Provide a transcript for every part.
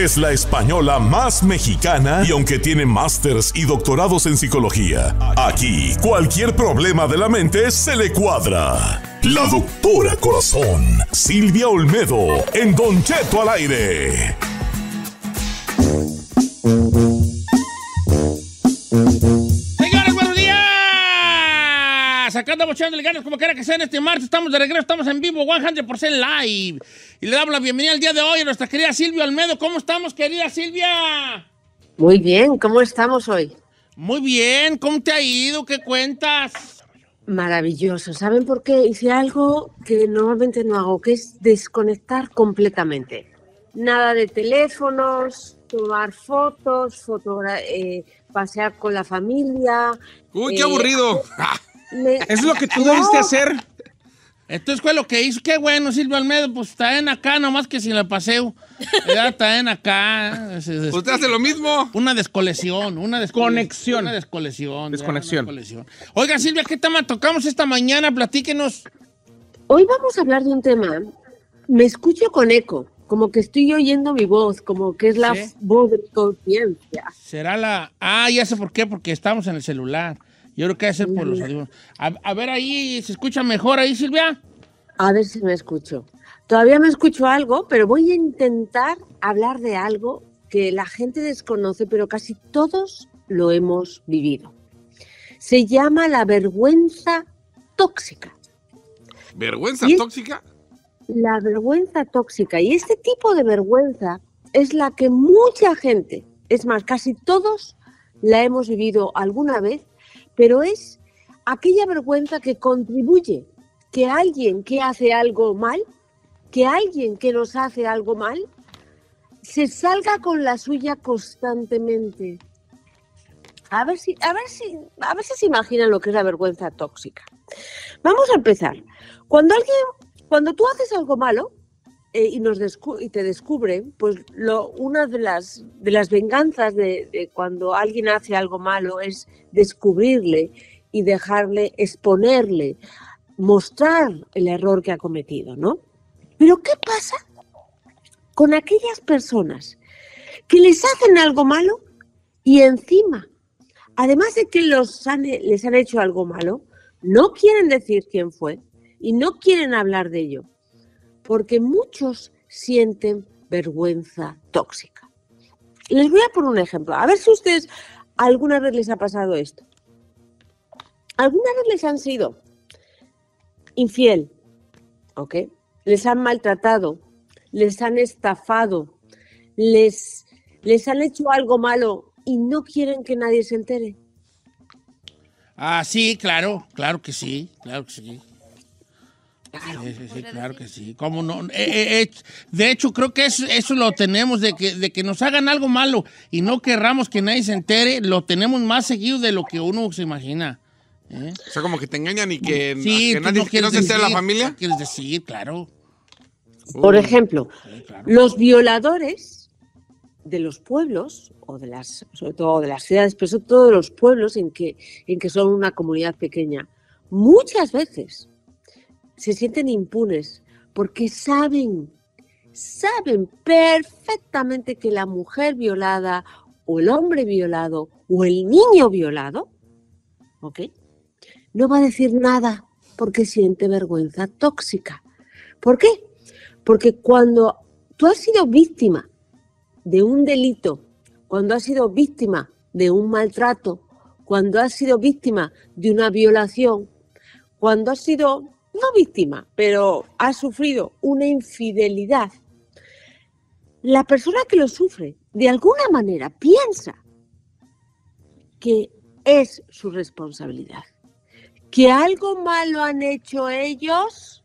Es la española más mexicana y aunque tiene másters y doctorados en psicología, aquí cualquier problema de la mente se le cuadra. La doctora Corazón, Silvia Olmedo, en Don Cheto al aire. acá andamos echándole ganas como quiera que sea en este martes. Estamos de regreso, estamos en vivo, 100% live. Y le damos la bienvenida al día de hoy a nuestra querida Silvia Almedo. ¿Cómo estamos, querida Silvia? Muy bien, ¿cómo estamos hoy? Muy bien, ¿cómo te ha ido? ¿Qué cuentas? Maravilloso. ¿Saben por qué? Hice algo que normalmente no hago, que es desconectar completamente. Nada de teléfonos, tomar fotos, eh, pasear con la familia. ¡Uy, qué aburrido! Eh, Es lo que tú debiste hacer. Entonces fue lo que hizo. Qué bueno, Silvia Almedo, pues está en acá, nomás que sin la paseo. Ya está en acá. ¿Usted hace lo mismo? Una descolección, una desconexión. Una descolección. Desconexión. Oiga, Silvia, ¿qué tema tocamos esta mañana? Platíquenos. Hoy vamos a hablar de un tema. Me escucho con eco, como que estoy oyendo mi voz, como que es la voz de conciencia. Será la. Ah, ya sé por qué, porque estamos en el celular. Yo creo que hacer por los a, ver ahí, ¿se escucha mejor ahí, Silvia? A ver si me escucho. Todavía me escucho algo, pero voy a intentar hablar de algo que la gente desconoce, pero casi todos lo hemos vivido. Se llama la vergüenza tóxica. ¿Vergüenza tóxica? La vergüenza tóxica. Y este tipo de vergüenza es la que mucha gente, es más, casi todos la hemos vivido alguna vez pero es aquella vergüenza que contribuye que alguien que hace algo mal, que alguien que nos hace algo mal, se salga con la suya constantemente. A ver si, a ver si, a ver se imaginan lo que es la vergüenza tóxica. Vamos a empezar. Cuando alguien, cuando tú haces algo malo, eh, y, nos te descubren pues lo, una de las, de las venganzas de, cuando alguien hace algo malo es descubrirle y dejarle, exponerle, mostrar el error que ha cometido, ¿no? Pero ¿qué pasa con aquellas personas que les hacen algo malo y encima, además de que los les han hecho algo malo, no quieren decir quién fue y no quieren hablar de ello? porque muchos sienten vergüenza tóxica. Les voy a poner un ejemplo. A ver si ustedes alguna vez les ha pasado esto. Alguna vez les han sido infiel, ¿ok? Les han maltratado, les han estafado, les, les han hecho algo malo y no quieren que nadie se entere. Ah, sí, claro, claro que sí, claro que sí. Claro, claro que sí. ¿Cómo no? Eh, eh, eh, de hecho, creo que eso, eso lo tenemos, de que, de que nos hagan algo malo y no querramos que nadie se entere, lo tenemos más seguido de lo que uno se imagina. O sea, como que te engañan y que, nadie no se entere la familia. Quieres decir, claro. Por uh. ejemplo, los violadores de los pueblos, o de las, sobre todo de las ciudades, pero sobre todo de los pueblos en que, en que son una comunidad pequeña, muchas veces se sienten impunes porque saben, saben perfectamente que la mujer violada o el hombre violado o el niño violado, ¿ok? No va a decir nada porque siente vergüenza tóxica. ¿Por qué? Porque cuando tú has sido víctima de un delito, cuando has sido víctima de un maltrato, cuando has sido víctima de una violación, cuando has sido víctima, pero ha sufrido una infidelidad, la persona que lo sufre de alguna manera piensa que es su responsabilidad, que algo malo han hecho ellos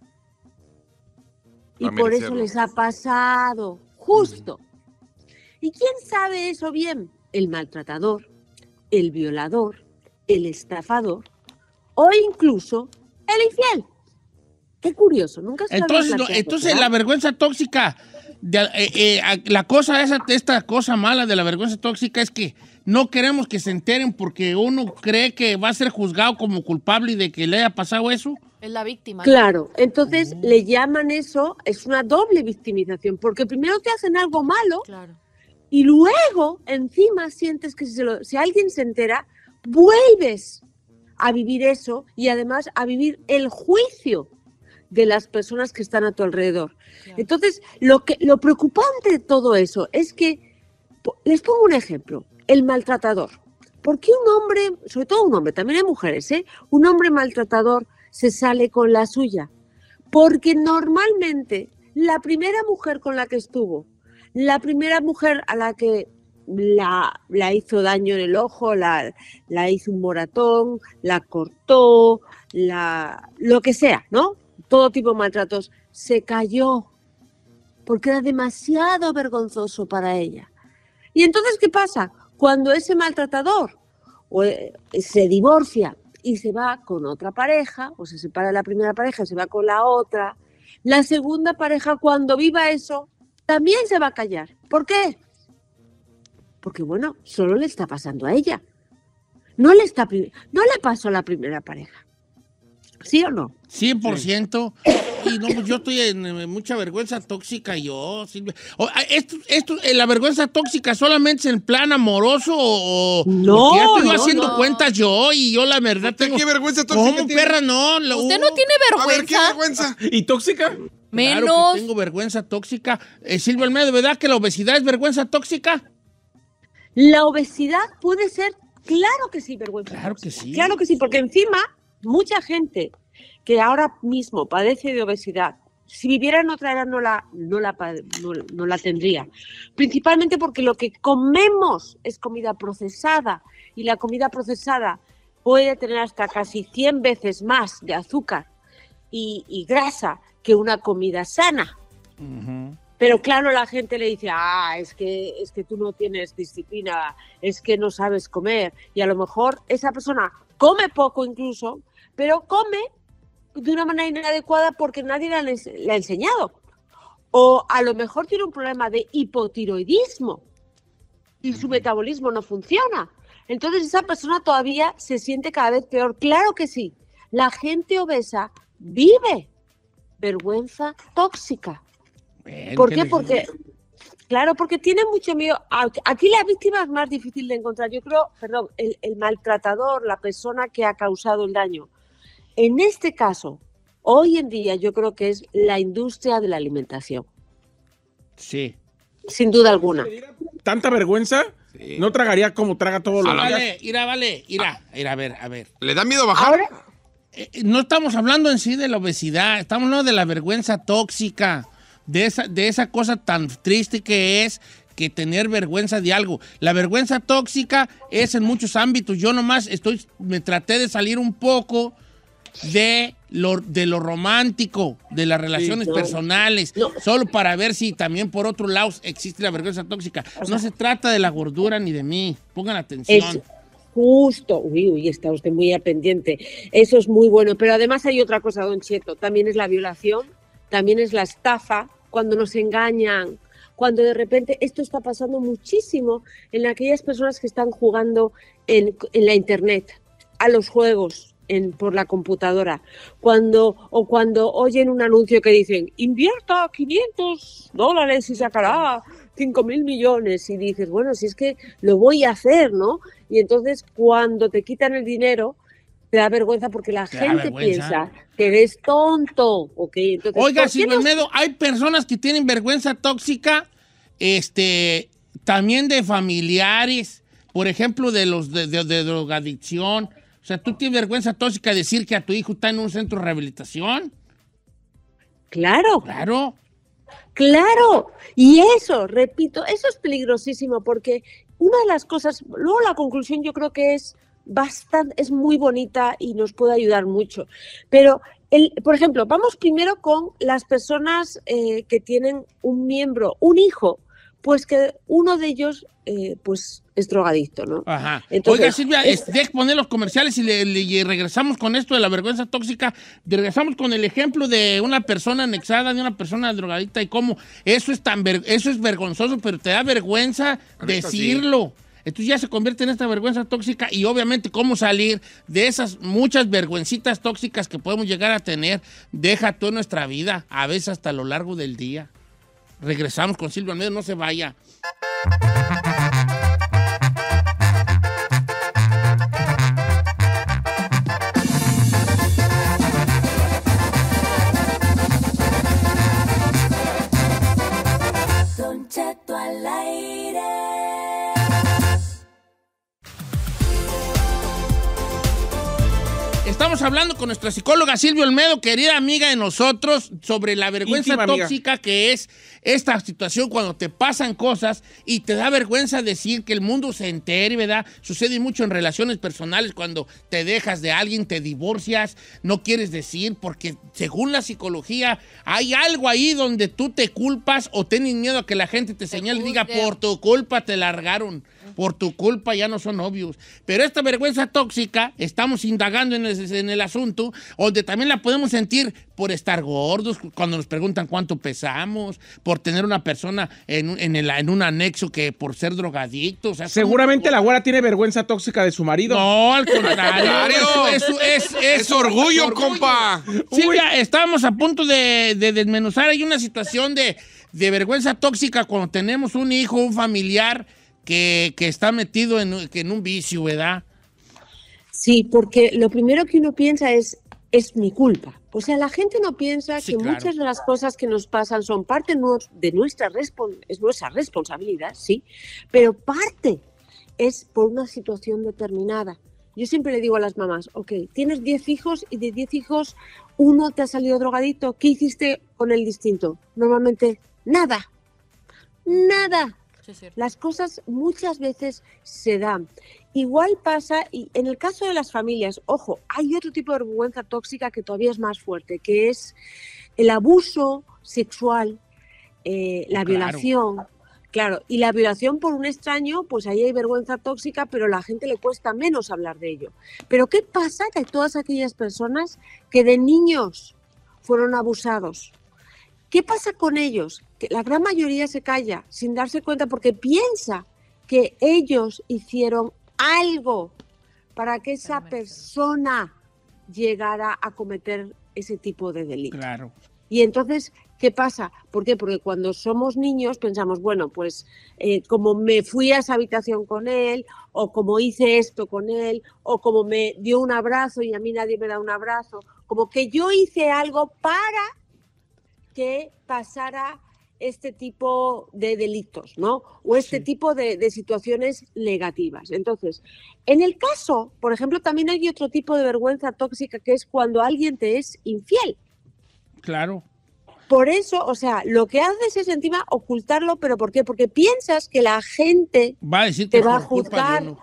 y por eso les ha pasado justo. ¿Y quién sabe eso bien? El maltratador, el violador, el estafador o incluso el infiel. Qué curioso, nunca se Entonces, entonces la vergüenza tóxica, eh, eh, la cosa, esa, esta cosa mala de la vergüenza tóxica es que no queremos que se enteren porque uno cree que va a ser juzgado como culpable y de que le haya pasado eso. Es la víctima. Claro, entonces le llaman eso, es una doble victimización, porque primero te hacen algo malo claro. y luego encima sientes que si alguien se entera, vuelves a vivir eso y además a vivir el juicio de las personas que están a tu alrededor. Entonces, lo, que, lo preocupante de todo eso es que, les pongo un ejemplo, el maltratador. ¿Por qué un hombre, sobre todo un hombre, también hay mujeres, ¿eh? un hombre maltratador se sale con la suya? Porque normalmente la primera mujer con la que estuvo, la primera mujer a la que la, hizo daño en el ojo, la, la hizo un moratón, la cortó, la, lo que sea, ¿no? todo tipo de maltratos, se cayó porque era demasiado vergonzoso para ella. Y entonces, ¿qué pasa? Cuando ese maltratador eh, se divorcia y se va con otra pareja, o se separa de la primera pareja y se va con la otra, la segunda pareja cuando viva eso también se va a callar. ¿Por qué? Porque bueno, solo le está pasando a ella. No le, está, no le pasó a la primera pareja. ¿Sí o no? 100%. Y no, pues, yo estoy en, mucha vergüenza tóxica yo. Silvia. Ah, esto, eh, ¿La vergüenza tóxica solamente es en plan amoroso o...? No, ya estoy haciendo cuentas yo y yo la verdad tengo... ¿Qué vergüenza tóxica ¿Cómo, perra? No. ¿Usted no tiene vergüenza? A ver, ¿qué vergüenza? ¿Y tóxica? Menos. Claro que tengo vergüenza tóxica. Eh, Silvia Almeida, ¿verdad que la obesidad es vergüenza tóxica? La obesidad puede ser, claro que sí, vergüenza. Claro que sí. Claro que sí, porque encima mucha gente que ahora mismo padece de obesidad, si viviera en otra era no la, no la, tendría. Principalmente porque lo que comemos es comida procesada y la comida procesada puede tener hasta casi 100 veces más de azúcar y, grasa que una comida sana. Pero claro, la gente le dice, ah, es que, es que tú no tienes disciplina, es que no sabes comer. Y a lo mejor esa persona come poco incluso, pero come de una manera inadecuada porque nadie le, ha enseñado. O a lo mejor tiene un problema de hipotiroidismo y su metabolismo no funciona. Entonces esa persona todavía se siente cada vez peor. Claro que sí. La gente obesa vive vergüenza tóxica. ¿Por qué? porque, claro, porque tiene mucho miedo. Aquí la víctima es más difícil de encontrar. Yo creo, perdón, el maltratador, la persona que ha causado el daño. En este caso, hoy en día yo creo que es la industria de la alimentación. Sí. Sin duda alguna. ¿Tanta vergüenza? No tragaría como traga todo. los días. Vale, irá, vale, irá. Irá, a ver, a ver. ¿Le da miedo bajar? Eh, eh, no estamos hablando en sí de la obesidad, estamos hablando de la vergüenza tóxica, de esa, de esa cosa tan triste que es que tener vergüenza de algo. La vergüenza tóxica es en muchos ámbitos. Yo nomás estoy, me traté de salir un poco de lo, de lo romántico, de las relaciones personales, solo para ver si también por otro lado existe la vergüenza tóxica. no se trata de la gordura ni de mí. Pongan atención. Es justo, uy, uy, está usted muy pendiente. Eso es muy bueno. Pero además hay otra cosa, don Cheto, también es la violación, también es la estafa, cuando nos engañan, cuando de repente esto está pasando muchísimo en aquellas personas que están jugando en la Internet, a los juegos por la computadora. Cuando, o cuando oyen un anuncio que dicen, invierta 500 dólares y sacará 5 mil millones. Y dices, bueno, si es que lo voy a hacer, ¿no? Y entonces cuando te quitan el dinero, te da vergüenza porque la gente piensa que eres tonto. Okay, Oiga, Silvio nos... hay personas que tienen vergüenza tóxica, este, también de familiares, por ejemplo, de los de, de drogadicción o sea, ¿tú tienes vergüenza tóxica de decir que a tu hijo está en un centro de rehabilitación? Claro. Claro. Claro. Y eso, repito, eso es peligrosísimo porque una de las cosas, luego la conclusión yo creo que es bastante, es muy bonita y nos puede ayudar mucho. Pero, el, por ejemplo, vamos primero con las personas eh, que tienen un miembro, un hijo, pues que uno de ellos, eh, pues es drogadicto, ¿no? Ajá. Oiga, Silvia, es... Este, de poner los comerciales y, le, regresamos con esto de la vergüenza tóxica, regresamos con el ejemplo de una persona anexada, de una persona drogadicta y cómo eso es tan eso es vergonzoso, pero te da vergüenza decirlo. Entonces ya se convierte en esta vergüenza tóxica y obviamente cómo salir de esas muchas vergüencitas tóxicas que podemos llegar a tener, deja toda nuestra vida, a veces hasta a lo largo del día. Regresamos con Silvia no se vaya. hablando con nuestra psicóloga Silvia Olmedo, querida amiga de nosotros, sobre la vergüenza tóxica que es esta situación cuando te pasan cosas y te da vergüenza decir que el mundo se entere, ¿verdad? Sucede mucho en relaciones personales cuando te dejas de alguien, te divorcias, no quieres decir, porque según la psicología hay algo ahí donde tú te culpas o tienes miedo a que la gente te señale y diga, por tu culpa te largaron. Por tu culpa ya no son obvios. Pero esta vergüenza tóxica, estamos indagando en el, asunto, donde también la podemos sentir por estar gordos, cuando nos preguntan cuánto pesamos, por tener una persona en, un anexo que por ser drogadictos... Seguramente la abuela tiene vergüenza tóxica de su marido. No, al contrario. es, orgullo, compa. Sí, ya estábamos a punto de, desmenuzar. Hay una situación de de vergüenza tóxica cuando tenemos un hijo, un familiar que, está metido en, que en un vicio, ¿verdad? Sí, porque lo primero que uno piensa es, es mi culpa. O sea, la gente no piensa que muchas de las cosas que nos pasan son parte de nuestra, es nuestra responsabilidad, sí, pero parte es por una situación determinada. Yo siempre le digo a las mamás, ok, tienes 10 hijos y de 10 hijos uno te ha salido drogadito, ¿qué hiciste con el distinto? Normalmente, nada, nada. Las cosas muchas veces se dan. Igual pasa, y en el caso de las familias, ojo, hay otro tipo de vergüenza tóxica que todavía es más fuerte, que es el abuso sexual, eh, la violación. Claro, y la violación por un extraño, pues ahí hay vergüenza tóxica, pero a la gente le cuesta menos hablar de ello. Pero ¿qué pasa que todas aquellas personas que de niños fueron abusados? ¿Qué pasa con ellos? la gran mayoría se calla sin darse cuenta porque piensa que ellos hicieron algo para que esa persona llegara a cometer ese tipo de delito. Y entonces, ¿qué pasa? ¿Por qué? Porque cuando somos niños pensamos, bueno, pues eh, como me fui a esa habitación con él, o como hice esto con él, o como me dio un abrazo y a mí nadie me da un abrazo, como que yo hice algo para que pasara este tipo de delitos, ¿no? O este tipo de, situaciones negativas. Entonces, en el caso, por ejemplo, también hay otro tipo de vergüenza tóxica que es cuando alguien te es infiel. Claro. Por eso, o sea, lo que haces es encima ocultarlo, pero ¿por qué? Porque piensas que la gente te va a juzgar.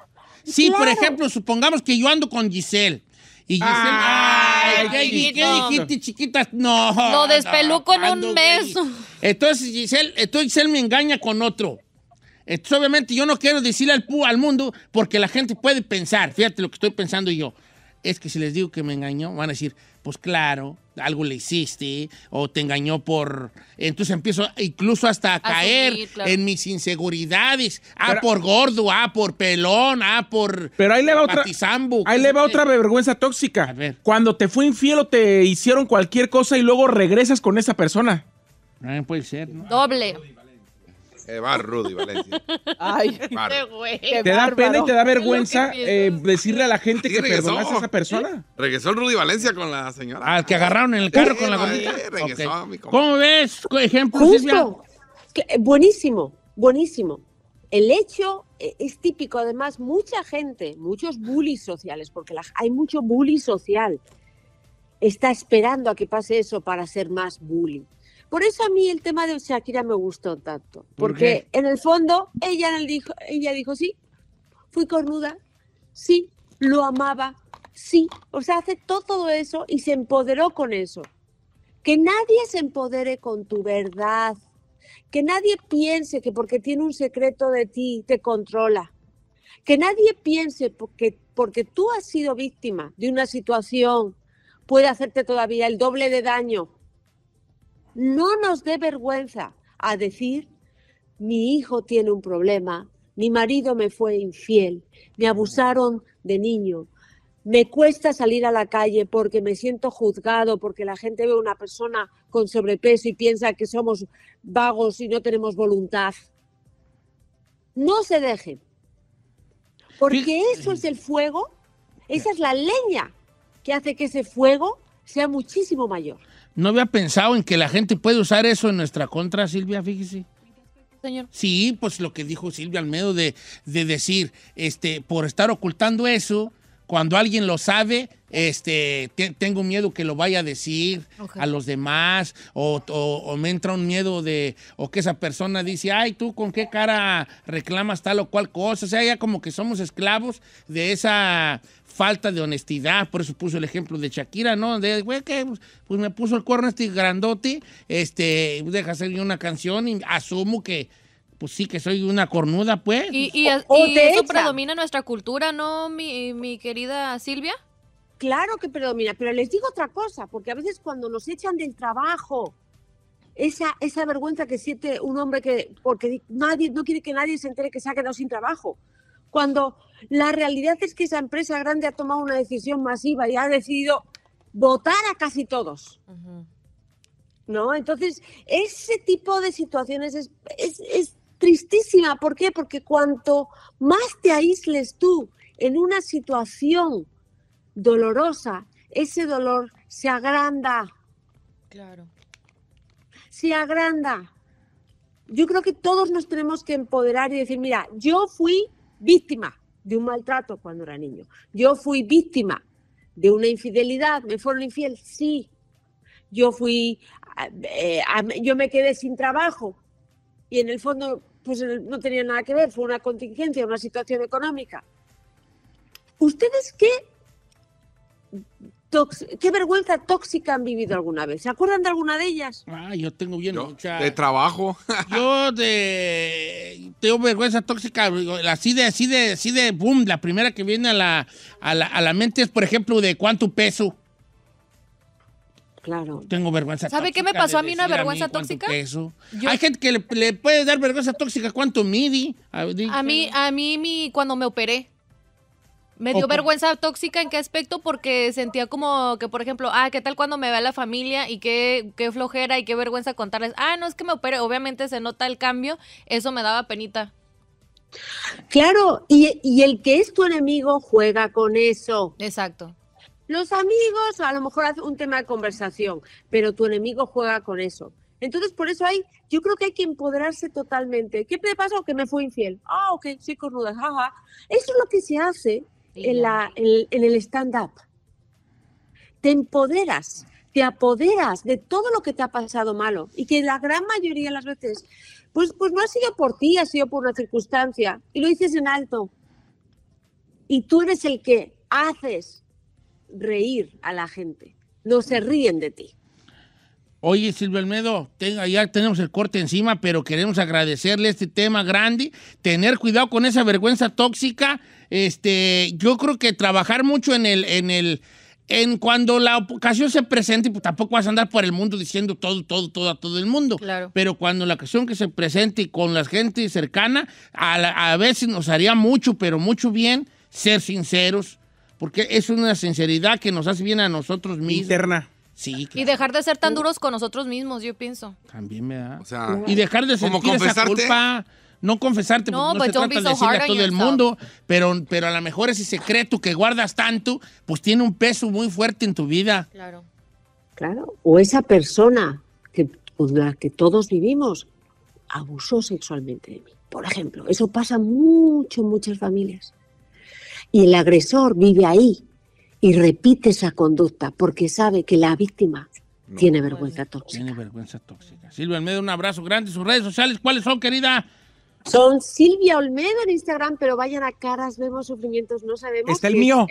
Sí, por ejemplo, supongamos que yo ando con Giselle y Giselle. ¿qué, dijiste, chiquitas? No. Lo despeluco con un beso. Entonces Giselle, entonces me engaña con otro. Entonces, obviamente, yo no quiero decirle al, al mundo porque la gente puede pensar. Fíjate lo que estoy pensando yo es que si les digo que me engañó, van a decir, pues claro, algo le hiciste o te engañó por... Entonces empiezo incluso hasta a, caer en mis inseguridades. Ah, por gordo, ah, por pelón, ah, por... Pero ahí le va otra... Ahí le va otra vergüenza tóxica. ver. Cuando te fue infiel o te hicieron cualquier cosa y luego regresas con esa persona. No puede ser. ¿no? Doble. Eh, va Rudy Valencia. Ay, qué güey. ¿Te da pena y te da vergüenza eh, decirle a la gente que regresó? a esa persona? Regresó Rudy Valencia con la señora. Ah, que agarraron en el carro con la gordita Regresó, mi ¿Cómo ves? Ejemplo. Eh, buenísimo, buenísimo. El hecho es típico, además, mucha gente, muchos bullies sociales, porque hay mucho bully social, está esperando a que pase eso para ser más bully. Por eso a mí el tema de Shakira me gustó tanto, porque en el fondo ella dijo, ella dijo, sí, fui cornuda, sí, lo amaba, sí, o sea, hace todo eso y se empoderó con eso. Que nadie se empodere con tu verdad, que nadie piense que porque tiene un secreto de ti te controla, que nadie piense porque, porque tú has sido víctima de una situación puede hacerte todavía el doble de daño no nos dé vergüenza a decir, mi hijo tiene un problema, mi marido me fue infiel, me abusaron de niño, me cuesta salir a la calle porque me siento juzgado, porque la gente ve a una persona con sobrepeso y piensa que somos vagos y no tenemos voluntad. No se deje, porque eso es el fuego, esa es la leña que hace que ese fuego sea muchísimo mayor. No había pensado en que la gente puede usar eso en nuestra contra, Silvia, fíjese. Sí, pues lo que dijo Silvia Almedo de, de decir, este, por estar ocultando eso, cuando alguien lo sabe, este, tengo miedo que lo vaya a decir a los demás, o, o, me entra un miedo de, o que esa persona dice, ay, tú con qué cara reclamas tal o cual cosa, o sea, ya como que somos esclavos de esa, falta de honestidad, por eso puso el ejemplo de Shakira, ¿no? De, güey, que pues, pues me puso el cuerno este grandote, este, deja hacer una canción y asumo que, pues sí, que soy una cornuda, pues. Y, eso predomina nuestra cultura, ¿no, mi, querida Silvia? Claro que predomina, pero les digo otra cosa, porque a veces cuando los echan del trabajo, esa, esa vergüenza que siente un hombre que, porque nadie, no quiere que nadie se entere que se ha quedado sin trabajo cuando la realidad es que esa empresa grande ha tomado una decisión masiva y ha decidido votar a casi todos. ¿No? Entonces, ese tipo de situaciones es, es, es, tristísima. ¿Por qué? Porque cuanto más te aísles tú en una situación dolorosa, ese dolor se agranda. Claro. Se agranda. Yo creo que todos nos tenemos que empoderar y decir, mira, yo fui víctima de un maltrato cuando era niño. Yo fui víctima de una infidelidad. ¿Me fueron infiel? Sí. Yo fui, eh, yo me quedé sin trabajo y en el fondo pues no tenía nada que ver, fue una contingencia, una situación económica. ¿Ustedes qué ¿Qué vergüenza tóxica han vivido alguna vez? ¿Se acuerdan de alguna de ellas? Ah, yo tengo bien De trabajo. yo de... Tengo vergüenza tóxica, así de, así de, así de, boom, la primera que viene a la, a la, mente es, por ejemplo, de cuánto peso. Claro. Tengo vergüenza tóxica. ¿Sabe qué me pasó a mí una vergüenza tóxica? Hay gente que le, puede dar vergüenza tóxica cuánto midi. A, mí, a mí mi, cuando me operé. Me dio vergüenza tóxica en qué aspecto, porque sentía como que, por ejemplo, ah, ¿qué tal cuando me vea la familia? Y qué, qué flojera y qué vergüenza contarles, ah, no es que me opere, obviamente se nota el cambio, eso me daba penita. Claro, y, el que es tu enemigo juega con eso. Exacto. Los amigos a lo mejor hace un tema de conversación, pero tu enemigo juega con eso. Entonces, por eso hay, yo creo que hay que empoderarse totalmente. ¿Qué te pasó? Que me fue infiel. Ah, ok, sí, cornuda, jaja. Eso es lo que se hace en, el stand-up. Te empoderas, te apoderas de todo lo que te ha pasado malo y que la gran mayoría de las veces, pues, pues no ha sido por ti, ha sido por la circunstancia y lo dices en alto. Y tú eres el que haces reír a la gente, no se ríen de ti. Oye, Silvio Almedo, ya tenemos el corte encima, pero queremos agradecerle este tema grande, tener cuidado con esa vergüenza tóxica este, yo creo que trabajar mucho en el, en el, en cuando la ocasión se presente, pues tampoco vas a andar por el mundo diciendo todo, todo, todo a todo el mundo. Claro. Pero cuando la ocasión que se presente y con la gente cercana, a, veces nos haría mucho, pero mucho bien ser sinceros, porque es una sinceridad que nos hace bien a nosotros mismos. Interna. Sí, Y dejar de ser tan uh. duros con nosotros mismos, yo pienso. También me da. O sea, y dejar de sentir esa culpa no confesarte, no, no se trata de decirle a todo el mundo, pero, pero a lo mejor ese secreto que guardas tanto, pues tiene un peso muy fuerte en tu vida. Claro. Claro, o esa persona que, con la que todos vivimos abusó sexualmente de mí. Por ejemplo, eso pasa mucho en muchas familias. Y el agresor vive ahí y repite esa conducta porque sabe que la víctima tiene vergüenza tóxica. Tiene vergüenza tóxica. Silvia de un abrazo grande. Sus redes sociales, ¿cuáles son, querida? Son Silvia Olmedo en Instagram, pero vayan a Caras Vemos Sufrimientos, no sabemos. Está el mío.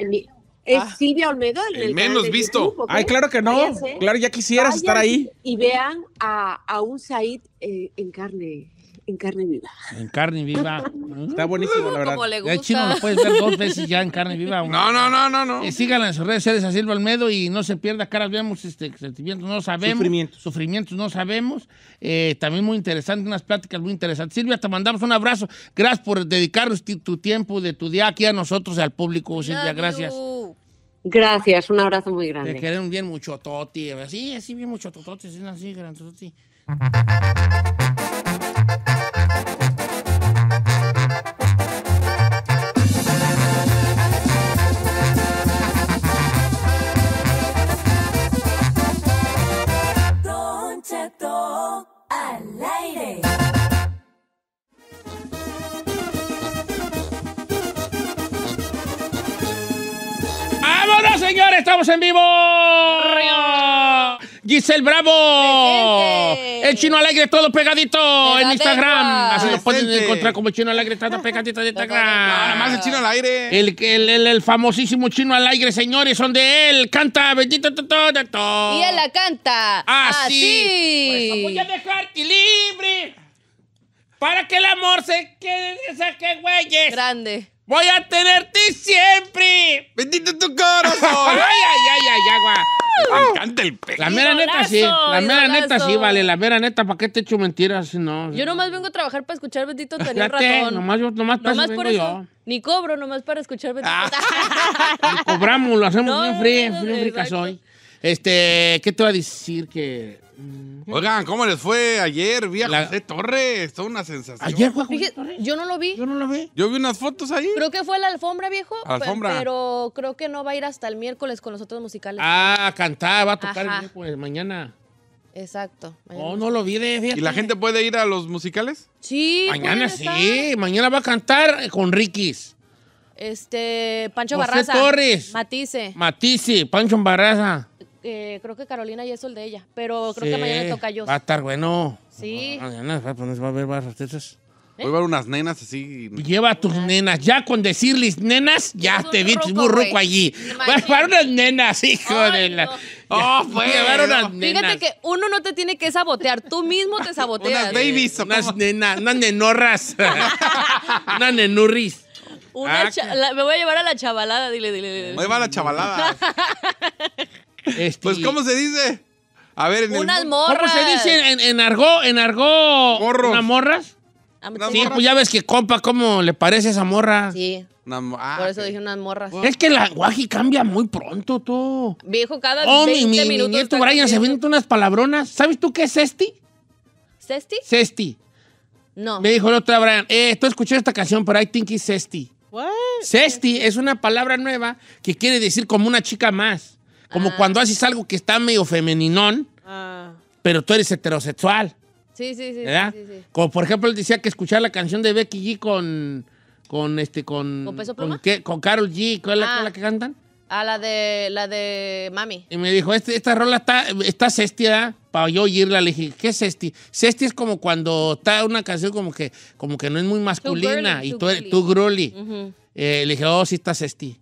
Es, ah. Silvia Olmedo. el, menos visto. Ay, claro que no. claro, ya quisieras estar ahí. Y vean a, a un Said eh, en carne en carne viva. En carne viva. Está buenísimo, la verdad. Como le gusta. El chino lo puedes ver dos veces ya en carne viva. No, no, no, no, no. Y eh, en sus redes sociales a Silva Almedo y no se pierda caras, vemos este, sentimientos, no sabemos. Sufrimientos. Sufrimientos, no sabemos. Eh, también muy interesante, unas pláticas muy interesantes. Silvia, te mandamos un abrazo. Gracias por dedicarnos tu tiempo de tu día aquí a nosotros, y al público, Silvia. Gracias. Gracias, un abrazo muy grande. Te queremos bien mucho, Toti. Sí, así bien mucho, Toti. Sí, así, gran Toti. señores, estamos en vivo. Giselle Bravo. El chino alegre todo pegadito en Instagram. Así lo pueden encontrar como chino alegre todo pegadito en Instagram. Nada ah, más el chino al aire. El, famosísimo chino al aire, señores, son de él. Canta, bendito todo, todo. Y él la canta. Así. así. Pues, voy a dejarte libre. Para que el amor se quede, que güeyes. Grande. Voy a tenerte siempre. Bendito tu corazón. ay, ay, ay, ay, agua. Me encanta el pecho. La mera neta sí, la mera neta sí, vale, la mera neta, ¿para qué te echo mentiras? No. Yo nomás vengo a trabajar para escuchar Bendito Antonio Ratón. Nomás, yo, nomás, nomás por eso. Yo. Ni cobro, nomás para escuchar Bendito ah. Cobramos, lo hacemos bien frío, muy bien frío, soy. Este, ¿qué te va a decir que Mm. Oigan, ¿cómo les fue ayer? Vi a La- José Torres, toda una sensación. Ayer yo no lo vi. Yo no lo vi. Yo vi unas fotos ahí. Creo que fue la alfombra, viejo. Pero creo que no va a ir hasta el miércoles con los otros musicales. Ah, cantar, va a tocar el miércoles, mañana. Exacto. Oh, no lo vi de fíjate. ¿Y la gente puede ir a los musicales? Sí. Mañana sí, mañana va a cantar eh, con Rikis, Este, Pancho Barraza. Torres. Matice. Matice. Pancho Barraza, eh, creo que Carolina ya es el de ella, pero creo que mañana toca yo. Va a estar bueno. Sí. Mañana ah, va a ver varias Voy ¿Eh? a ver unas nenas así. Lleva tus nenas. Ya con decirles nenas, ya te vi muy ruco allí. Llevar unas nenas, hijo de la. Oh, Llevar unas nenas. Fíjate que uno no te tiene que sabotear. Tú mismo te saboteas. unas babies Unas nenas, unas nenorras. unas nenurris. Una ah, me voy a llevar a la chavalada, dile, dile. dile. Voy a llevar a la chavalada. Pues, ¿cómo se dice? A ver, ¿Cómo se dice en, en argó? En argó. Morros. Ah, ¿Unas morras? sí, pues ya ves que compa, ¿cómo le parece esa morra? Sí. Ah, Por eso dije unas morras. Es que el lenguaje cambia muy pronto, tú. Viejo, cada día. 20 minutos. Mi Brian se vende unas palabronas. ¿Sabes tú qué es Cesti? ¿Cesti? Cesti. No. Me dijo el otro Brian, eh, tú escuchando esta canción, pero I think it's Cesti. What? es una palabra nueva que quiere decir como una chica más. Como ah. cuando haces algo que está medio femeninón, ah. pero tú eres heterosexual. Sí, sí, sí. ¿Verdad? Como por ejemplo, él decía que escuchar la canción de Becky G con. con este. con. ¿Con Peso Con, Carol G. Ah. ¿Cuál es la, que cantan? Ah, la de. la de Mami. Y me dijo, este, esta rola está, está sestia, para yo oírla. Le dije, ¿qué es sestia? es como cuando está una canción como que, como que no es muy masculina. y tú eres tú eh, le dije, oh, sí está cesti.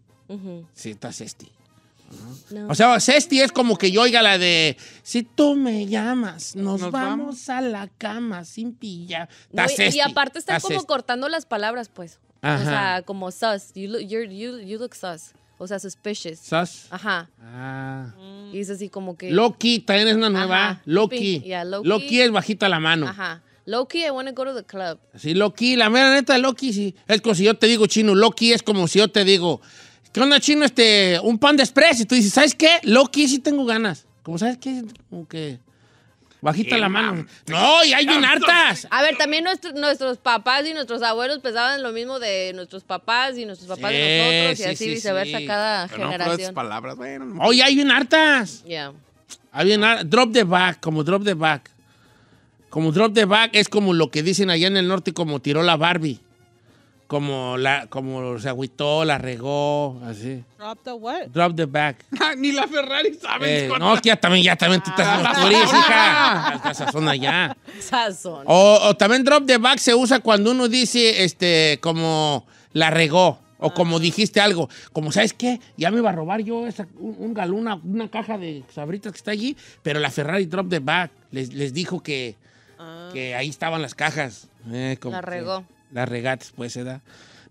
Sí está cesti. O sea, Sesty es como que yo oiga la de si tú me llamas, nos, vamos? a la cama sin pilla. y, aparte están como cortando las palabras, pues. O sea, como sus, you look, sus. O sea, suspicious. ¿Sus? Ajá. Ah. Mm. Y es así como que. Loki, también es una nueva. Loki. Loki. es bajita la mano. Ajá. Loki, I wanna go to the club. Sí, Loki, la mera neta, Loki, sí. Es como si yo te digo chino. Loki es como si yo te digo. ¿Qué onda, chino? Este, un pan de express. Y tú dices, ¿sabes qué? Loki, sí tengo ganas. Como, ¿sabes qué? Como que... Bajita la mano. No, y hay bien hartas. A ver, también nuestros papás y nuestros abuelos pensaban lo mismo de nuestros papás y nuestros papás de nosotros y así viceversa cada generación. No palabras, bueno. Hoy hay un hartas. Ya. Hay bien Drop the back, como drop the back. Como drop the back es como lo que dicen allá en el norte como tiró la Barbie como la como se agüitó, la regó, así. Drop the what? Drop the bag. Ni la Ferrari sabe. Eh, no, que ya también, ya también tú ah. estás en La ah. Sazón allá. Sazón. O, también drop the bag se usa cuando uno dice, este, como la regó. O ah. como dijiste algo, como, ¿sabes qué? Ya me iba a robar yo un, galón, una, caja de sabritas que está allí, pero la Ferrari drop the bag les, les dijo que, que ahí estaban las cajas. Eh, la regó. Las regates, pues, se da.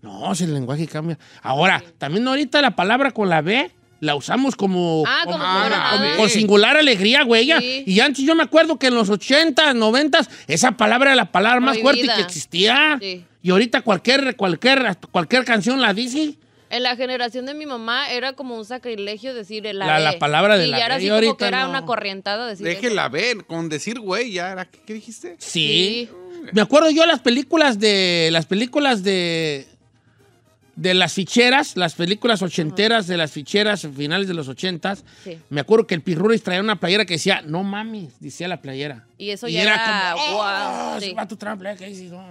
No, si el lenguaje cambia. Ahora, también ahorita la palabra con la B la usamos como, ah, como, singular alegría, güey. Y antes yo me acuerdo que en los 80, 90, esa palabra era la palabra más fuerte que existía. Y ahorita cualquier, cualquier, cualquier canción la dice. En la generación de mi mamá era como un sacrilegio decir el la, la, palabra de y la Y era como que era una corrientada decir. la B, con decir güey, ya era, ¿qué, dijiste? sí. Me acuerdo yo las películas de. Las películas de. De las ficheras, las películas ochenteras, de las ficheras finales de los ochentas. Me acuerdo que el Pirruris traía una playera que decía, no mami, decía la playera. Y eso ya era. wow, oh,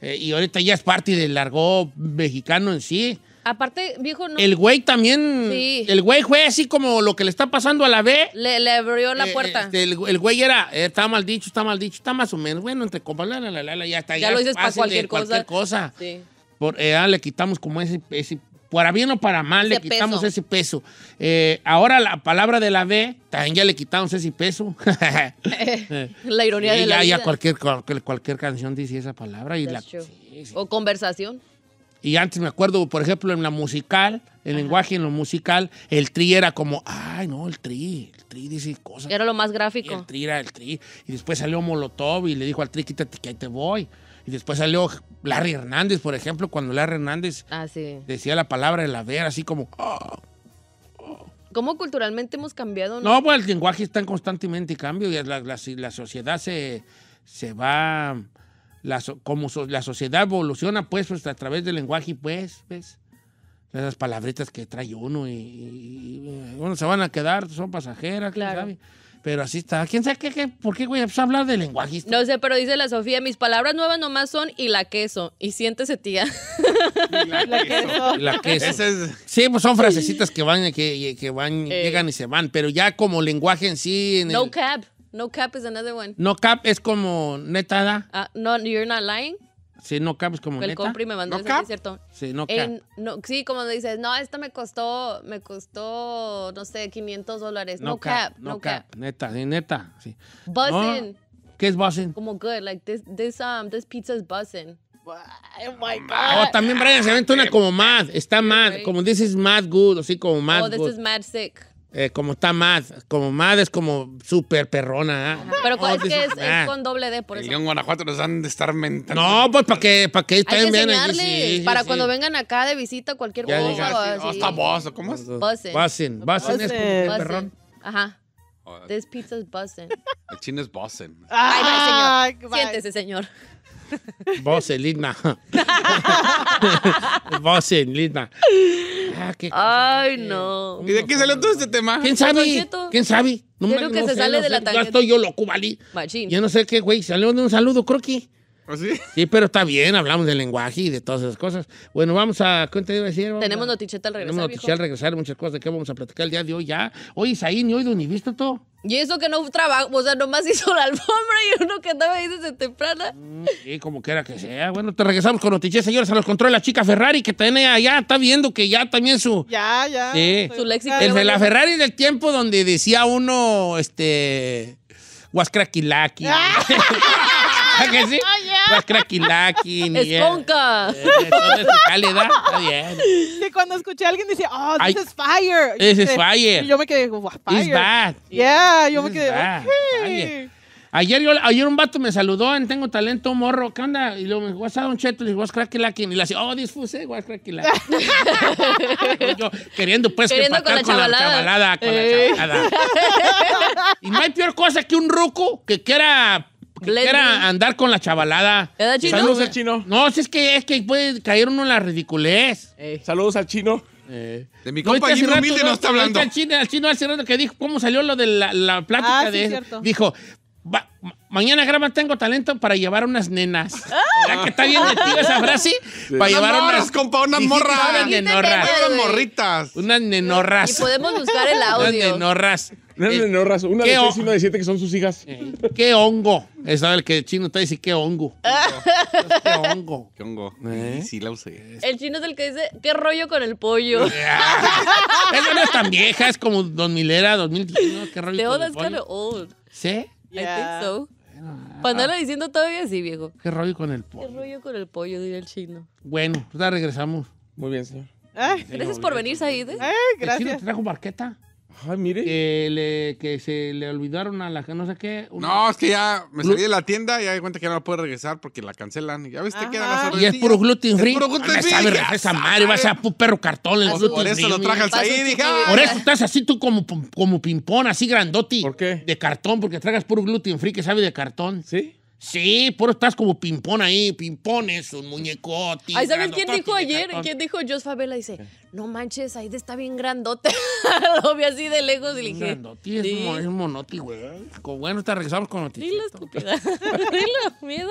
eh, y ahorita ya es parte del largo mexicano en sí. Aparte, viejo, no. El güey también. Sí. El güey fue así como lo que le está pasando a la B. Le, abrió la eh, puerta. Este, el, güey era, eh, está mal dicho, está mal dicho, está más o menos. Bueno, entre compas, la, la, la, ya está. Ya, ya lo dices para cualquier, cosa. Sí. Por, eh, ah, le quitamos como ese, ese, para bien o para mal, le quitamos ese peso. ahora la palabra de la B, también ya le quitamos ese peso. la ironía de la la vida. Ya cualquier, cualquier, canción dice esa palabra. Y la, O conversación. Y antes me acuerdo, por ejemplo, en la musical, el lenguaje en lo musical, el tri era como, ay, no, el tri, el tri dice cosas. Era lo más gráfico. el tri era el tri. Y después salió Molotov y le dijo al tri, quítate que ahí te voy. Y después salió Larry Hernández, por ejemplo, cuando Larry Hernández ah, decía la palabra de la ver, así como, ah, ¿Cómo culturalmente hemos cambiado? No, pues el lenguaje está en constantemente cambio y la, la, sociedad se, se va como la sociedad evoluciona, pues, pues, a través del lenguaje, pues, ves esas palabritas que trae uno y, bueno, se van a quedar, son pasajeras, Pero así está. ¿Quién sabe qué? ¿Por qué, güey? Pues, hablar de lenguaje. No sé, pero dice la Sofía, mis palabras nuevas nomás son y la queso. Y siéntese, tía. la, queso. La queso. Sí, pues son frasecitas que van, que, que van, eh. llegan y se van. Pero ya como lenguaje en sí. no cap no cap is another one. No cap es como neta, ¿da? Ah, no, you're not lying. Sí, no cap es como El neta. El compri me mandó ¿No cap? cierto. Sí, no cap. sí, como dices, no, esta me costó, me costó, no sé, 500 dólares. No, no cap, no cap. Neta, sí, neta. Sí. Buzzing. ¿Qué es buzzing? Como good, like this, this, um, this pizza is buzzing. Oh my God. Oh, también Brian se ve una como mad, está mad, como this is mad good, así como oh, mad. Oh, this is mad sick. Eh, como está Mad, como Mad es como súper perrona. ¿ah? Pero ¿cuál es que es, ah. con doble D, por el eso. en Guanajuato nos han de estar mentando. No, pues para que, estén bien. Sí, para cuando vengan acá de visita cualquier cosa. O hasta vos, ¿cómo es? Buzzing. bossen bossen es como perrón. Ajá. This pizza's bossen El chino es buzzing. Ay, bye, señor. Siéntese, señor. Vos, linda linda ah, Ay, no. ¿Y de qué salió todo este tema? ¿Quién sabe? ¿Quién sabe? No Creo que se sale de la tangente. Yo estoy yo loco, ¿vale? Yo no sé qué, güey. Salió de un saludo, croqui que. ¿Ah, sí? sí? pero está bien, hablamos del lenguaje y de todas esas cosas. Bueno, vamos a. ¿Qué te iba a decir? Tenemos noticheta al regresar. Tenemos noticheta al regresar, muchas cosas de qué vamos a platicar el día de hoy ya. Hoy, Isaín, ni hoy, ni visto todo? Y eso que no trabajo, o sea, nomás hizo la alfombra y uno que andaba ahí desde temprana. Mm, sí, como que era que sea. Bueno, te regresamos con noticias, señores, a los controles. La chica Ferrari que tiene allá, está viendo que ya también su... Ya, ya. Sí. Su léxico. El de la Ferrari del tiempo donde decía uno, este... Huascraquilaki. ¿A que sí? Pues, Cracky Lacky? ni. Esponca. Eh, eh, es eh, calidad. Está bien. Que cuando escuché a alguien dice, oh, this is fire. This is fire. Y yo me quedé, wow, fire. It's bad. Yeah, yo me quedé, okay. Ayer, un vato me saludó en Tengo Talento Morro, ¿qué onda? Y luego me dijo, ¿What's up, Don Cheto? Le dije, ¿What's lacky? Y le decía, oh, disfuse, eh, ¿What's Cracky yo queriendo, pues, queriendo que con, con la chavalada. Con la chavalada. y no hay peor cosa que un ruco que quiera era andar con la chavalada. Saludos al chino. No, si es que es que puede caer uno en la ridiculez. Eh. Saludos al chino. Eh. De mi compañero no, está hablando. Al chino, al chino hace rato que dijo cómo salió lo de la, plática ah, de dijo mañana graba Tengo Talento para llevar unas nenas. Ah. Ya que está bien esa frase? Para llevar unas... compa, unas morras. Unas nenorras. Unas morritas. Unas nenorras. Y podemos buscar el audio. Unas nenorras. No, no, no, razón. Una de seis y una de siete que son sus hijas. Eh, ¿Qué hongo? Es el que chino está diciendo, ah. ¿qué hongo? ¿Qué hongo? ¿Qué ¿Eh? hongo? Sí, la usé. El chino es el que dice, ¿qué rollo con el pollo? Ah. Esa no es tan vieja, es como dos milera, dos mil... ¿Qué rollo con el pollo? old. ¿Sí? I think so. Pandala ah. diciendo todavía sí, viejo. ¿Qué rollo con el pollo? ¿Qué rollo con el pollo? Diría el chino. Bueno, pues ya regresamos. Muy bien, señor. gracias por venir, Said. gracias. ¿eh? ¿El chino trajo barqueta? Ay, mire. Que, le, que se le olvidaron a la no sé qué. No, es que ya me salí de la tienda y ya di cuenta que no la puedo regresar porque la cancelan. Ya ves, te quedan la Y es puro gluten free. Es puro gluten ah, sabe, ya esa madre, va a ser perro cartón el gluten Por eso lo trajas ahí. dije. Por eso estás así tú como, como pimpón, así grandote. ¿Por qué? De cartón, porque tragas puro gluten free que sabe de cartón. ¿Sí? Sí, pero estás como pimpón ahí, pimpones, un muñecote. ¿Sabes quién dijo ayer? ¿Quién dijo? Jos Favela dice, no manches, ahí está bien grandote. Lo vi así de lejos y dije. Grandote, es, ¿Sí? es monoti, güey. Bueno, te regresamos con noticias. Dilo, estúpida. Dilo, miedo.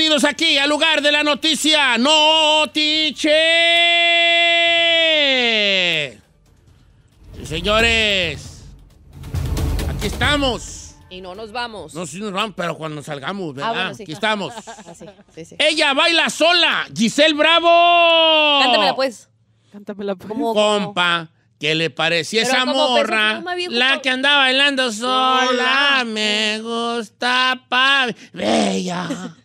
bienvenidos aquí al lugar de la noticia. Notiche. señores, aquí estamos. Y no nos vamos. No, sí nos vamos, pero cuando salgamos, ¿verdad? Ah, aquí estamos. Ah, Ella baila sola, Giselle Bravo. Cántamela, pues. Cántamela, pues. Compa. ¿Qué le parecía esa morra, la que andaba bailando sola, me gusta pa' bella.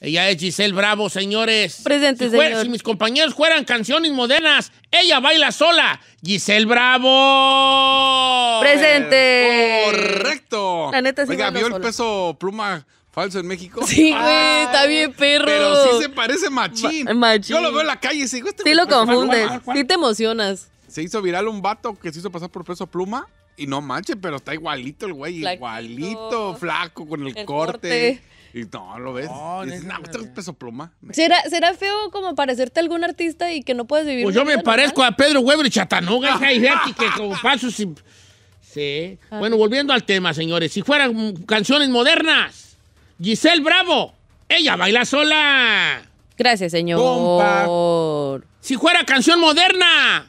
Ella es Giselle Bravo, señores. Presente, señor. Si mis compañeros juegan canciones modernas, ella baila sola. Giselle Bravo. Presente. Correcto. La Oiga, ¿vio el peso pluma falso en México? Sí, güey, está bien perro. Pero sí se parece machín. Yo lo veo en la calle y este Sí lo confundes, sí te emocionas. Se hizo viral un vato que se hizo pasar por peso pluma. Y no manches, pero está igualito el güey, igualito, flaco, con el, corte. Y no, lo ves. No, no, tres pesos pluma. ¿Será, ¿Será feo como parecerte a algún artista y que no puedes vivir? Pues yo me parezco a Pedro Weber y Chatanuga, que como paso Sí. Ah. Bueno, volviendo al tema, señores. Si fueran canciones modernas, Giselle Bravo, ella baila sola. Gracias, señor. Si fuera canción moderna,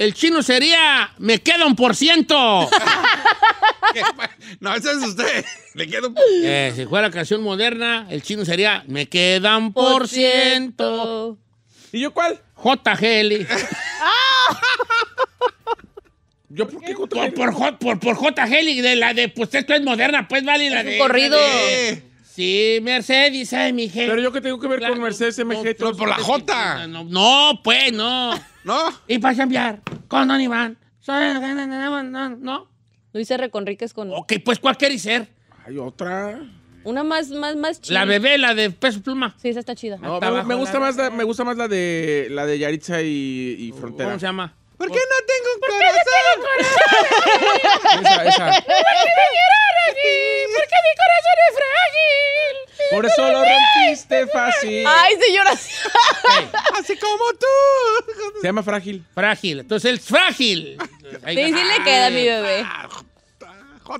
el chino sería, me queda un por ciento. no, ese es usted. Me queda un por eh, ciento. Eh, si fuera canción moderna, el chino sería, me quedan un por ciento. ¿Y yo cuál? J. Heli. ¿Yo por qué J. Por, por, J. Heli, de la de, pues esto es moderna, pues vale, la de. Corrido. La de, Sí, Mercedes AMG. Pero yo que tengo que ver con Mercedes M.G.? por la J. No, pues, no. ¿No? Y para cambiar, con Don Iván. No. Luis R. Conríquez con... Ok, pues, ¿cuál queréis ser? Hay otra... Una más, más, más chida. La bebé, la de peso pluma. Sí, esa está chida. me, gusta más la, me gusta más la de la de Yaritza y Frontera. ¿Cómo se llama? ¿Por qué no tengo un corazón? Esa, esa. ¿Por qué lloraron aquí? ¿Por qué mi corazón es frágil? Por eso lo rompiste fácil. Ay, se llora. Así como tú. Se llama frágil. Frágil. Entonces, el frágil. Sí, sí le queda, a mi bebé. Ah,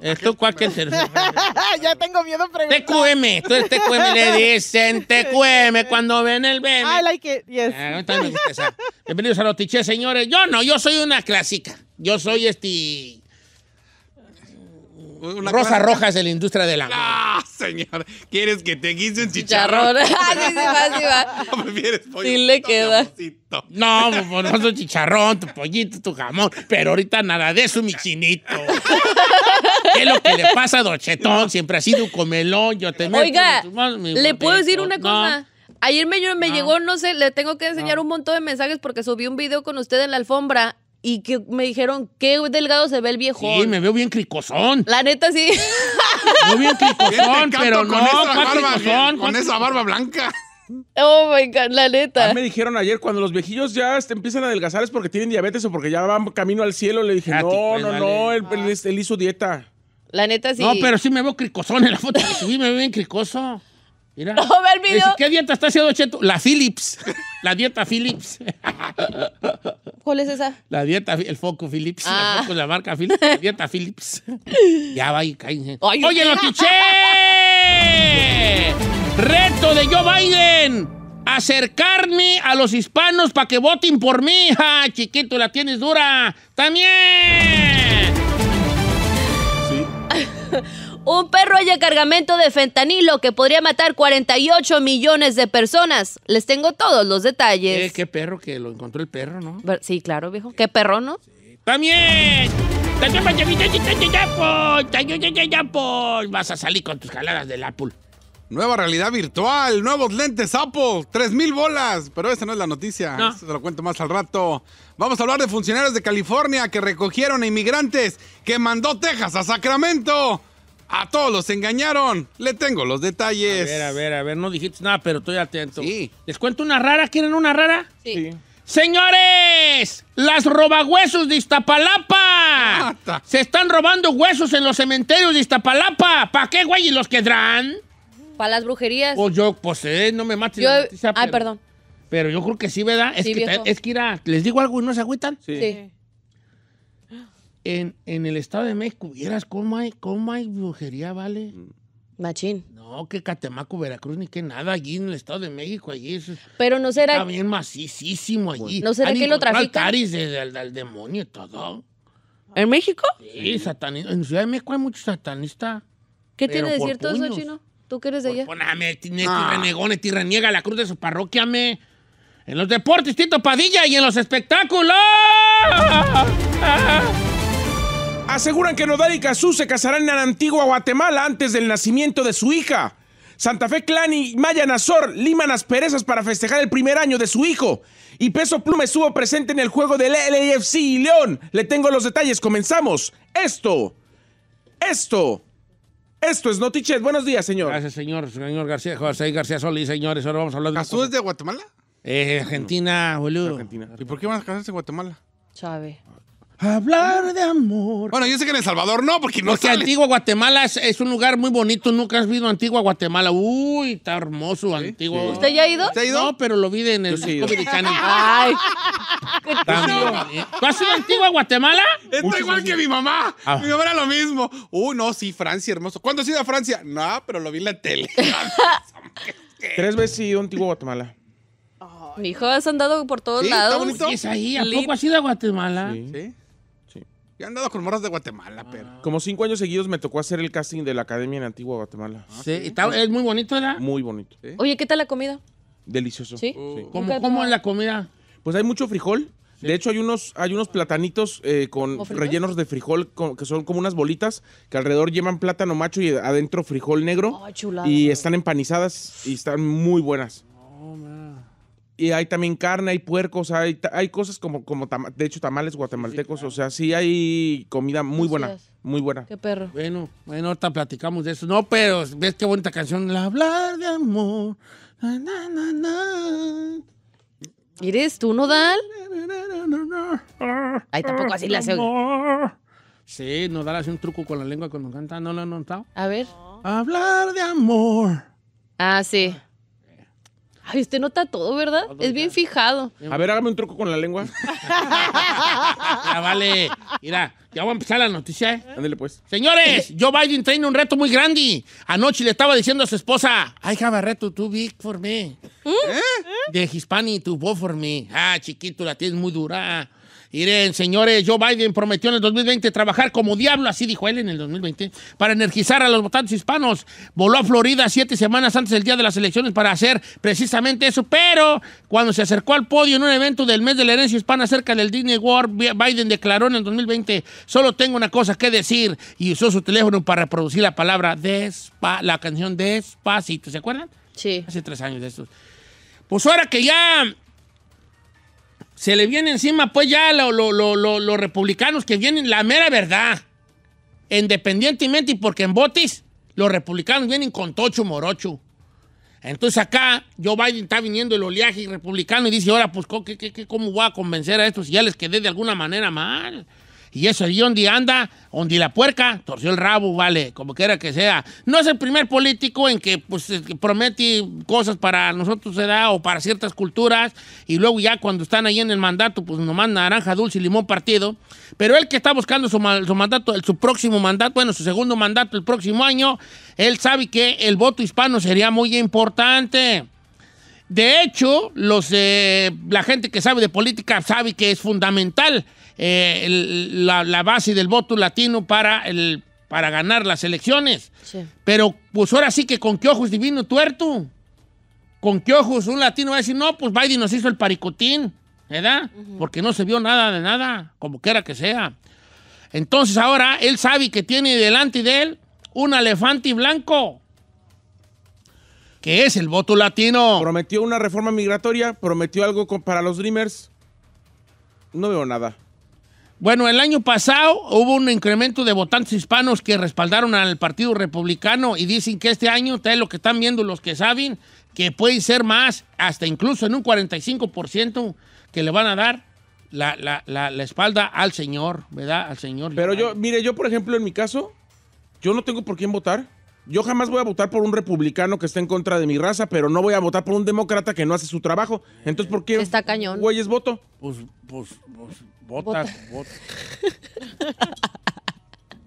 esto cualquier Ya tengo miedo preguntar. TQM, tú TQM, le dicen TQM cuando ven el ven. ¡Ah, la hay que. Bienvenidos a los tichés, señores. Yo no, yo soy una clásica. Yo soy este... Rosa Rojas de la industria del la... Señor, ¿quieres que te guise un chicharrón? Ah, sí, sí, va, sí, va. ¿No prefieres queda. Pues, no, es chicharrón, tu pollito, tu jamón. Pero ahorita nada de eso, mi chinito. ¿Qué es lo que le pasa a Dochetón? Siempre ha sido un comelón. Yo te Oiga, ¿le puedo decir una cosa? Ayer me, llegó, no sé, le tengo que enseñar un montón de mensajes porque subí un video con usted en la alfombra y que me dijeron qué delgado se ve el viejo. Sí, me veo bien cricosón. La neta sí. Muy bien picosón, pero no, barba, Con esa barba blanca. Oh my god, la neta. me dijeron ayer, cuando los viejillos ya este, empiezan a adelgazar es porque tienen diabetes o porque ya van camino al cielo. Le dije, ah, pues, no, no, no, ah. él, hizo dieta. La neta sí. No, pero sí me veo cricosón en la foto que me veo bien cricoso. Mira. ¿Qué dieta está haciendo Cheto? La Philips. La dieta Philips. ¿Cuál es esa? La dieta, el foco Philips. Ah. foco, la marca Philips. La dieta Philips. ya va y cae. ¿eh? Oye, lo piché. Reto de Joe Biden. Acercarme a los hispanos para que voten por mí. Ja, chiquito, la tienes dura. También. Un perro haya cargamento de fentanilo que podría matar 48 millones de personas. Les tengo todos los detalles. Eh, qué perro que lo encontró el perro, ¿no? Sí, claro, viejo. Qué perro, ¿no? Sí. También. Vas a salir con tus jaladas del Apple. Nueva realidad virtual, nuevos lentes Apple, 3000 bolas. Pero esa no es la noticia, no. eso te lo cuento más al rato. Vamos a hablar de funcionarios de California que recogieron a inmigrantes que mandó Texas a Sacramento. A todos los engañaron. Le tengo los detalles. A ver, a ver, a ver. No dijiste nada, pero estoy atento. Sí. ¿Les cuento una rara? ¿Quieren una rara? Sí. Señores, las robahuesos de Iztapalapa. Se están robando huesos en los cementerios de Iztapalapa. ¿Para qué, güey? ¿Y los quedarán? Para las brujerías. Pues yo, pues, eh, no me mates. ay, perdón. Pero yo creo que sí, ¿verdad? es, que, es, que, les digo algo y no se agüitan. sí. sí en, el Estado de México, vieras cómo hay, hay brujería, ¿vale? Mm. Machín. No, que Catemaco, Veracruz, ni que nada, allí en el Estado de México, allí Pero no será... Está bien macisísimo allí. ¿No será que lo trafican? al del, del, demonio y todo. ¿En México? Sí, satanista. En Ciudad de México hay mucho satanista. ¿Qué tiene de cierto eso, chino? ¿Tú qué eres de allá? Poname, renegón, reniega la cruz de su parroquia, me. En los deportes, Tito Padilla y en los espectáculos. Aseguran que Nodal y Cazú se casarán en Antigua Guatemala antes del nacimiento de su hija. Santa Fe Clani y Maya Nazor liman las perezas para festejar el primer año de su hijo. Y Peso Plume estuvo presente en el juego del LAFC y León. Le tengo los detalles, comenzamos. Esto, esto, esto es Notichet. Buenos días, señor. Gracias, señor. Señor García, José García Solís, señores. Ahora vamos a hablar de... ¿Azul es de Guatemala? Eh, Argentina, boludo. ¿Y por qué van a casarse en Guatemala? Chávez. Hablar de amor. Bueno, yo sé que en El Salvador no, porque no porque Antigua Guatemala es, un lugar muy bonito. Nunca has visto Antigua Guatemala. Uy, está hermoso, Antigua. ¿Usted ya ha ido? ¿Se ha ido? No, pero lo vi en el sí Ay. ¿Tú has ido a Antigua Guatemala? Está igual que mi mamá. Ah. Mi mamá era lo mismo. Uy, no, sí, Francia, hermoso. ¿Cuándo has ido a Francia? No, pero lo vi en la tele. Tres veces he ido a Antigua Guatemala. Mi hijo has andado por todos lados. Está bonito. es ahí? ¿A poco has ido a Guatemala? ¿Sí? Yo he andado con morras de Guatemala, pero. Ah. Como cinco años seguidos me tocó hacer el casting de la Academia en Antigua Guatemala. Ah, sí, está- es muy bonito, ¿verdad? Muy bonito. Oye, ¿qué tal la comida? Delicioso. ¿Sí? Sí. cómo es la comida? Pues hay mucho frijol. De hecho, hay unos, hay unos platanitos eh, con rellenos de frijol que son como unas bolitas que alrededor llevan plátano macho y adentro frijol negro. Ah, chulada. y están empanizadas y están muy buenas y hay también carne, hay puercos, hay, cosas como, como de hecho, tamales guatemaltecos. O sea, sí hay comida muy buena, muy buena. Qué perro. Bueno, bueno, ahorita platicamos de eso. No, pero ves qué bonita canción, hablar de amor. Na, ¿Eres tú, Nodal? Ay, tampoco así la hace. Sí, Nodal hace un truco con la lengua cuando canta. ¿No lo no. notado? A ver. Hablar de amor. Ah, sí. Ay, usted nota todo, ¿verdad? es bien fijado. A ver, hágame un truco con la lengua. ya vale. Mira, ya voy a empezar la noticia, ¿eh? pues. Señores, Joe Biden tiene un reto muy grande. Anoche le estaba diciendo a su esposa, I have a reto too big for me. ¿Mm? ¿Eh? De Hispani to vote for me. Ah, chiquito, la tienes muy dura. Miren, señores, Joe Biden prometió en el 2020 trabajar como diablo, así dijo él en el 2020, para energizar a los votantes hispanos. Voló a Florida siete semanas antes del día de las elecciones para hacer precisamente eso, pero cuando se acercó al podio en un evento del mes de la herencia hispana cerca del Disney World, Biden declaró en el 2020, solo tengo una cosa que decir, y usó su teléfono para reproducir la palabra despa, la canción Despacito, ¿se acuerdan? Sí. Hace tres años de estos. Pues ahora que ya se le viene encima, pues ya los republicanos que vienen, la mera verdad. Independientemente, y porque en Botis los republicanos vienen con tocho morocho. Entonces acá Joe Biden está viniendo el oleaje republicano y dice, ahora pues ¿qué, cómo voy a convencer a estos si ya les quedé de alguna manera mal? Y eso, allí donde anda, donde la puerca torció el rabo, vale, como quiera que sea. No es el primer político en que pues, promete cosas para nosotros o para ciertas culturas y luego ya cuando están ahí en el mandato, pues nomás naranja, dulce y limón partido. Pero él que está buscando su, su mandato, su próximo mandato, bueno, su segundo mandato el próximo año, él sabe que el voto hispano sería muy importante. De hecho, los, eh, la gente que sabe de política sabe que es fundamental eh, la, base del voto latino para, para ganar las elecciones. Pero pues ahora sí que con qué ojos divino tuerto. Con qué ojos un latino va a decir, no, pues Biden nos hizo el paricotín, ¿verdad? Porque no se vio nada de nada, como quiera que sea. Entonces ahora él sabe que tiene delante de él un elefante blanco que es el voto latino. Prometió una reforma migratoria, prometió algo para los Dreamers. No veo nada. Bueno, el año pasado hubo un incremento de votantes hispanos que respaldaron al Partido Republicano y dicen que este año, tal lo que están viendo los que saben, que puede ser más, hasta incluso en un 45% que le van a dar la, la, la, espalda al señor, ¿verdad? Al señor. Pero yo, mire, yo por ejemplo, en mi caso, yo no tengo por quién votar. Yo jamás voy a votar por un republicano que esté en contra de mi raza, pero no voy a votar por un demócrata que no hace su trabajo. Entonces, ¿por qué? Está cañón. es voto. Pues, pues, pues Botas. votar.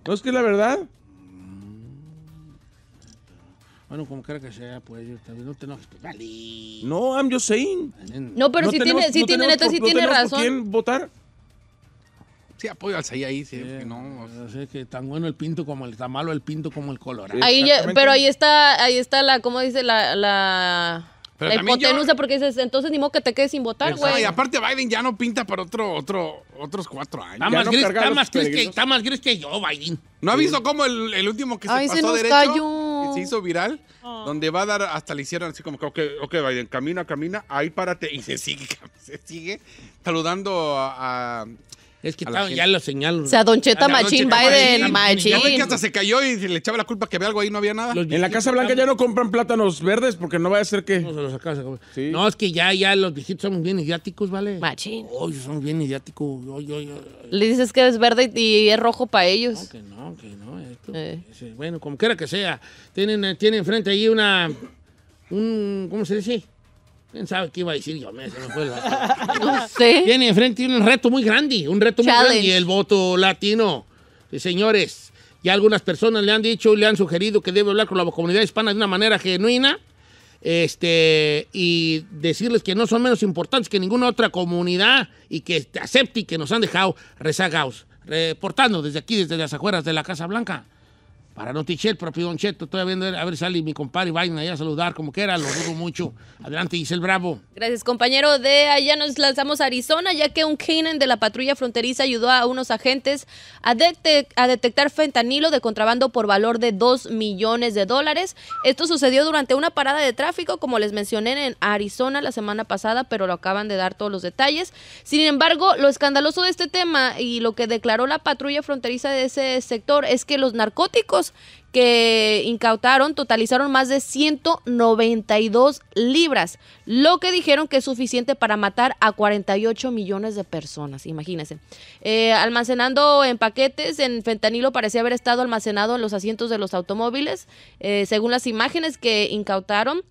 no es que la verdad. Bueno, como quiera que sea, pues yo también no tengo que... Pues, no, I'm just saying. No, pero si tiene, si tiene, neta, si tiene razón. quién votar? Sí, apoyo al ahí, ahí, sí, no. O que tan bueno el pinto como el, tan malo el pinto como el color. Ahí ya, pero ahí está, ahí está la, ¿cómo dice? la el la hipotenusa, porque dices, entonces ni modo que te quedes sin votar, güey. Y aparte Biden ya no pinta para otro, otro, otros cuatro años. Está más, gris, que, yo, Biden. ¿No ha visto cómo el, último que se pasó derecho se hizo viral? Ah. Donde va a dar, hasta le hicieron así como que, okay, ok, Biden, camina, camina, ahí párate. Y se sigue, se sigue saludando a es que ya lo señalo. O sea, Don Cheta Machín, Biden, Machín. Ya ve que hasta se cayó y le echaba la culpa que ve algo ahí, no había nada. en la Casa Blanca ya no compran plátanos verdes porque no va a ser que... No, es que ya, ya los viejitos somos bien idiáticos, ¿vale? Machín. Oye, son bien idiáticos. le dices que es verde y es rojo para ellos. No, que no, que no. Eh. bueno, como quiera que sea. Tienen, eh, tienen frente ahí una... Un, ¿Cómo se dice? ¿Quién sabe qué iba a decir yo, No sé. Tiene enfrente un reto muy grande, un reto muy grande, el voto latino. señores, ya algunas personas le han dicho, le han sugerido que debe hablar con la comunidad hispana de una manera genuina este, y decirles que no son menos importantes que ninguna otra comunidad y que acepte que nos han dejado rezagados. Reportando desde aquí, desde las afueras de la Casa Blanca. Para el propio Don Cheto, estoy viendo a ver sale mi compadre Vaina ahí a saludar, como quiera, lo dudo mucho. Adelante, el Bravo. Gracias, compañero. De allá nos lanzamos a Arizona, ya que un Kenen de la patrulla fronteriza ayudó a unos agentes a, a detectar fentanilo de contrabando por valor de 2 millones de dólares. Esto sucedió durante una parada de tráfico, como les mencioné en Arizona la semana pasada, pero lo acaban de dar todos los detalles. Sin embargo, lo escandaloso de este tema y lo que declaró la patrulla fronteriza de ese sector es que los narcóticos que incautaron totalizaron más de 192 libras, lo que dijeron que es suficiente para matar a 48 millones de personas, imagínense. Eh, almacenando en paquetes, en fentanilo parecía haber estado almacenado en los asientos de los automóviles, eh, según las imágenes que incautaron.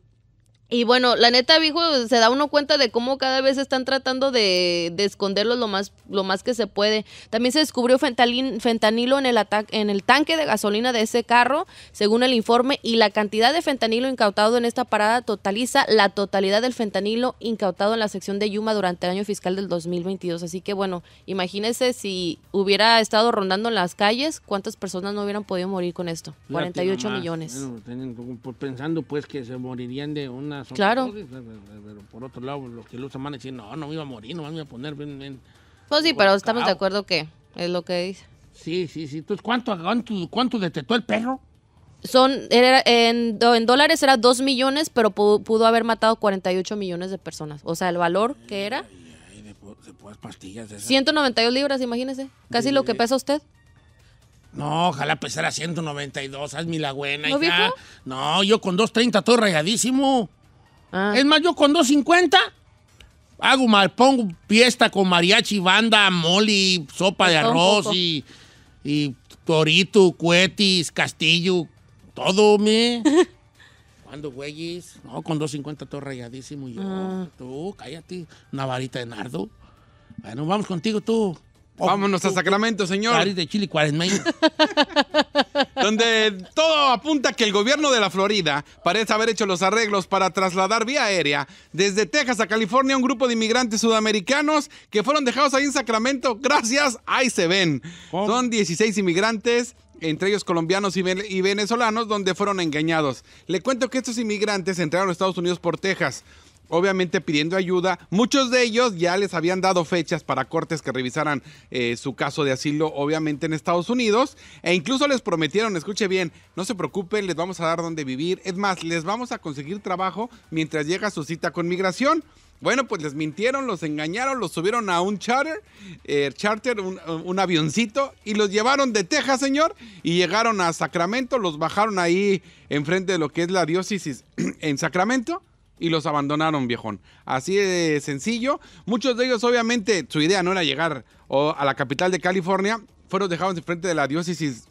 Y bueno, la neta, viejo, se da uno cuenta de cómo cada vez están tratando de, de esconderlos lo más, lo más que se puede. También se descubrió fentanilo en el, ataque, en el tanque de gasolina de ese carro, según el informe, y la cantidad de fentanilo incautado en esta parada totaliza la totalidad del fentanilo incautado en la sección de Yuma durante el año fiscal del 2022. Así que bueno, imagínense si hubiera estado rondando en las calles, cuántas personas no hubieran podido morir con esto. 48 millones. pensando pues que se morirían de una claro. pero por otro lado, los que luchan van a decir, no, no me iba a morir, no me iba a poner Pues sí, pero estamos de acuerdo que es lo que dice. Sí, sí, sí. Entonces, ¿cuánto, cuánto, cuánto detetó el perro? Son, en, dólares era 2 millones, pero pudo, haber matado 48 millones de personas. O sea, el valor que era... 192 libras, imagínese. Casi lo que pesa usted. No, ojalá pesara 192, hazme la buena, ¿No, No, yo con 230 todo rayadísimo. Ah. Es más, yo con 250 hago mal, pongo fiesta con mariachi, banda, moli, sopa de arroz y, torito, cuetis, castillo, todo, me. cuando güeyes? No, con 250 todo rayadísimo yo. Ah. Tú, cállate, una varita de nardo. Bueno, vamos contigo tú. Vámonos a Sacramento, señor. de Chile, cuaresmeño. donde todo apunta que el gobierno de la Florida parece haber hecho los arreglos para trasladar vía aérea desde Texas a California un grupo de inmigrantes sudamericanos que fueron dejados ahí en Sacramento. Gracias, ahí se ven. Son 16 inmigrantes entre ellos colombianos y, venezolanos, donde fueron engañados. Le cuento que estos inmigrantes entraron a Estados Unidos por Texas obviamente pidiendo ayuda. Muchos de ellos ya les habían dado fechas para cortes que revisaran eh, su caso de asilo, obviamente en Estados Unidos, e incluso les prometieron, escuche bien, no se preocupen, les vamos a dar donde vivir, es más, les vamos a conseguir trabajo mientras llega su cita con migración. Bueno, pues les mintieron, los engañaron, los subieron a un charter, eh, charter un, un, avioncito, y los llevaron de Texas, señor, y llegaron a Sacramento, los bajaron ahí enfrente de lo que es la diócesis en Sacramento, y los abandonaron, viejón. Así de sencillo. Muchos de ellos, obviamente, su idea no era llegar a la capital de California. Fueron dejados enfrente de la diócesis,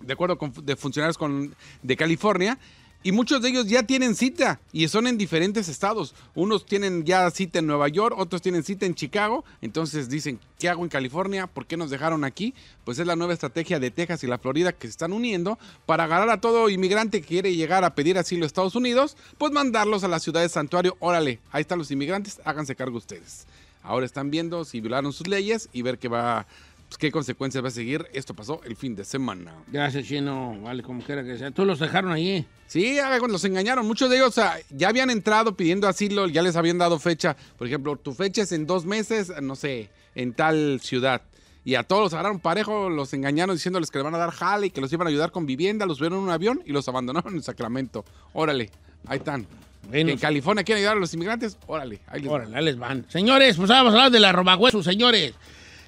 de acuerdo con de funcionarios con, de California y muchos de ellos ya tienen cita y son en diferentes estados. Unos tienen ya cita en Nueva York, otros tienen cita en Chicago. Entonces dicen, ¿qué hago en California? ¿Por qué nos dejaron aquí? Pues es la nueva estrategia de Texas y la Florida que se están uniendo para agarrar a todo inmigrante que quiere llegar a pedir asilo a Estados Unidos, pues mandarlos a la ciudad de santuario. Órale, ahí están los inmigrantes, háganse cargo ustedes. Ahora están viendo si violaron sus leyes y ver qué va pues, qué consecuencias va a seguir. Esto pasó el fin de semana. Gracias, Chino. Vale, como quiera que sea. ¿Tú los dejaron allí? Sí, los engañaron. Muchos de ellos ya habían entrado pidiendo asilo, ya les habían dado fecha. Por ejemplo, tu fecha es en dos meses, no sé, en tal ciudad. Y a todos los agarraron parejo, los engañaron diciéndoles que le van a dar jale y que los iban a ayudar con vivienda, los vieron en un avión y los abandonaron en Sacramento. Órale, ahí están. en California quieren ayudar a los inmigrantes, órale, ahí les, órale, van. les van. Señores, pues vamos a hablar de la Romaguesu, señores.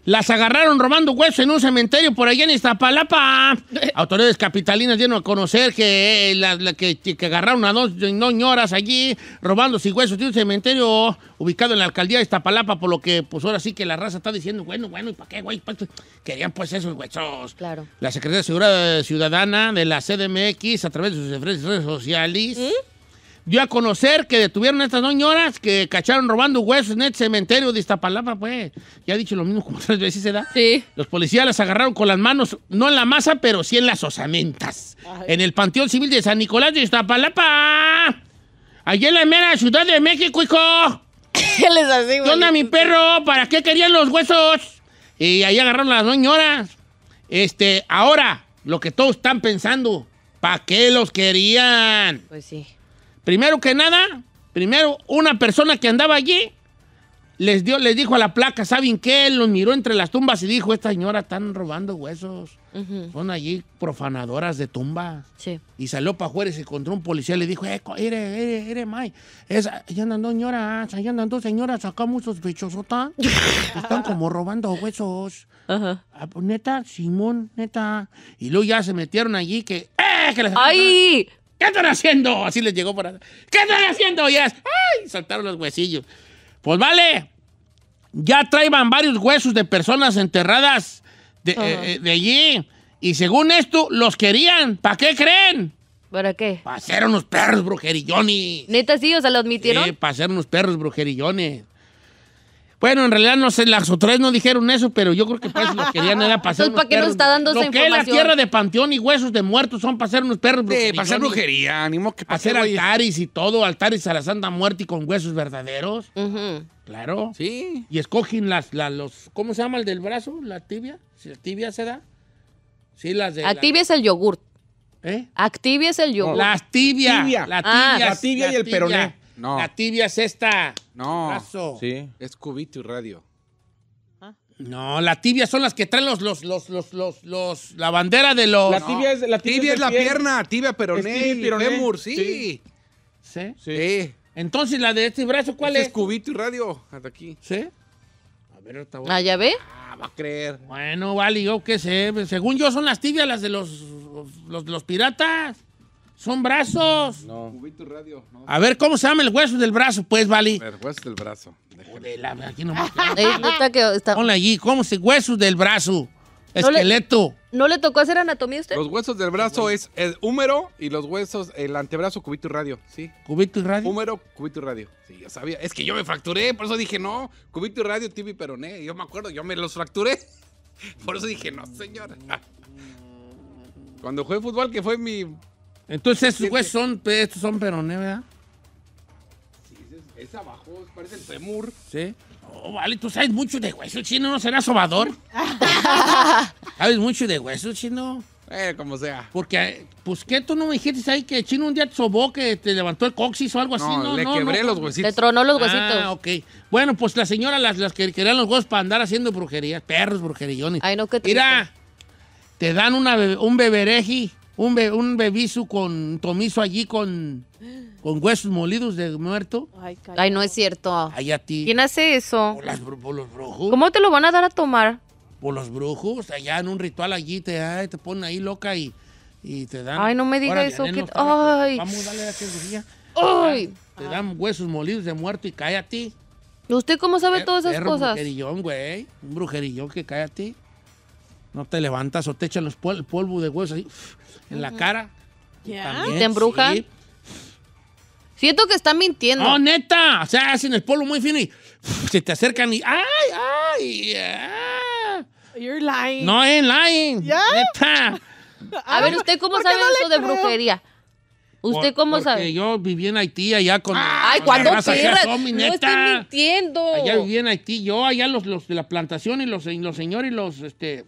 Las agarraron robando huesos en un cementerio por allá en Iztapalapa. Autoridades capitalinas dieron a conocer que, eh, que, agarraron a dos señoras allí robando huesos de un cementerio ubicado en la alcaldía de Iztapalapa, por lo que pues ahora sí que la raza está diciendo, bueno, bueno, ¿y para qué, güey? Pues, querían pues esos huesos. Claro. La Secretaría de Seguridad Ciudadana de la CDMX, a través de sus redes sociales, ¿Mm? dio a conocer que detuvieron a estas doñoras que cacharon robando huesos en el este cementerio de Iztapalapa, pues. Ya he dicho lo mismo como tres veces, se Sí. Los policías las agarraron con las manos, no en la masa, pero sí en las osamentas. En el Panteón Civil de San Nicolás de Iztapalapa. Allí en la mera Ciudad de México, hijo. ¿Qué les hace, ¿Dónde a mi perro? ¿Para qué querían los huesos? Y ahí agarraron a las doñoras. Este, ahora, lo que todos están pensando, ¿para qué los querían? Pues sí. Primero que nada, primero una persona que andaba allí les, dio, les dijo a la placa, ¿saben qué? Los miró entre las tumbas y dijo, esta señora están robando huesos. Son allí profanadoras de tumbas. Sí. Y salió para afuera y se encontró un policía le dijo, ere, ere, ere, May. Esa, andando señora, ya andando señoras. acá muy bichosotas. están como robando huesos. Ajá. Ah, pues, neta, Simón, neta. Y luego ya se metieron allí que... ¡Eh! ¡Ay! ¿Qué están haciendo? Así les llegó por ¿Qué están haciendo? Y ¡ay! Saltaron los huesillos. Pues vale, ya traían varios huesos de personas enterradas eh, eh, de, allí. Y según esto, los querían. ¿Para qué creen? ¿Para qué? Para ser unos perros brujerillones. Neta, sí, o sea, lo admitieron. Sí, para ser unos perros brujerillones. Bueno, en realidad no sé, las otras no dijeron eso, pero yo creo que pues lo querían era pasar. está que es la tierra de panteón y huesos de muertos son para hacer unos perros. Sí, para hacer brujería, ánimo que para hacer y todo, altares a la santa muerte y con huesos verdaderos. Claro. Sí. Y escogen las, los, ¿cómo se llama el del brazo? ¿La tibia? ¿Si la tibia se da? Sí, las de... Activia es el yogurt. ¿Eh? Activia es el yogurt. Las Tibia. La ah. tibia. La tibia y el peroné. No. La tibia es esta. No. Brazo. Sí. Es cubito y radio. Ah. No, la tibia son las que traen los, los, los, los, los, los la bandera de los. La tibia es la, tibia es la pierna, tibia peroné, Peroné, sí. Sí. sí. Entonces, la de este brazo, ¿cuál este es? Es cubito y radio, hasta aquí. ¿Sí? A ver, está bueno. ¿Ah, ya ve? Ah, va a creer. Bueno, vale, yo qué sé. Según yo, son las tibias las de los, los, los piratas. Son brazos. No. Cubito radio. A ver, ¿cómo se llama el hueso del brazo, pues, Vali? El hueso del brazo. Joder, la, aquí está. Hola, allí, ¿cómo se hueso del brazo? Esqueleto. ¿No le, tocó hacer anatomía a usted? Los huesos del brazo es el húmero y los huesos, el antebrazo, cubito y radio, sí. ¿Cubito y radio? Húmero, cubito y radio. Sí, yo sabía. Es que yo me fracturé, por eso dije, no, cubito y radio, tibi, pero peroné. Yo me acuerdo, yo me los fracturé. Por eso dije, no, señor. Cuando jugué fútbol, que fue mi entonces, estos huesos son, pues, estos son peroné, ¿verdad? Sí, es, abajo, parece el femur. Sí. Oh, vale, tú sabes mucho de hueso chino, ¿no será sobador? ¿Sabes mucho de huesos chino? Eh, como sea. Porque, pues, ¿qué tú no me dijiste ahí que Chino un día te sobó, que te levantó el coxis o algo así? No, le quebré los huesitos. Te tronó los ah, huesitos. Ah, ok. Bueno, pues la señora, las, las que querían los huesos para andar haciendo brujerías, perros, brujerillones. Ay, no, qué triste. Mira, te dan una, un bebereji un, be con tomizo allí con, con huesos molidos de muerto. Ay, no es cierto. Ay, a ti. ¿Quién hace eso? Por, los brujos. ¿Cómo te lo van a dar a tomar? Por los brujos, allá en un ritual allí te, te ponen ahí loca y, te dan. Ay, no me digas eso. Que... Ay. Vamos, dale a cirugía. Ay. Te dan huesos molidos de muerto y cae a ti. ¿Usted cómo sabe eh, todas esas eh, cosas? Un brujerillón, güey. Un brujerillón que cae no te levantas o te echan los polvo de huesos ahí en la cara. ¿Y ¿Te embrujan? Siento que están mintiendo. No, neta. O sea, hacen el polvo muy fino y se te acercan y. ¡Ay, ay! You're lying. No, es eh, lying. ¡Ya! Neta. A ver, ¿usted cómo sabe eso de brujería? ¿Usted cómo sabe? Yo viví en Haití allá con. ¡Ay, cuando cierras! No estoy mintiendo. Allá viví en Haití, yo, allá los, de la plantación y los, los señores y los. Este,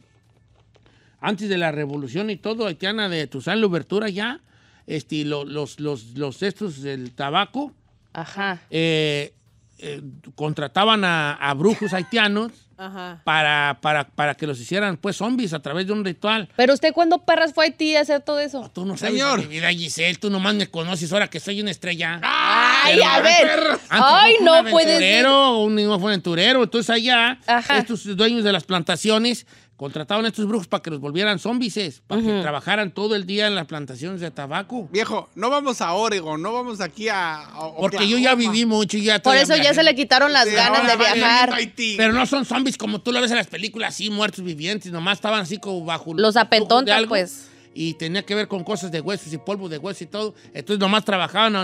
antes de la revolución y todo, haitiana de Toussaint obertura ya, este, los, los, los estos del tabaco, Ajá. Eh, eh, contrataban a, brujos haitianos Ajá. Para, para, para, que los hicieran pues zombies a través de un ritual. Pero usted cuando perras fue a Haití a hacer todo eso? tú no sabes Señor. mi vida, Giselle, tú nomás me conoces ahora que soy una estrella. Ay, a ver. Ay, no, fue Un aventurero, un aventurero. Entonces allá, estos dueños de las plantaciones Contrataban a estos brujos para que los volvieran zombies, para que trabajaran todo el día en las plantaciones de tabaco. Viejo, no vamos a Oregon, no vamos aquí a. Porque yo ya viví mucho y ya. Por eso ya se le quitaron las ganas de viajar. Pero no son zombies como tú lo ves en las películas, así muertos vivientes, nomás estaban así como bajo. Los apentontas, pues y tenía que ver con cosas de huesos y polvo de huesos y todo. Entonces nomás trabajaban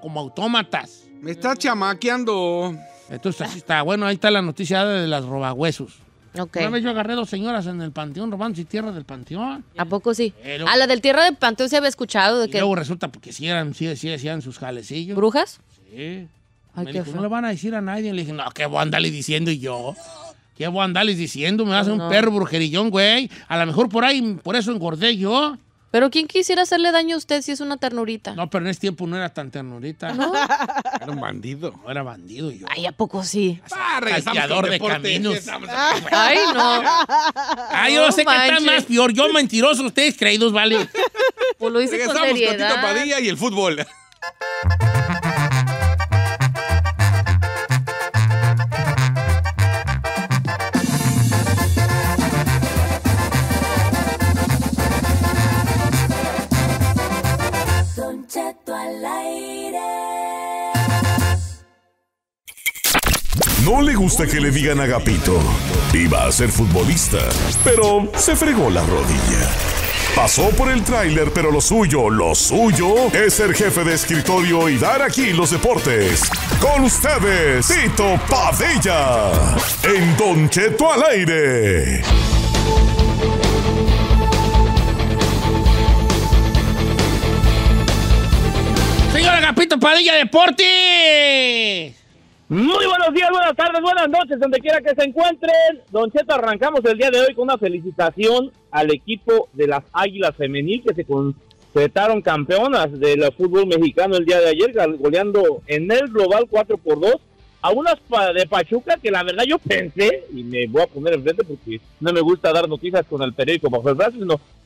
como autómatas. Me está chamaqueando. Entonces así está. Bueno, ahí está la noticia de las robahuesos. Una vez yo agarré dos señoras en el panteón robando y tierra del panteón. ¿A poco sí? a ah, la del tierra del panteón se había escuchado. De y que... luego resulta porque sí eran, sí, sí sus jalecillos. ¿Brujas? Sí. Ay, qué no le van a decir a nadie. Le dije, no, ¿qué voy a diciendo y yo? ¿Qué voy a diciendo? Me hace un perro brujerillón, güey. A lo mejor por ahí, por eso engordé yo. Pero ¿quién quisiera hacerle daño a usted si es una ternurita? No, pero en ese tiempo no era tan ternurita. ¿No? Era un bandido. No era bandido yo. Ay, ¿a poco sí? Ah, Salteador de caminos. Ay, no. Ay, yo no sé qué está más peor. Yo mentiroso, ustedes creídos, vale. Pues lo hice con seriedad. Padilla y el fútbol. No le gusta que le digan a Gapito, Iba a ser futbolista, pero se fregó la rodilla. Pasó por el tráiler, pero lo suyo, lo suyo, es ser jefe de escritorio y dar aquí los deportes. Con ustedes, Tito Padilla, en Don Cheto al aire. Señora Agapito Padilla Deportes. Muy buenos días, buenas tardes, buenas noches, donde quiera que se encuentren. Don Cheto, arrancamos el día de hoy con una felicitación al equipo de las Águilas Femenil que se concretaron campeonas del fútbol mexicano el día de ayer, goleando en el global 4 por 2 a unas de Pachuca que la verdad yo pensé, y me voy a poner enfrente porque no me gusta dar noticias con el periódico bajo el brazo,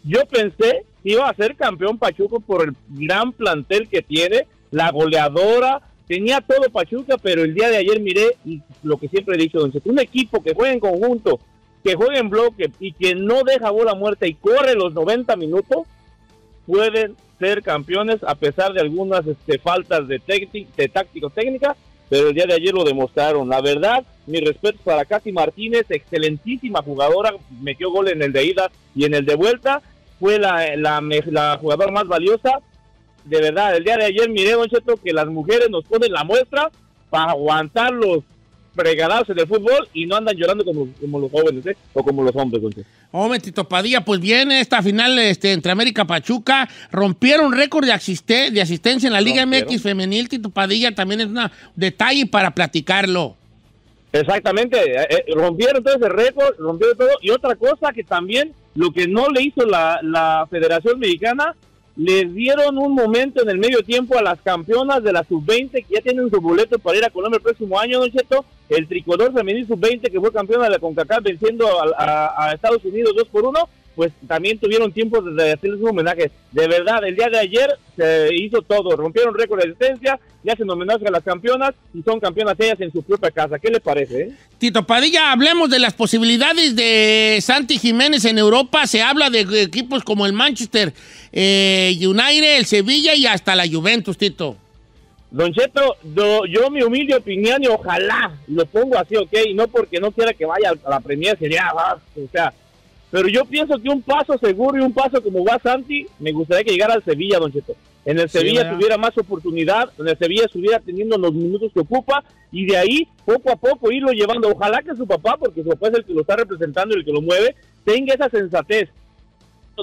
yo pensé que iba a ser campeón Pachuca por el gran plantel que tiene, la goleadora, tenía todo Pachuca, pero el día de ayer miré y lo que siempre he dicho, un equipo que juega en conjunto, que juega en bloque y que no deja bola muerta y corre los 90 minutos, pueden ser campeones a pesar de algunas este, faltas de, de táctico-técnica, pero el día de ayer lo demostraron. La verdad, mi respeto para Casi Martínez, excelentísima jugadora, metió gol en el de ida y en el de vuelta, fue la, la, la jugadora más valiosa, de verdad, el día de ayer miré, Don Cheto, que las mujeres nos ponen la muestra para aguantar los fregados en fútbol y no andan llorando como, los jóvenes, ¿eh? O como los hombres, Don Hombre, Tito Padilla, pues viene esta final este, entre América Pachuca. Rompieron récord de, de asistencia en la Liga MX femenil. Tito Padilla también es un detalle para platicarlo. Exactamente, eh, eh, rompieron todo ese récord, rompieron todo. Y otra cosa que también, lo que no le hizo la, la Federación Mexicana les dieron un momento en el medio tiempo a las campeonas de la sub-20 que ya tienen su boleto para ir a Colombia el próximo año, ¿no es cierto? El tricolor femenil sub-20 que fue campeona de la CONCACAF venciendo a, Estados Unidos 2 por 1 pues también tuvieron tiempo de hacerles un homenaje. De verdad, el día de ayer se hizo todo, rompieron récord de asistencia, ya se homenaje a las campeonas y son campeonas ellas en su propia casa. ¿Qué le parece? Eh? Tito Padilla, hablemos de las posibilidades de Santi Jiménez en Europa. Se habla de equipos como el Manchester eh, United, el Sevilla y hasta la Juventus, Tito. Don Cheto, yo mi humilde opinión y ojalá lo pongo así, ¿ok? No porque no quiera que vaya a la Premier, sería, ah, o sea, pero yo pienso que un paso seguro y un paso como va Santi, me gustaría que llegara al Sevilla, Don Cheto. En el Sevilla tuviera más oportunidad, en el Sevilla estuviera teniendo los minutos que ocupa y de ahí poco a poco irlo llevando. Ojalá que su papá, porque su papá es el que lo está representando y el que lo mueve, tenga esa sensatez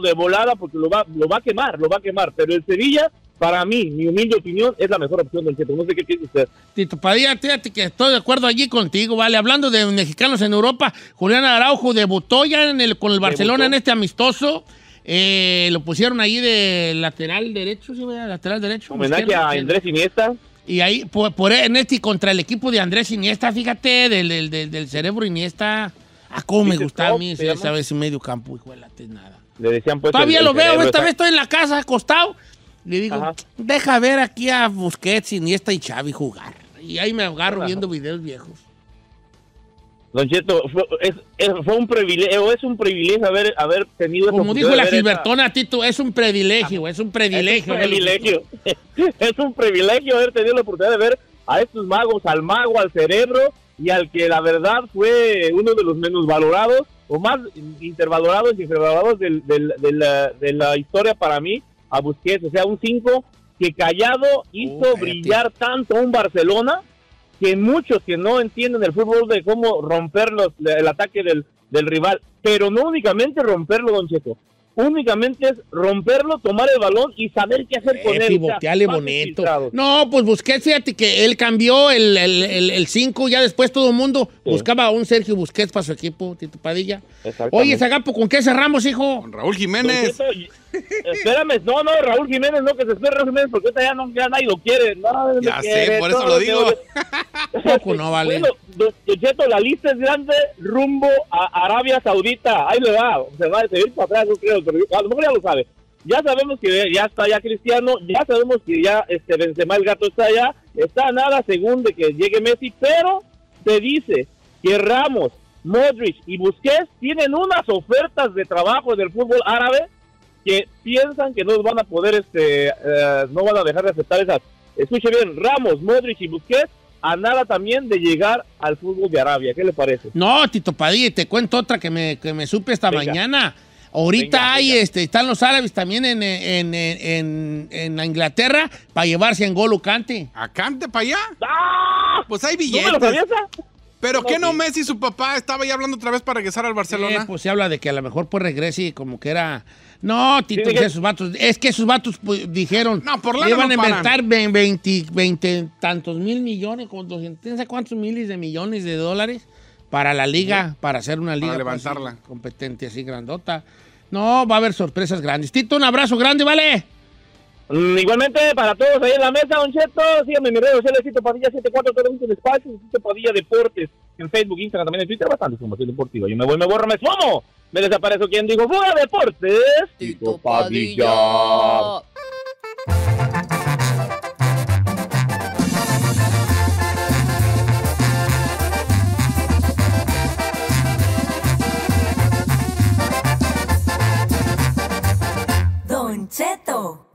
de volada porque lo va, lo va a quemar, lo va a quemar. Pero el Sevilla para mí, mi humilde opinión, es la mejor opción del tiempo, No sé qué piensa usted. Tito Padilla, fíjate que estoy de acuerdo allí contigo, ¿vale? Hablando de mexicanos en Europa, Julián Araujo debutó ya en el, con el Barcelona en este amistoso. Eh, lo pusieron ahí de lateral derecho, sí, lateral derecho. Homenaje a Andrés Iniesta. Y ahí, por, por, en este, contra el equipo de Andrés Iniesta, fíjate, del, cerebro Iniesta. Ah, cómo me gusta a mí esa vez medio campo, hijo de la nada. Le decían, pues, Todavía lo veo, esta vez estoy en la casa acostado le digo, deja ver aquí a Busquets, Iniesta y Xavi jugar. Y ahí me agarro viendo videos viejos. Don Cheto, fue, es, fue un privilegio, es un privilegio haber, haber tenido Como dijo la Gilbertona, Tito, es un privilegio, es un privilegio. Es un privilegio, es un privilegio haber tenido la oportunidad de ver a estos magos, al mago, al cerebro y al que la verdad fue uno de los menos valorados o más intervalorados y infravalorados del de la historia para mí, a Busquets, o sea, un 5 que callado hizo brillar tanto un Barcelona que muchos que no entienden el fútbol de cómo romper los, el ataque del, rival, pero no únicamente romperlo, don Checo, únicamente es romperlo, tomar el balón y saber qué hacer con él. bonito. No, pues Busquets, fíjate que él cambió el 5, ya después todo el mundo buscaba a un Sergio Busquets para su equipo, Tito Padilla. Oye, Zagapo, ¿con qué cerramos, hijo? Raúl Jiménez. Espérame, no, no, Raúl Jiménez, no, que se espere Raúl Jiménez, porque esta ya, no, ya nadie lo quiere. ya sé, por eso lo digo. no vale. Bueno, la lista es grande rumbo a Arabia Saudita. Ahí le va, se va a seguir para atrás, no creo, pero a lo mejor ya lo sabe. Ya sabemos que ya está ya Cristiano, ya sabemos que ya este Benzema el gato está allá, está nada según de que llegue Messi, pero se dice que Ramos, Modric y Busquets tienen unas ofertas de trabajo en el fútbol árabe que piensan que no van a poder, este, eh, no van a dejar de aceptar esas. Escuche bien, Ramos, Modric y Busquets a nada también de llegar al fútbol de Arabia. ¿Qué le parece? No, Tito Padilla, te cuento otra que me, supe esta mañana. Ahorita hay, este, están los árabes también en, la Inglaterra para llevarse a Golo Cante. ¿A Cante para allá? ¡Ah! Pues hay billetes. ¿Pero no, qué no Messi, su papá, estaba ya hablando otra vez para regresar al Barcelona? Eh, pues se habla de que a lo mejor pues regrese como que era no, Tito, vatos, es que esos vatos pues, dijeron que iban a inventar 20, 20, tantos mil millones, como 200, cuántos miles de millones de dólares para la liga, para hacer una liga pues, competente así grandota. No, va a haber sorpresas grandes. Tito, un abrazo grande, ¿vale? Mm, igualmente para todos ahí en la mesa, Don Cheto, síganme en mis redes sociales, Cito Padilla 74, todo el espacio, Padilla Deportes, en Facebook, Instagram, también en Twitter, bastante información deportiva. Yo me voy, me borro, me sumo, me desaparezco quien dijo, fuera deportes, Cito Padilla. Don Cheto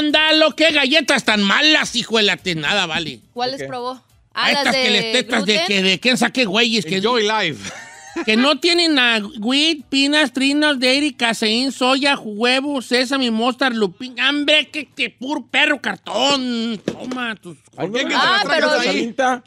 escándalo! ¡Qué galletas tan malas, hijo de la Nada, vale. ¿Cuáles ah, les probó? Ah, estas de que les tetas de quién saqué güeyes. Que, Enjoy life. que no tienen a wheat, pinas, trinos, dairy, caseín, soya, huevo, sesame, mustard, lupín. ¡Hambre! ¡Qué, qué pur perro cartón! Toma tus... ¿Por qué, que ah, pero...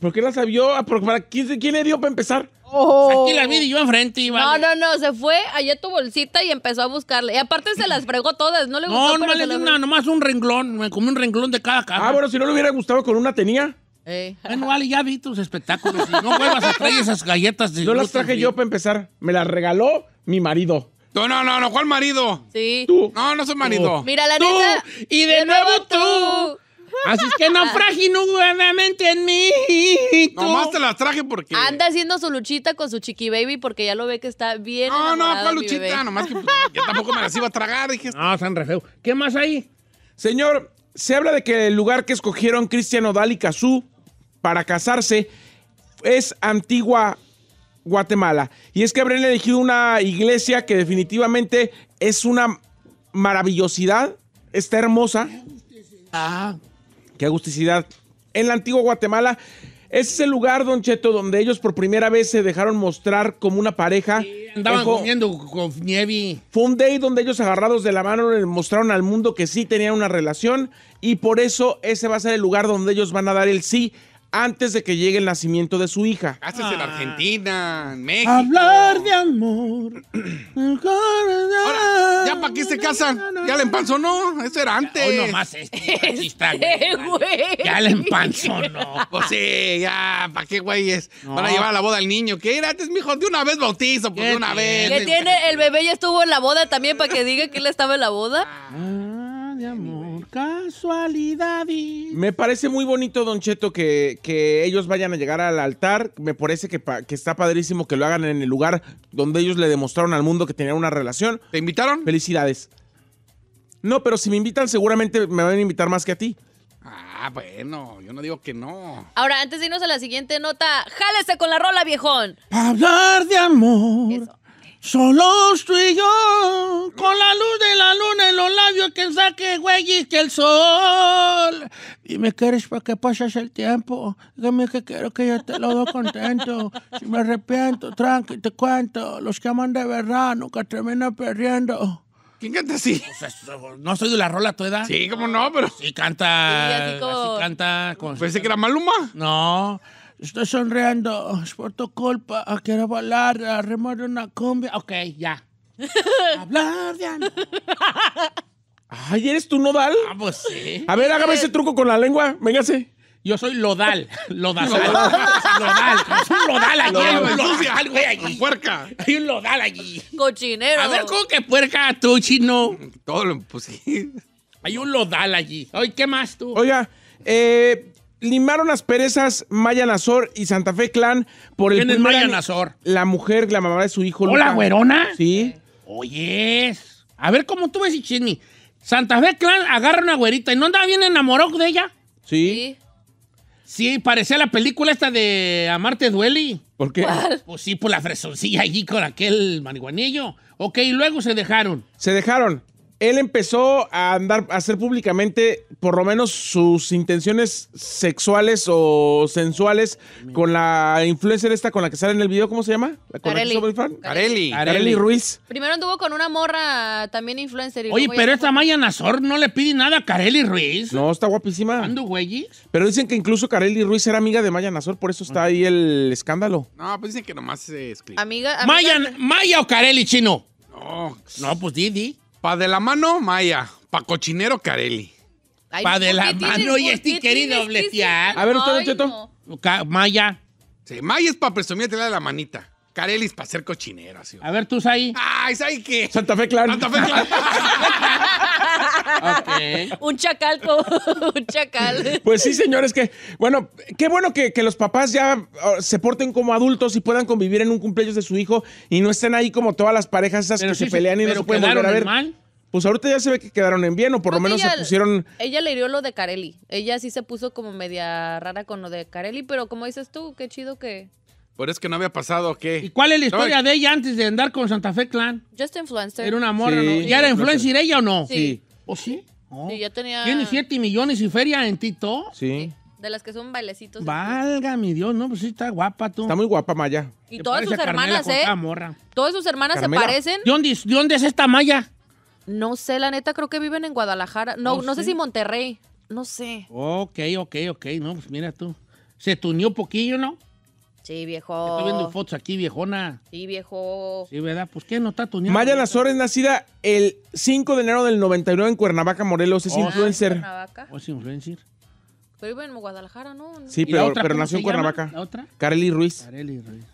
¿Por qué la sabió? ¿Para ¿Quién le dio para empezar? Oh. Aquí la vi y yo enfrente. iba No, no, no, se fue allá tu bolsita y empezó a buscarle. Y aparte se las fregó todas, no le gustó. No, no nomás un renglón, me comí un renglón de cada caja. Ah, bueno, si no le hubiera gustado con una tenía. Eh. Bueno, vale, ya vi tus espectáculos. no vuelvas a traer esas galletas. Yo las traje yo para empezar, me las regaló mi marido. No, no, no, no, ¿cuál marido? Sí. Tú. No, no soy marido. Mira, la tú. Y de, nuevo, tú. Así es que naufragino nuevamente en mí. Nomás te las traje porque. Anda haciendo su luchita con su chiqui baby porque ya lo ve que está bien. No, no, fue luchita, nomás pues, que tampoco me las iba a tragar. Dije, no, San refeo. ¿Qué más hay? Señor, se habla de que el lugar que escogieron Cristian Odal y Cazú para casarse es antigua Guatemala. Y es que habrían elegido una iglesia que definitivamente es una maravillosidad, está hermosa. Ah. Qué agusticidad. En la antigua Guatemala, ese es el lugar, Don Cheto, donde ellos por primera vez se dejaron mostrar como una pareja. Sí, andaban comiendo con nieve. Fue un day donde ellos agarrados de la mano le mostraron al mundo que sí tenían una relación y por eso ese va a ser el lugar donde ellos van a dar el sí antes de que llegue el nacimiento de su hija. Haces en ah. Argentina, en México. Hablar de amor. Ahora, ¿ya para qué se casan? ¿Ya le empanzonó? Eso era antes. Hoy nomás este, güey. Ya le empanzonó. Pues sí, ya, ¿para qué güey es? llevar a la boda al niño. ¿Qué era antes, mijo? De una vez bautizo, pues de una vez. Le tiene el bebé ya estuvo en la boda también para que diga que él estaba en la boda. Ah, de amor casualidad Me parece muy bonito, Don Cheto, que, ellos vayan a llegar al altar. Me parece que, que está padrísimo que lo hagan en el lugar donde ellos le demostraron al mundo que tenían una relación. ¿Te invitaron? Felicidades. No, pero si me invitan, seguramente me van a invitar más que a ti. Ah, bueno, yo no digo que no. Ahora, antes de irnos a la siguiente nota, jálese con la rola, viejón. hablar de amor. Solo tú y yo, con la luz de la luna en los labios que saque, güey, que el sol. y me quieres para que pasas el tiempo. Dime que quiero que yo te lo doy contento. Si me arrepiento, tranqui, te cuento. Los que aman de verdad nunca terminan perdiendo. ¿Quién canta así? Pues no soy de la rola a tu edad. Sí, como no, pero. Sí, canta. Sí, así canta. Con... Pensé que era Maluma. No. Estoy sonriendo, tu culpa. quiero hablar, remar una combi. Ok, ya. Hablar Diana. Ay, ¿eres tú nodal? Ah, pues sí. A ver, hágame ese truco con la lengua. Véngase. Yo soy lodal. Lodazal. lodal. Es un lodal allí. Hay un lodal, allí. Puerca. Hay un lodal allí. Cochinero. A ver, ¿cómo que puerca tú, chino? Todo lo... Pues sí. Hay un lodal allí. Ay, ¿qué más tú? Oiga, eh limaron las perezas Maya Nazor y Santa Fe Clan por el ¿Quién es La mujer, la mamá de su hijo. ¿Hola, güerona? Sí. Oye, a ver cómo tú ves y chisme. Santa Fe Clan agarra una güerita y no andaba bien enamorado de ella. Sí. Sí, parecía la película esta de Amarte Dueli. ¿Por qué? Pues sí, por la fresoncilla allí con aquel marihuanillo. Ok, y luego se dejaron. Se dejaron. Él empezó a andar, a hacer públicamente por lo menos sus intenciones sexuales o sensuales con la influencer esta con la que sale en el video, ¿cómo se llama? ¿La Carelli Ruiz. Primero anduvo con una morra también influencer. Y Oye, pero esta Maya Nazor no le pide nada a Carely Ruiz. No, está guapísima. ¿Ando güey? Pero dicen que incluso Carely Ruiz era amiga de Maya Nazor, por eso está ahí el escándalo. No, pues dicen que nomás se... Amiga, amiga... Maya, Maya o Carelli, chino. No. No, pues Didi. Pa de la mano, Maya. Pa cochinero, Carely. Pa' de la mano y este querido bletear. A ver, usted, Cheto. Maya. Sí, Maya es para presumirte la de la manita. Carelis para ser cochinero, sí. A ver, tú, ahí Ay, ¿Sai qué? Santa Fe Claro. Santa Fe Claro. Un chacal, un chacal. Pues sí, señores, que, bueno, qué bueno que, los papás ya ah, se porten como adultos y puedan convivir en un cumpleaños de su hijo y no estén ahí como todas las parejas esas que se pelean y no se pueden volver a ver. Pues ahorita ya se ve que quedaron en bien, o por lo menos se pusieron. Ella le hirió lo de Carelli. Ella sí se puso como media rara con lo de Carelli, pero como dices tú, qué chido que. Pero es que no había pasado, ¿qué? ¿Y cuál es la historia de ella antes de andar con Santa Fe Clan? Just influencer. Era una morra, ¿no? ¿Ya era influencer ella o no? Sí. ¿O ¿Oh, sí? Sí, oh. tenía... ¿Tiene 7 millones y feria en Tito? Sí. De las que son bailecitos. Valga mi Dios, no, pues sí está guapa tú. Está muy guapa Maya. Y todas sus hermanas, ¿eh? Todas sus hermanas se parecen. ¿De dónde, ¿De dónde es esta Maya? No sé, la neta, creo que viven en Guadalajara. No, ¿Oh, no, sé. si Monterrey. No sé. Ok, ok, ok. No, pues mira tú. Se tuneó poquillo, ¿no? Sí, viejo. Estoy viendo fotos aquí, viejona. Sí, viejo. Sí, ¿verdad? Pues ¿qué no está tuneado. Maya es nacida el 5 de enero del 99 en Cuernavaca, Morelos. Es oh, influencer. ¿O oh, es influencer? Pero vive en Guadalajara, ¿no? Sí, pero, pero nació en Cuernavaca. ¿La otra? Carely Ruiz. Carely Ruiz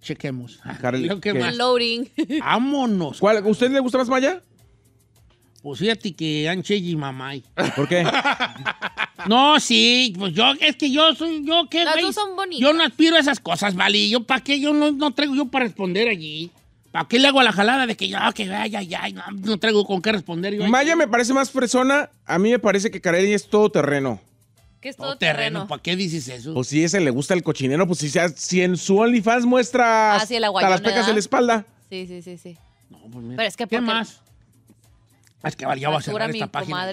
chequemos. Carel, Lo que Loading. Vámonos. ¿Cuál, ¿Usted le gusta más Maya? Pues fíjate que Anche y Mamay. ¿Por qué? No, sí, pues yo, es que yo soy, yo qué. Las son bonitas. Yo no aspiro a esas cosas, ¿vale? Yo, ¿para qué? Yo no, traigo yo para responder allí. ¿Para qué le hago a la jalada de que ya, que vaya, ya, no, no traigo con qué responder yo? Maya me parece más fresona, a mí me parece que Carelli es todo terreno. ¿Qué es todo, terreno. ¿Para qué dices eso? Pues si ese le gusta el cochinero, pues si, sea, si en su OnlyFans muestra ah, sí, las pecas en la espalda. Sí, sí, sí, sí. No, pues mira. Pero es que ¿Qué más? Es que ya va a cerrar esta página.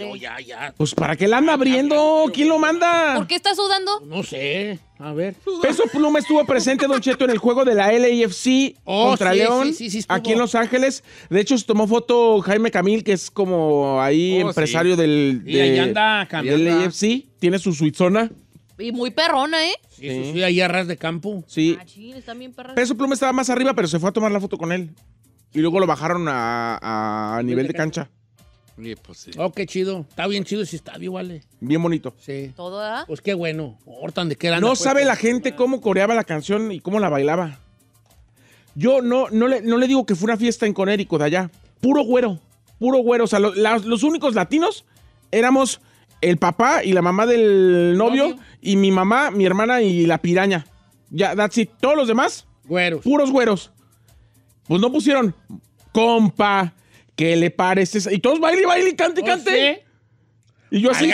Pues ¿para qué la anda abriendo? ¿Quién lo manda? ¿Por qué está sudando? No sé. A ver. Peso Pluma estuvo presente, Don Cheto, en el juego de la LAFC oh, contra León, aquí en Los Ángeles. De hecho, se tomó foto Jaime Camil, que es como ahí oh, empresario del de, LAFC. Tiene su suizona. Y muy perrona, ¿eh? Sí, sí, ahí arras de campo. Sí. Ah, Peso Pluma estaba más arriba, pero se fue a tomar la foto con él. Y luego lo bajaron a pues nivel de cancha. Pues oh, qué chido. Está bien chido, sí está bien, vale. Eh. Bien bonito. Sí. ¿Todo, da? Ah? Pues qué bueno. Hortan de qué No sabe la gente cómo coreaba la canción y cómo la bailaba. Yo no, no, le, no le digo que fue una fiesta en Conérico de allá. Puro güero. Puro güero. O sea, los únicos latinos éramos el papá y la mamá del novio, y mi mamá, mi hermana y la piraña. Ya, that's it. Todos los demás. Güeros. Puros güeros. Pues no pusieron compa, ¿Qué le parece? Y todos baile, baile, cante, cante. Y yo así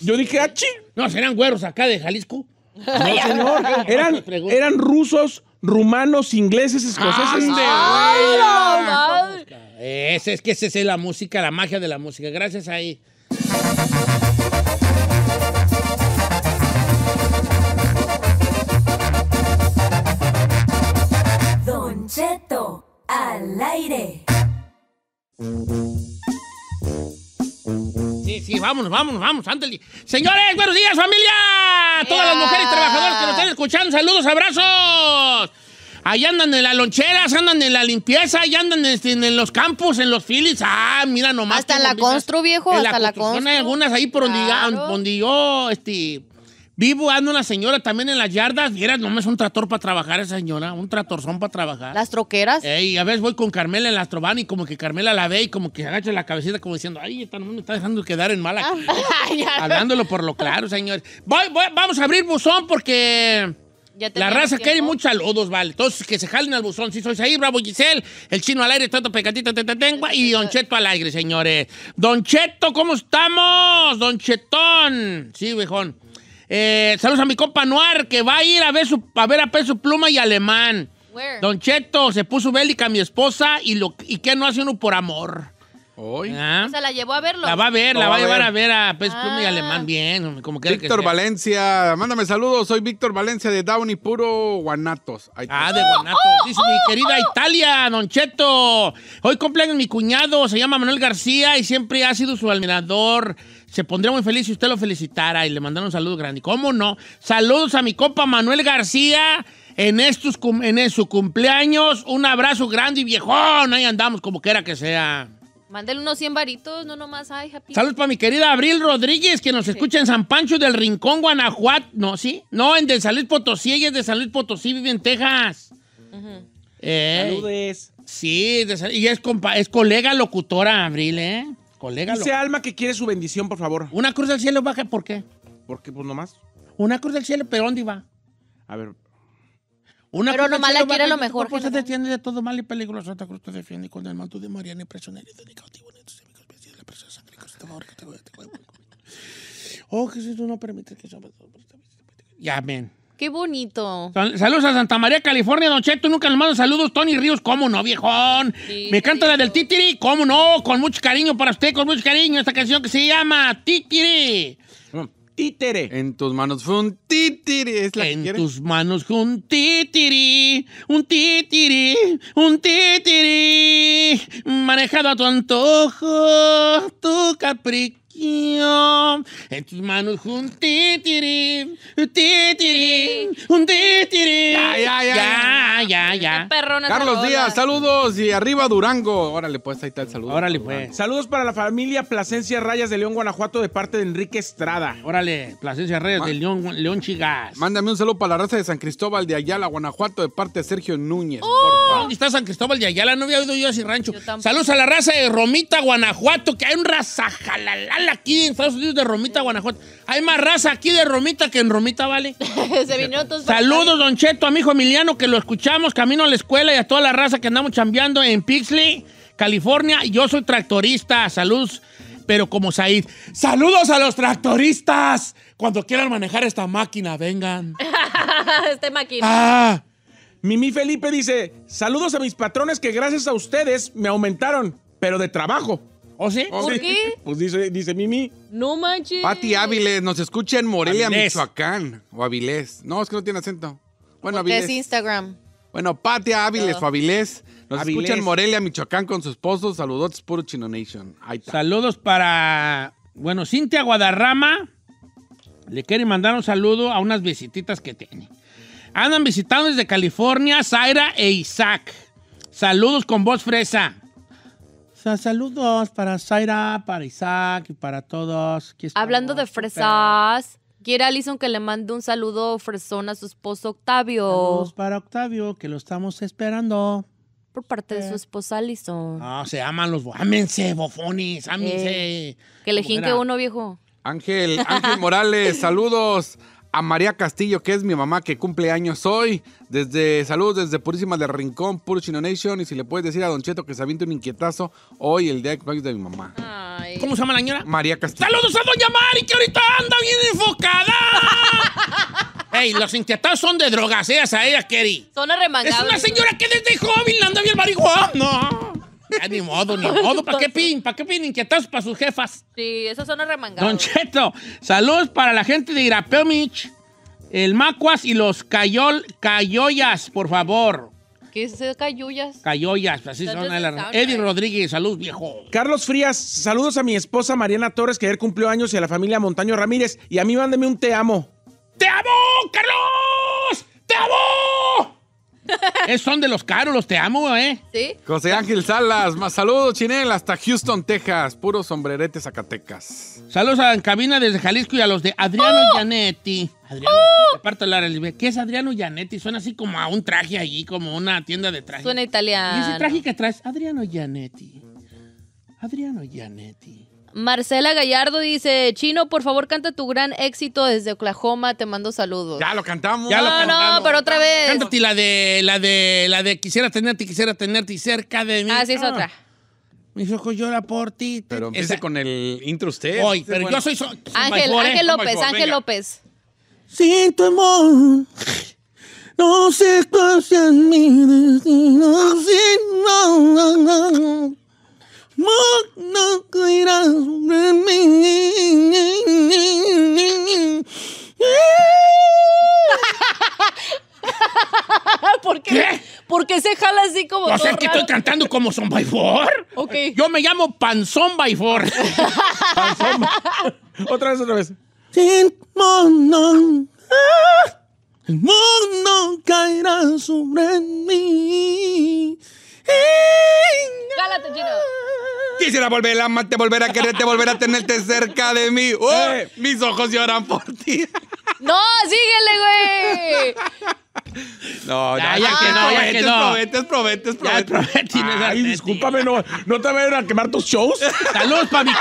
yo dije, achi ah, No, eran güeros acá de Jalisco. No, señor. eran, eran rusos, rumanos, ingleses, escoceses. ¡Ah, ah, ah de es, es que esa es la música, la magia de la música. Gracias ahí. Don Cheto, al aire. Sí, sí, vámonos, vámonos, vámonos, Señores, buenos días, familia. Todas las mujeres trabajadoras que nos están escuchando, saludos, abrazos. Ahí andan en las loncheras, andan en la limpieza, ahí andan este, en, los campos, en los filis. Ah, mira nomás. Hasta la constru, viejo, hasta la constru. Hay algunas ahí por donde, ah, donde yo, este Vivo ando una señora también en las yardas. Vieras, es un trator para trabajar esa señora. Un tratorzón para trabajar. ¿Las troqueras? Ey, a veces voy con Carmela en la Astroban y como que Carmela la ve y como que agacha la cabecita como diciendo, ay, esta no me está dejando quedar en mala. Hablándolo por lo claro, señores. Voy, vamos a abrir buzón porque... la raza que hay muchos saludos, vale. Entonces, que se jalen al buzón. Si sois ahí, bravo Giselle. El chino al aire, tanto Pecatito, te tengo. Y Don Cheto al aire, señores. Don Cheto, ¿cómo estamos? Don Chetón. Sí, viejón. Eh, saludos a mi compa Noir, que va a ir a ver, a ver a Pluma y Alemán. Don Cheto, se puso bélica mi esposa y, lo, y ¿qué no hace uno por amor? Hoy. Ah. O sea, la llevó a verlo. La va a ver, la, va a llevar a ver a Pez y ah. Alemán bien, como que Víctor Valencia, mándame saludos, soy Víctor Valencia de Downey Puro Guanatos. ah, de Guanatos. Oh, dice mi oh, querida oh. Italia, Don Cheto. Hoy cumpleaños mi cuñado, se llama Manuel García y siempre ha sido su almirador. Se pondría muy feliz si usted lo felicitara y le mandara un saludo grande. ¿Cómo no? Saludos a mi copa Manuel García en, estos, en su cumpleaños. Un abrazo grande y viejón. Ahí andamos como quiera que sea. Mándale unos 100 varitos, no nomás. Ay, Saludos para mi querida Abril Rodríguez, que nos escucha en San Pancho del Rincón, Guanajuato. No, ¿sí? No, en de salud Potosí. Ella es de salud Potosí, vive en Texas. Eh, Saludes. Sí, y es, es colega locutora, Abril, ¿eh? Colega Dice Alma que quiere su bendición, por favor. Una cruz del cielo, baja, ¿por qué? Porque, pues nomás. Una cruz del cielo, pero ¿dónde va? A ver, una Pero nomás le quiere lo mejor. Pues se defiende de todo mal y peligroso. Santa Cruz te defiende con el manto de Mariana y y cautivo. Entonces, amigos, de la persona de sangre. Te favor, que te voy a Oh, no que Ya, amén. Qué bonito. Saludos a Santa María, California, Don Cheto. Nunca nos mando saludos, Tony Ríos. ¿Cómo no, viejón? Me canta la del Titiri. ¿Cómo no? Con mucho cariño para usted, con mucho cariño. Esta canción que se llama Titiri. En tus manos fue un la en tus manos fue un títere. Un títere. Un títere. Manejado a tu antojo. Tu capricho en tus manos un titirín, un titirín, un titirín. Ya, ya, ya. Carlos Díaz, saludos y arriba Durango. Órale, pues ahí está el saludo. Órale, pues. Saludos para la familia Plasencia Rayas de León, Guanajuato, de parte de Enrique Estrada. Órale, Plasencia Rayas de León, León Chigas. Mándame un saludo para la raza de San Cristóbal de Ayala, Guanajuato, de parte de Sergio Núñez. Uh. ¿Dónde está San Cristóbal de Ayala? No había oído yo así, rancho. Saludos a la raza de Romita, Guanajuato, que hay un raza jalalal aquí en Estados Unidos de Romita, Guanajuato. Hay más raza aquí de Romita que en Romita, ¿vale? Se vino todos Saludos, Don Cheto, a mi hijo Emiliano, que lo escuchamos camino a la escuela y a toda la raza que andamos chambeando en Pixley, California. Yo soy tractorista. Saludos, pero como Said. ¡Saludos a los tractoristas! Cuando quieran manejar esta máquina, vengan. este máquina. Ah. Mimi Felipe dice, saludos a mis patrones que gracias a ustedes me aumentaron, pero de trabajo. ¿O ¿Oh, sí? ¿Por qué? Pues dice, dice Mimi. No manches. Pati Áviles, nos escucha en Morelia, Michoacán. O Avilés. No, es que no tiene acento. Bueno, es Instagram. Bueno, Pati Áviles o Avilés. Nos escuchan escucha en Morelia, Michoacán con su esposo. Saludos, puro Chino Nation. Saludos para. Bueno, Cintia Guadarrama. Le quiere mandar un saludo a unas visititas que tiene. Andan visitando desde California, Zaira e Isaac. Saludos con voz fresa saludos para Zaira, para Isaac y para todos. Hablando de fresas, quiere Alison que le mande un saludo fresón a su esposo Octavio. Saludos para Octavio, que lo estamos esperando. Por parte de su eh. esposa Alison. Ah, se aman los... Ámense, bofones, ámense. Eh, que le jinque uno, viejo. Ángel, Ángel Morales, saludos a María Castillo, que es mi mamá, que cumple años hoy. Desde saludos, desde Purísima del Rincón, Purchino Nation. Y si le puedes decir a Don Cheto que se aviente un inquietazo hoy, el día de de mi mamá. ¿Cómo se llama la señora? María Castillo. ¡Saludos a Doña Mari, que ahorita anda bien enfocada! Ey, los inquietados son de drogas, seas a ella, Kerry. Son arremangados. Es una señora que desde joven anda bien marihuana ni modo, ni modo. ¿Para qué pin? ¿Para qué pin inquietados para sus jefas? Sí, esas son arremangados. Don Cheto, saludos para la gente de Irapemich, el Macuas y los Cayollas, Cayoyas, por favor. ¿Qué es eso? de Cayollas, así son. La... Eddie Rodríguez, salud, viejo. Carlos Frías, saludos a mi esposa Mariana Torres, que ayer cumplió años, y a la familia Montaño Ramírez. Y a mí mándeme un te amo. ¡Te amo, Carlos! ¡Te amo! son de los caros, los te amo, ¿eh? Sí. José Ángel Salas, más saludos, Chinel, hasta Houston, Texas. Puros sombreretes Zacatecas. Saludos a Cabina desde Jalisco y a los de Adriano oh. Adriano, ¡Oh! ¿Qué es Adriano Gianetti? Suena así como a un traje allí, como una tienda de trajes. Suena italiano. ¿Y ese traje que traes? Adriano Gianetti. Adriano Gianetti. Marcela Gallardo dice, Chino, por favor canta tu gran éxito desde Oklahoma, te mando saludos. Ya lo cantamos. no, no, pero otra vez. Cántate la de, la de, la de quisiera tenerte, quisiera tenerte cerca de mí. Ah, es ah. otra. Mis ojos lloran por ti. Pero empiece con el intro usted. Hoy, pero yo soy... Ángel, Ángel eh. López, Ángel López. Sin tu amor, no sé cuál sea mi destino, No, no, no no caerá sobre mí. ¿Por qué? ¿Qué? ¿Por se jala así como.? ¿No sea, que estoy cantando como Son Four. Ok. Yo me llamo Panzón by Otra vez, otra vez. El mundo, el mundo caerá sobre mí. Quisiera volver a amarte, volver a quererte, volver a tenerte cerca de mí. mis ojos lloran por ti. No, síguele, güey. No, ya, que no, ya este que no. Prometes, este prometes, este prometes. Ay, discúlpame, no, ¿no te van a quemar tus shows? Saludos para mi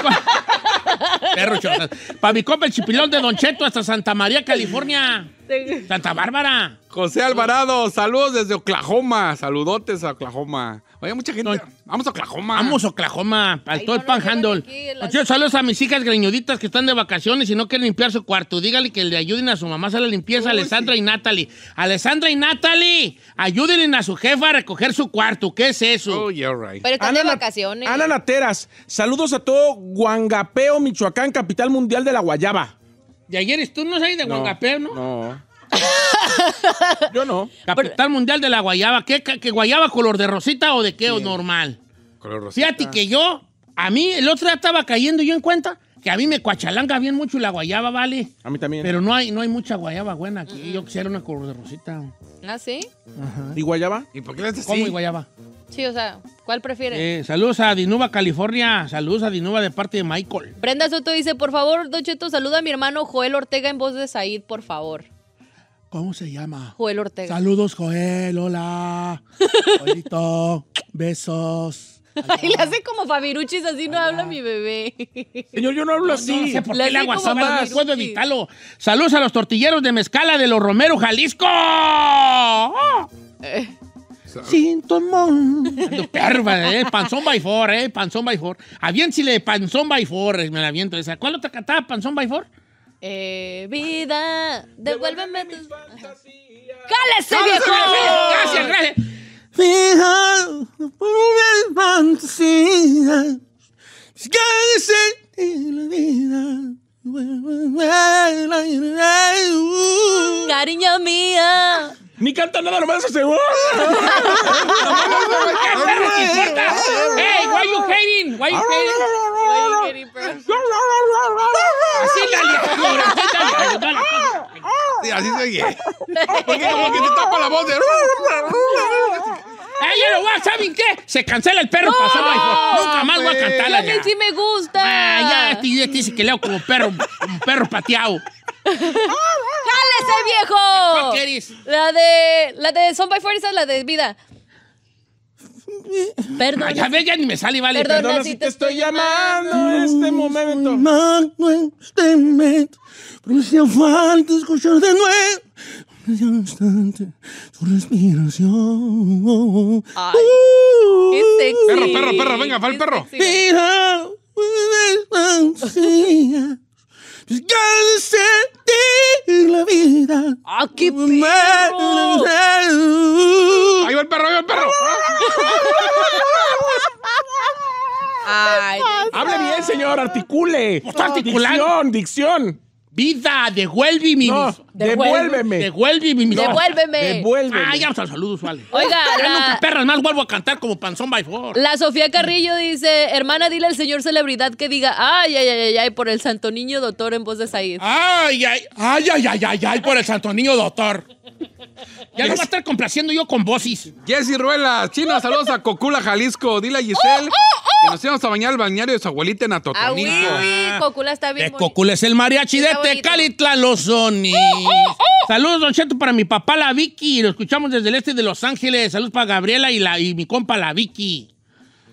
Perro Para mi compa el chipilón de Don Cheto hasta Santa María, California. Santa Bárbara. José Alvarado, saludos desde Oklahoma. Saludotes a Oklahoma. Oye, mucha gente. Vamos a Oklahoma. Vamos a Oklahoma, al todo el panhandle. saludos a mis hijas greñuditas que están de vacaciones y no quieren limpiar su cuarto. Dígale que le ayuden a su mamá a la limpieza, Alessandra y Natalie. Alessandra y Natalie, ayúdenle a su jefa a recoger su cuarto. ¿Qué es eso? Oh, yeah, Pero están de vacaciones. Ana Lateras, saludos a todo Guangapeo, Michoacán, capital mundial de la guayaba. De ayer tú no de No, Guangapeo, ¿no? No. Yo no. Capital mundial de la guayaba. ¿Qué, guayaba color de rosita o de qué normal? Color rosita. Fíjate que yo, a mí, el otro día estaba cayendo yo en cuenta que a mí me cuachalanga bien mucho la guayaba, ¿vale? A mí también. Pero no hay, no hay mucha guayaba buena aquí. Yo quisiera una color de rosita. ¿Ah, sí? ¿Y guayaba? ¿Y por qué le ¿Cómo y guayaba? Sí, o sea, ¿cuál prefiere? Eh, saludos a Dinuba, California. Saludos a Dinuba de parte de Michael. Brenda Soto dice, por favor, Docheto, saluda a mi hermano Joel Ortega en voz de Said, por favor. ¿Cómo se llama? Joel Ortega. Saludos, Joel. Hola. Joelito. Besos. Ay, le hace como Fabiruchis, así no habla mi bebé. Señor, yo no hablo así. No sé por qué le hago No puedo evitarlo. Saludos a los tortilleros de Mezcala de los Romero, Jalisco. Eh. Sin tu Perva, eh. Panzón by four, eh. Panzón by four. le panzón by four. Eh, me la aviento ¿Cuál otra cantaba? Panzón by four. Eh, vida, devuélveme, tus fantasías. viejo! Gracias, gracias. Vida, devuélveme fantasías. la vida. Cariño mía. Ni canta nada nomás se seguro. Hey, why you hating? Why you hating? así, así se oye. Porque como que te tapa la voz de. ¡Ey, yo no ¿Saben qué? Se cancela el perro pasado. Ay, Nunca más voy a cantarla. A mí sí me gusta. Ah, ya, este dice que leo como perro, como perro pateado. Cállese viejo! ¿Cuál quieres? La de, la de Son by es la de vida. Perdón. Ah, ya ve, ya ni me sale, vale. Perdona, Perdona si, si te, te estoy llamando en este momento. Llamando en este momento. Pero me hacía falta escuchar de nuevo. instante, tu respiración. Ay, uh, qué sexy. Perro, perro, perro, venga, va el perro. Mira, yo sentir la vida. aquí ah, qué ¡Ahí va el perro, ahí va el perro! Ay, Hable bien, señor, articule. articulación, Dicción, dicción. Vida, devuelve mi no, devuélveme. Devuélveme. devuélveme. Devuélveme. Ay, ya vamos al usual. Oiga. Ya no perras más vuelvo a cantar como Panzón by Four. La Sofía Carrillo dice, hermana, dile al señor celebridad que diga, ay, ay, ay, ay, ay, por el santo niño doctor en voz de Said. Ay, ay, ay, ay, ay, ay, por el santo niño doctor. Ya no va a estar complaciendo yo con voces. Jessy Ruela, China, saludos a Cocula, Jalisco. Dile a Giselle. Oh, oh, que nos íbamos a bañar al bañario de su abuelita en Atotonilco. Ah, Cocula está bien. Cocula es el mariachi de Tecalitla, los Zonis. Uh, uh, uh. Saludos, Don Cheto, para mi papá, la Vicky. Lo escuchamos desde el este de Los Ángeles. Saludos para Gabriela y, la, mi compa, la Vicky.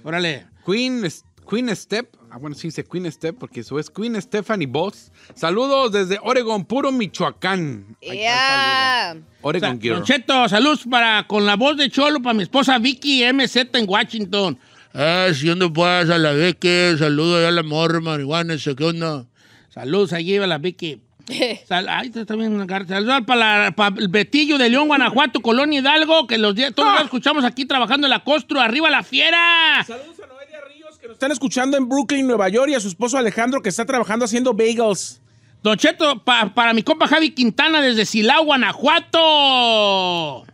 Órale. Queen, Queen Step. Ah, bueno, sí dice Queen Step, porque eso es Queen Stephanie Boss. Saludos desde Oregon, puro Michoacán. Yeah. Oregon quiero. Girl. Don Cheto, saludos para, con la voz de Cholo para mi esposa Vicky MZ en Washington. Ah, si dónde pues, a la Beque, saludos allá a la morra, marihuana, que qué onda. Saludos allí a la Beque. ahí está también una carta. Saludos para, el Betillo de León, Guanajuato, Colonia Hidalgo, que los días, todos escuchamos aquí trabajando en la Costro, arriba la fiera. Saludos a Noelia Ríos, que nos están escuchando en Brooklyn, Nueva York, y a su esposo Alejandro, que está trabajando haciendo bagels. Don Cheto, para mi compa Javi Quintana desde Silao, Guanajuato.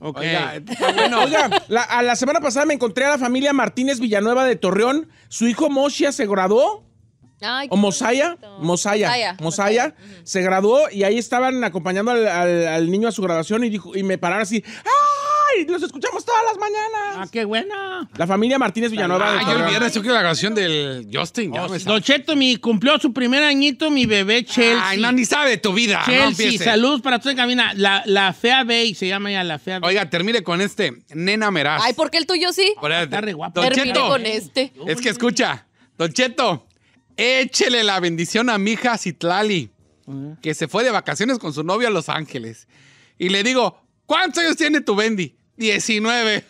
Oiga, bueno. Oiga, la, a la semana pasada me encontré a la familia Martínez Villanueva de Torreón. Su hijo Mosia se graduó. Ay, o Mosaya, Mosaya, Mosaya, se graduó y ahí estaban acompañando al, niño a su graduación y, dijo, y me pararon así, ¡ah! y los escuchamos todas las mañanas. Ah, qué buena. La familia Martínez Villanueva. Ah, yo olvidé la canción del Justin. Oh, Don Cheto, mi, cumplió su primer añito mi bebé Chelsea. Ay, no, ni sabe tu vida. Chelsea, saludos para toda la Camina. La, la fea Bey, se llama ya la fea Oiga, termine con este, Nena Meraz. Ay, ¿por qué el tuyo sí? está re guapo. Don con este. Es que escucha, Don Cheto, échele la bendición a mi hija Citlali, que se fue de vacaciones con su novio a Los Ángeles. Y le digo, ¿cuántos años tiene tu Bendy? 19.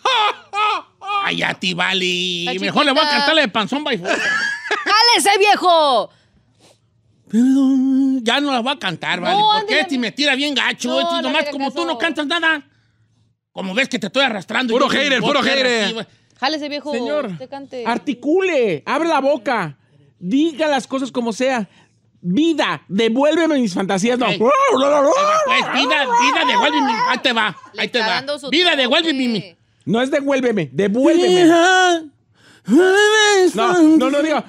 Ay, a ti, Bali. Mejor le voy a cantarle de panzón by ¡Cálese, viejo! Ya no la voy a cantar, ¿vale? Porque este me tira bien gacho. No, este, nomás como tú no cantas nada. Como ves que te estoy arrastrando. Puro hater, puro hater. Jálese, viejo. Señor, articule, abre la boca, diga las cosas como sea. Vida, devuélveme mis fantasías. No. Pues, vida, vida, devuélveme. Ahí te va. Ahí te va. Vida, devuélveme. No es devuélveme, devuélveme. no, no, no digo.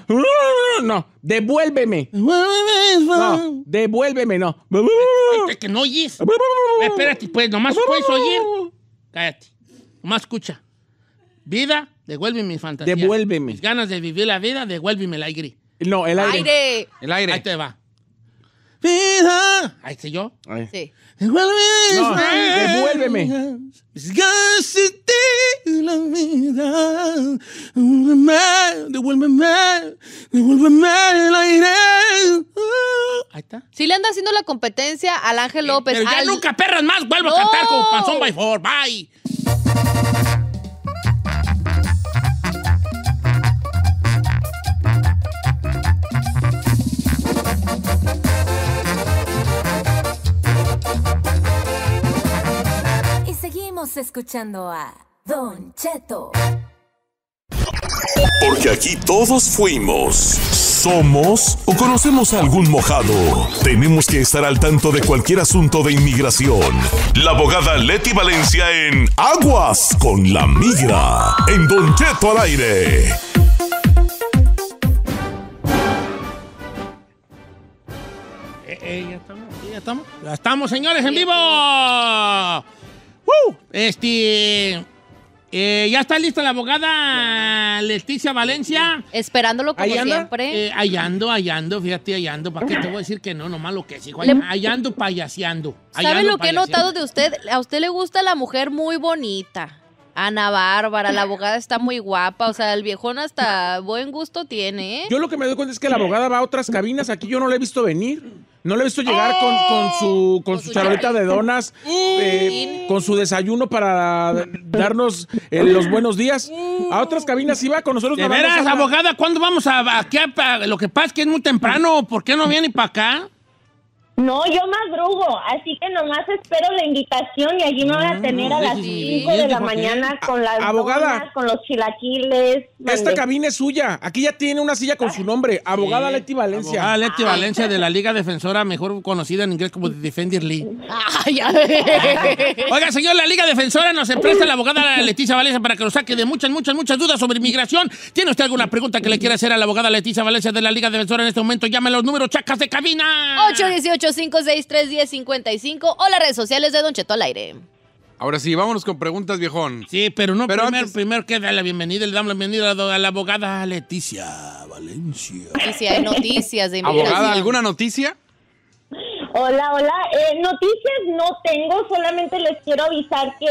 No, devuélveme. No, devuélveme, no. que no oyes. Espérate, pues, nomás puedes oír. Cállate. Nomás escucha. Vida, devuélveme mis fantasías. Devuélveme. Mis ganas de vivir la vida, devuélveme la igreja no, el aire. El aire. Ahí te va. Vida. Ahí estoy yo. Sí. Devuélveme, devuélveme. la vida. Devuélveme, devuélveme, devuélveme el aire. Ahí está. Sí le anda haciendo la competencia al Ángel eh, López. ya nunca perras más vuelvo a cantar con Panzón by Four. Bye. escuchando a Don Cheto. Porque aquí todos fuimos, somos o conocemos a algún mojado. Tenemos que estar al tanto de cualquier asunto de inmigración. La abogada Leti Valencia en Aguas con la Migra, en Don Cheto al aire. Eh, eh, ya estamos, ya estamos. Ya estamos, señores, en vivo. ¡Woo! Este. Eh, ya está lista la abogada Leticia Valencia. Esperándolo como siempre. hallando, eh, hallando, fíjate, hallando. ¿Para qué te voy a decir que no? No malo que sigo. hijo Hallando, payaseando. ¿Sabe lo que he notado de usted? A usted le gusta la mujer muy bonita. Ana Bárbara, la abogada está muy guapa, o sea, el viejón hasta buen gusto tiene. ¿eh? Yo lo que me doy cuenta es que la abogada va a otras cabinas, aquí yo no la he visto venir. No le he visto llegar con, ¡Oh! su, con, su, de donas, eh, con su desayuno para darnos eh, los buenos días. A otras cabinas iba con nosotros. De abogada, ¿cuándo vamos a, a, Lo que pasa es que es muy temprano. ¿Por qué no viene para acá? No, yo madrugo, así que nomás espero la invitación y allí me voy a mm, tener a las 5 de la mañana con las abogada, con los chilaquiles. Esta cabina es suya, aquí ya tiene una silla con su nombre, ah, abogada Leti Valencia. Ah, Leti Valencia de la Liga Defensora, mejor conocida en inglés como Defender League. Oiga, señor, la Liga Defensora nos empresta la abogada Leticia Valencia para que nos saque de muchas, muchas, muchas dudas sobre inmigración. ¿Tiene usted alguna pregunta que le quiera hacer a la abogada Leticia Valencia de la Liga Defensora en este momento? Llame a los números chacas de cabina. 818 856-310-55 o las redes sociales de Don Cheto al aire. Ahora sí, vámonos con preguntas, viejón. Sí, pero no, pero primero, primero que la bienvenida, le damos la bienvenida a la, abogada Leticia Valencia. Sí, hay noticias de alguna noticia? Hola, hola. Eh, noticias no tengo, solamente les quiero avisar que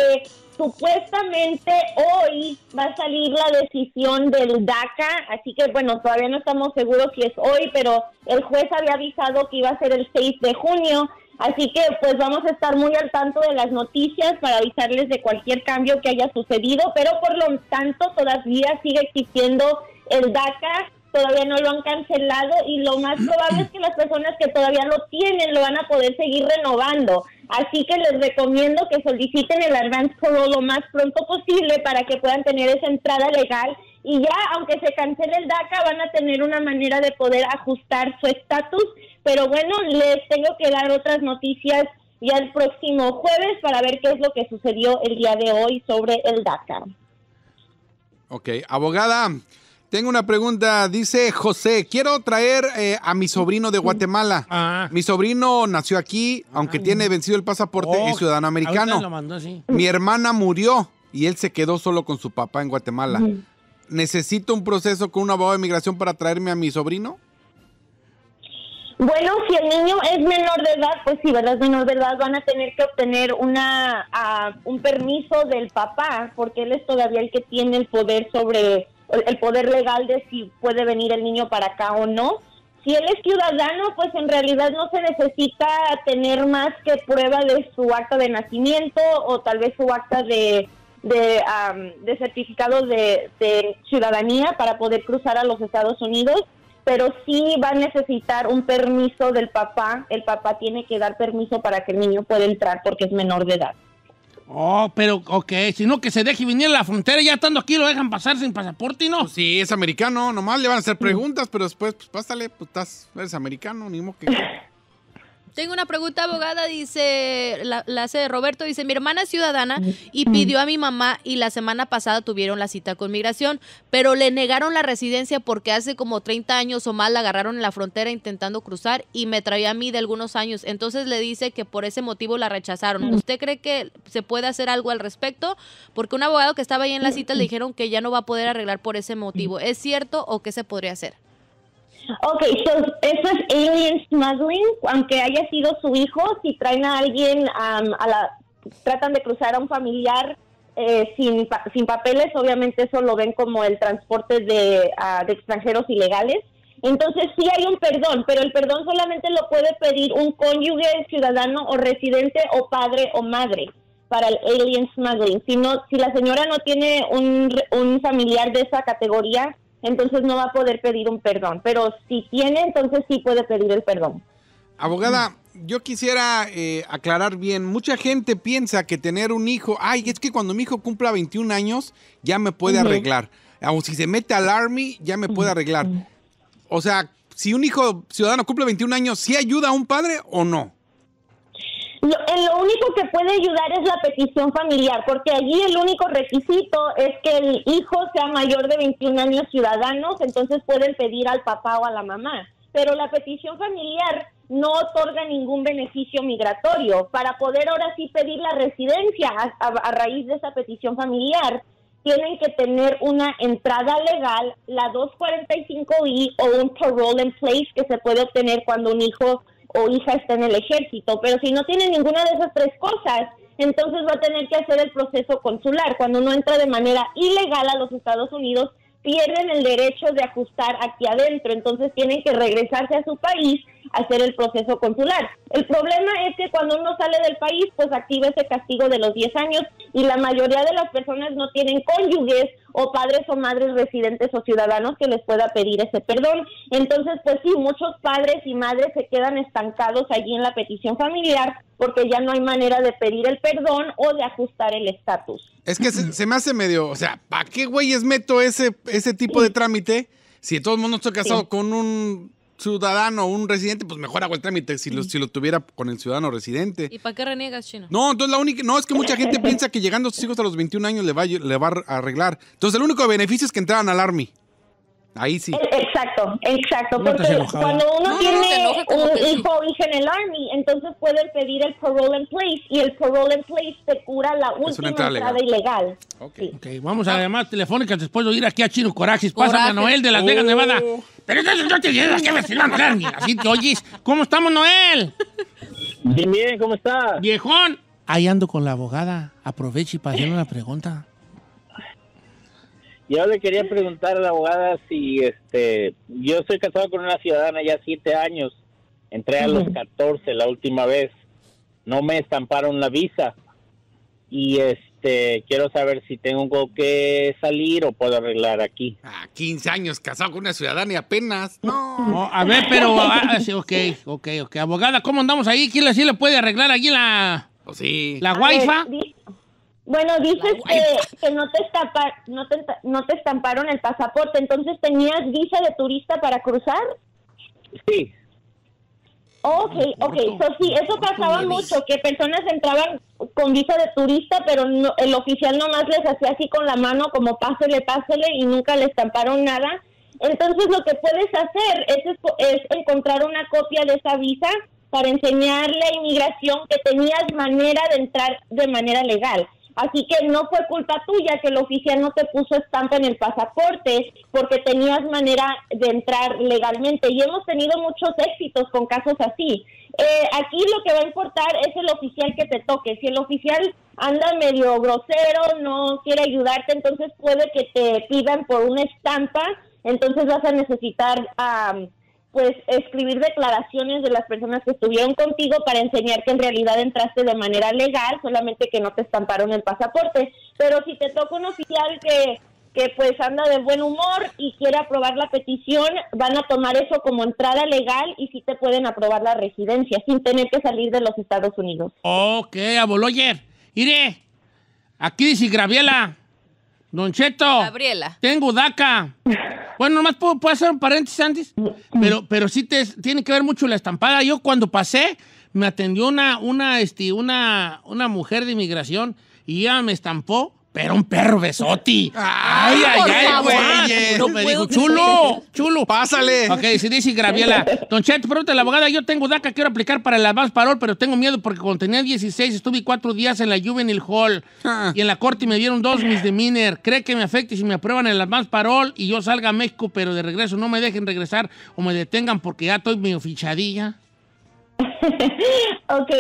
supuestamente hoy va a salir la decisión del DACA, así que bueno, todavía no estamos seguros si es hoy, pero el juez había avisado que iba a ser el 6 de junio, así que pues vamos a estar muy al tanto de las noticias para avisarles de cualquier cambio que haya sucedido, pero por lo tanto todavía sigue existiendo el DACA, todavía no lo han cancelado y lo más probable es que las personas que todavía lo tienen lo van a poder seguir renovando. Así que les recomiendo que soliciten el advance todo lo más pronto posible para que puedan tener esa entrada legal y ya, aunque se cancele el DACA, van a tener una manera de poder ajustar su estatus. Pero bueno, les tengo que dar otras noticias ya el próximo jueves para ver qué es lo que sucedió el día de hoy sobre el DACA. Ok, abogada, tengo una pregunta, dice José, quiero traer eh, a mi sobrino de Guatemala. Ah. Mi sobrino nació aquí, aunque ah. tiene vencido el pasaporte y ciudadano oh, americano. Mi hermana murió y él se quedó solo con su papá en Guatemala. ¿Necesito un proceso con un abogado de migración para traerme a mi sobrino? Bueno, si el niño es menor de edad, pues si ¿verdad? Es menor de edad, van a tener que obtener una, ah, un permiso del papá, porque él es todavía el que tiene el poder sobre el poder legal de si puede venir el niño para acá o no. Si él es ciudadano, pues en realidad no se necesita tener más que prueba de su acta de nacimiento o tal vez su acta de, de, de certificado de, de ciudadanía para poder cruzar a los Estados Unidos pero sí va a necesitar un permiso del papá. El papá tiene que dar permiso para que el niño pueda entrar porque es menor de edad. Oh, pero, ok, sino que se deje venir a la frontera, y ya estando aquí lo dejan pasar sin pasaporte, ¿no? sí, es americano, nomás le van a hacer preguntas, pero después, pues pásale, pues estás, eres americano, ni modo que... Tengo una pregunta, abogada, dice, la, hace Roberto, dice, mi hermana ciudadana y pidió a mi mamá y la semana pasada tuvieron la cita con migración, pero le negaron la residencia porque hace como 30 años o más la agarraron en la frontera intentando cruzar y me traía a mí de algunos años. Entonces le dice que por ese motivo la rechazaron. ¿Usted cree que se puede hacer algo al respecto? Porque un abogado que estaba ahí en la cita le dijeron que ya no va a poder arreglar por ese motivo. ¿Es cierto o qué se podría hacer? Ok, so, eso es alien smuggling, aunque haya sido su hijo, si traen a alguien a la, tratan de cruzar a un familiar eh, sin, sin papeles, obviamente eso lo ven como el transporte ah, de, extranjeros ilegales. Entonces sí hay un perdón, pero el perdón solamente lo puede pedir un cónyuge, ciudadano o residente o padre o madre para el alien smuggling. Si, no, si la señora no tiene un, un familiar de esa categoría, entonces no va a poder pedir un perdón. Pero si tiene, entonces sí puede pedir el perdón. Abogada, yo quisiera eh, aclarar bien. Mucha gente piensa que tener un hijo, ay, es que cuando mi hijo cumpla 21 años ya me puede arreglar. O si se mete al army, ya me puede arreglar. O sea, si un hijo ciudadano cumple 21 años, ¿sí ayuda a un padre o no? Lo, lo único que puede ayudar es la petición familiar, porque allí el único requisito es que el hijo sea mayor de 21 años ciudadanos, entonces pueden pedir al papá o a la mamá. Pero la petición familiar no otorga ningún beneficio migratorio. Para poder ahora sí pedir la residencia a, raíz de esa petición familiar, tienen que tener una entrada legal, la 245i o un parole in place que se puede obtener cuando un hijo o hija está en el ejército, pero si no tiene ninguna de esas tres cosas, entonces va a tener que hacer el proceso consular. Cuando no entra de manera ilegal a los Estados Unidos, pierden el derecho de ajustar aquí adentro, entonces tienen que regresarse a su país hacer el proceso consular. El problema es que cuando uno sale del país, pues activa ese castigo de los 10 años y la mayoría de las personas no tienen cónyuges o padres o madres residentes o ciudadanos que les pueda pedir ese perdón. Entonces, pues sí, muchos padres y madres se quedan estancados allí en la petición familiar porque ya no hay manera de pedir el perdón o de ajustar el estatus. Es que se, me hace medio, o sea, ¿para qué güeyes meto ese, ese tipo de trámite si todo el mundo está casado con un ciudadano, un residente, pues mejor hago el trámite si lo, si lo tuviera con el ciudadano residente. ¿Y para qué reniegas, chino? No, entonces la única. No, es que mucha gente piensa que llegando a sus hijos a los 21 años le va, le va a arreglar. Entonces, el único beneficio es que entraran al Army. Ahí sí. Exacto, exacto. porque cuando uno tiene un hijo hija en el Army, entonces puede pedir el parole in place y el parole in place te cura la última entrada, ilegal. Okay. Okay. ok, vamos a ah. además telefónicas después de ir aquí a Chino Coraxis. Pasa a Noel de Las Vegas, Nevada. Oh. Pero eso yo te digo que me army. Así que oyes, ¿cómo estamos, Noel? Bien, bien, ¿cómo estás? Viejón. Ahí ando con la abogada. Aproveche y para hacerle una pregunta. Yo le quería preguntar a la abogada si, este, yo estoy casado con una ciudadana ya siete años, entré a los 14 la última vez, no me estamparon la visa y este, quiero saber si tengo que salir o puedo arreglar aquí. Ah, 15 años casado con una ciudadana y apenas, no. a ver, pero, ah, ah, ok, ok, ok, abogada, ¿cómo andamos ahí? ¿Quién le, le puede arreglar aquí la, o pues sí. la bueno, dices que, no, te no, te, estamparon el pasaporte, entonces tenías visa de turista para cruzar. Sí. Ok, ok, so, sí, eso pasaba mucho, que personas entraban con visa de turista, pero el oficial nomás les hacía así con la mano, como pásele, pásele, y nunca le estamparon nada. Entonces lo que puedes hacer es, es encontrar una copia de esa visa para enseñarle a inmigración que tenías manera de entrar de manera legal Así que no fue culpa tuya que el oficial no te puso estampa en el pasaporte porque tenías manera de entrar legalmente y hemos tenido muchos éxitos con casos así. Eh, aquí lo que va a importar es el oficial que te toque. Si el oficial anda medio grosero, no quiere ayudarte, entonces puede que te pidan por una estampa, entonces vas a necesitar... a pues escribir declaraciones de las personas que estuvieron contigo para enseñar que en realidad entraste de manera legal, solamente que no te estamparon el pasaporte. Pero si te toca un oficial que, que pues anda de buen humor y quiere aprobar la petición, van a tomar eso como entrada legal y sí te pueden aprobar la residencia sin tener que salir de los Estados Unidos. Ok, Aboloyer. Iré. Aquí dice Graviela. Don Cheto. Gabriela. Tengo DACA. Bueno, nomás puedo, hacer un paréntesis antes, pero, pero sí te, tiene que ver mucho la estampada. Yo cuando pasé, me atendió una, una, este, una, una mujer de inmigración y ella me estampó pero un perro besoti. Ay, ah, ay, ay, güey. No me dijo, chulo, chulo. Pásale. Ok, si dice Graviela. Don Chet, pregunta la abogada, yo tengo DACA, quiero aplicar para el advance parol, pero tengo miedo porque cuando tenía 16 estuve cuatro días en la Juvenil Hall ah. y en la corte me dieron dos mis de Miner. ¿Cree que me afecte si me aprueban el advance parole y yo salga a México, pero de regreso no me dejen regresar o me detengan porque ya estoy medio fichadilla? ok,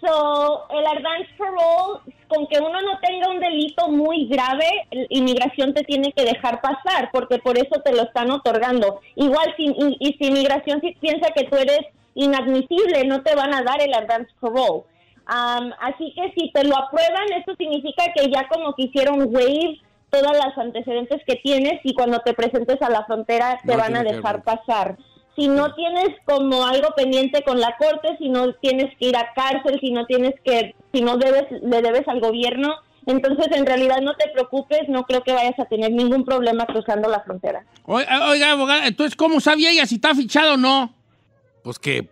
So, el advance parole con que uno no tenga un delito muy grave, inmigración te tiene que dejar pasar, porque por eso te lo están otorgando. Igual, si, y, inmigración si piensa que tú eres inadmisible, no te van a dar el advance parole. así que si te lo aprueban, eso significa que ya como que hicieron waive todas las antecedentes que tienes y cuando te presentes a la frontera te van a dejar pasar si no tienes como algo pendiente con la corte, si no tienes que ir a cárcel, si no tienes que, si no debes, le debes al gobierno, entonces en realidad no te preocupes, no creo que vayas a tener ningún problema cruzando la frontera. Oiga, abogada, entonces ¿cómo sabía ella si está fichado o no? Pues que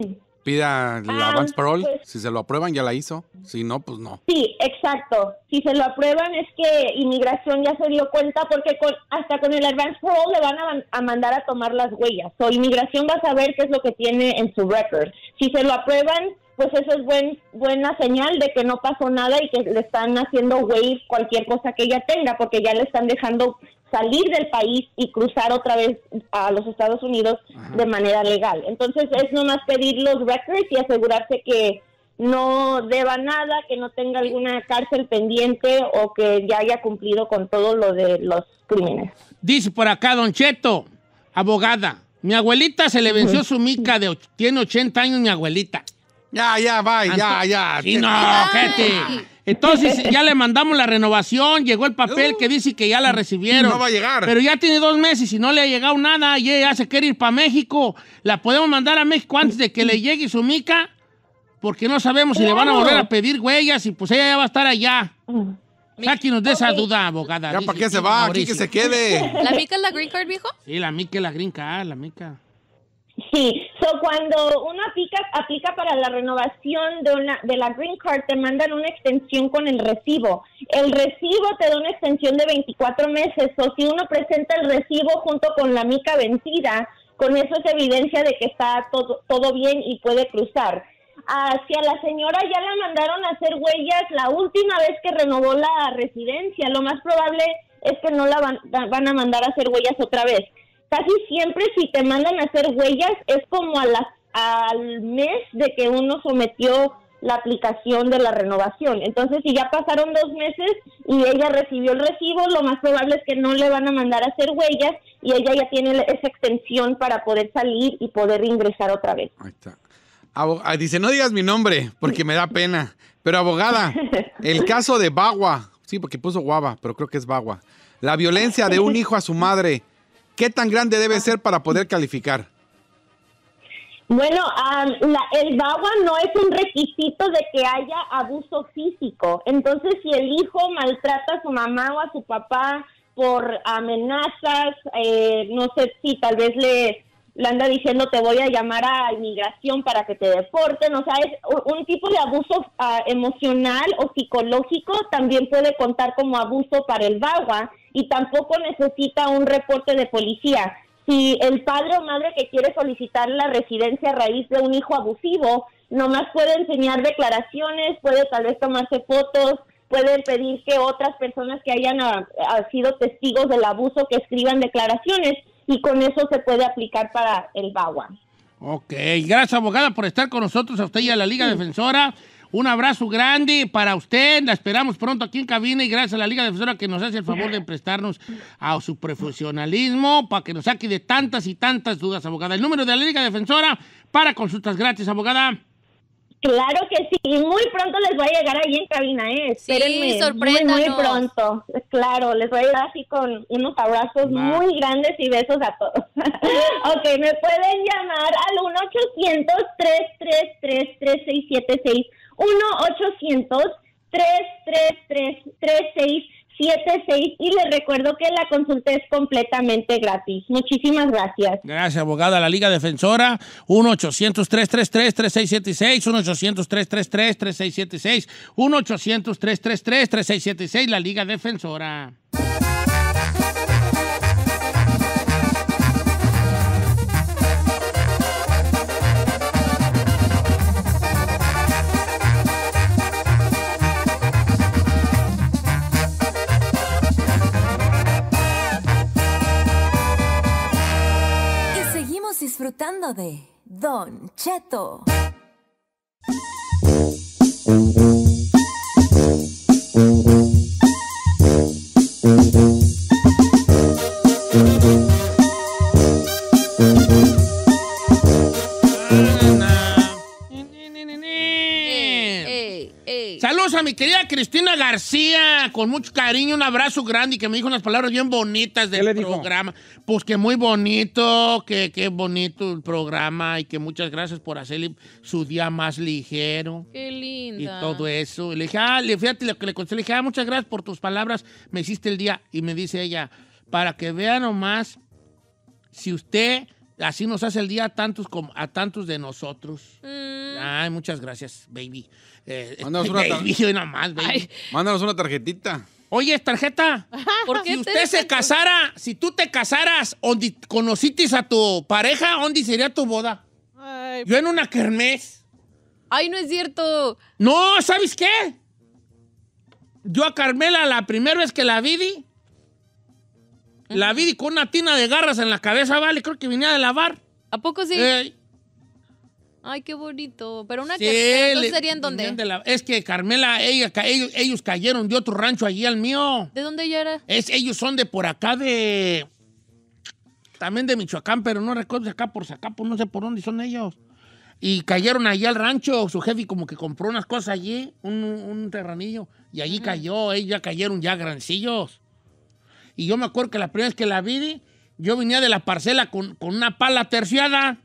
pida la Advance ah, Parole. Pues. si se lo aprueban, ya la hizo. Si no, pues no. Sí, exacto. Si se lo aprueban, es que inmigración ya se dio cuenta porque con, hasta con el Advance Parole le van a, mandar a tomar las huellas. O inmigración va a saber qué es lo que tiene en su record. Si se lo aprueban, pues eso es buen, buena señal de que no pasó nada y que le están haciendo wave cualquier cosa que ella tenga, porque ya le están dejando salir del país y cruzar otra vez a los Estados Unidos de manera legal. Entonces es nomás pedir los records y asegurarse que no deba nada, que no tenga alguna cárcel pendiente o que ya haya cumplido con todo lo de los crímenes. Dice por acá Don Cheto, abogada, mi abuelita se le venció su mica, de, tiene 80 años mi abuelita. Ya, ya, vaya, ya, ya. no, Ketty. Entonces ya le mandamos la renovación, llegó el papel que dice que ya la recibieron. No va a llegar. Pero ya tiene dos meses y no le ha llegado nada y ella se quiere ir para México. ¿La podemos mandar a México antes de que le llegue su mica? Porque no sabemos si le van a volver a pedir huellas y pues ella ya va a estar allá. Mm. Sáquenos de esa duda, abogada. ¿Ya para qué se va? Aquí que se quede. ¿La mica es la green card, viejo? Sí, la mica es la green card, la mica. Sí, so cuando uno aplica, aplica para la renovación de, una, de la Green Card, te mandan una extensión con el recibo. El recibo te da una extensión de 24 meses, o si uno presenta el recibo junto con la mica vencida, con eso es evidencia de que está todo, bien y puede cruzar. Ah, a la señora ya la mandaron a hacer huellas la última vez que renovó la residencia. Lo más probable es que no la van a mandar a hacer huellas otra vez casi siempre si te mandan a hacer huellas es como a al mes de que uno sometió la aplicación de la renovación. Entonces, si ya pasaron dos meses y ella recibió el recibo, lo más probable es que no le van a mandar a hacer huellas y ella ya tiene esa extensión para poder salir y poder ingresar otra vez. dice, no digas mi nombre porque me da pena, pero abogada, el caso de Bagua, sí, porque puso Guava, pero creo que es Bagua, la violencia de un hijo a su madre ¿Qué tan grande debe ah. ser para poder calificar? Bueno, la, el DAWA no es un requisito de que haya abuso físico. Entonces, si el hijo maltrata a su mamá o a su papá por amenazas, eh, no sé si tal vez le le anda diciendo te voy a llamar a inmigración para que te deporten, o sea, es un tipo de abuso ah, emocional o psicológico también puede contar como abuso para el VAWA y tampoco necesita un reporte de policía. Si el padre o madre que quiere solicitar la residencia a raíz de un hijo abusivo, nomás puede enseñar declaraciones, puede tal vez tomarse fotos, puede pedir que otras personas que hayan ah, sido testigos del abuso que escriban declaraciones y con eso se puede aplicar para el BAWA. Ok, gracias abogada por estar con nosotros, a usted y a la Liga Defensora. Un abrazo grande para usted, la esperamos pronto aquí en cabina y gracias a la Liga Defensora que nos hace el favor de prestarnos a su profesionalismo para que nos saque de tantas y tantas dudas, abogada. El número de la Liga Defensora para consultas gratis, abogada. Claro que sí, muy pronto les voy a llegar ahí en cabina, ¿eh? Espérenme. Sí, muy, muy pronto. Claro, les voy a llegar así con unos abrazos muy grandes y besos a todos. ok, me pueden llamar al 1 800 333 3676 1 800 333 3676 y les recuerdo que la consulta es completamente gratis. Muchísimas gracias. Gracias, abogada. La Liga Defensora, 1-800-333-3676, 1-800-333-3676, 1-800-333-3676, la Liga Defensora. disfrutando de Don Cheto. mi querida Cristina García, con mucho cariño, un abrazo grande y que me dijo unas palabras bien bonitas del programa. Pues que muy bonito, que, bonito el programa y que muchas gracias por hacer su día más ligero. Qué linda. Y todo eso. le dije, ah, fíjate lo que le conté, le dije, ah, muchas gracias por tus palabras, me hiciste el día. Y me dice ella, para que vea nomás, si usted así nos hace el día a tantos, como, a tantos de nosotros. Mm. Ay, muchas gracias, baby. Eh, Mándanos una, tarjetita. Mándanos una tarjetita. Oye, tarjeta. si usted se casara, si tú te casaras, conociste a tu pareja? ¿Dónde sería tu boda? Yo en una kermés. Ay, no es cierto. No, ¿sabes qué? Yo a Carmela la primera vez que la vi, la vi con una tina de garras en la cabeza, vale, creo que venía de lavar. ¿A poco sí? Ay, qué bonito. Pero una que sería en dónde? es que Carmela, ellos, cayeron de otro rancho allí al mío. ¿De dónde ella era? Es, ellos son de por acá de. También de Michoacán, pero no recuerdo acá por acá, no sé por dónde son ellos. Y cayeron allí al rancho. Su jefe como que compró unas cosas allí, un, terranillo. Y allí cayó, ellos ya cayeron ya grancillos. Y yo me acuerdo que la primera vez que la vi, yo venía de la parcela con, con una pala terciada.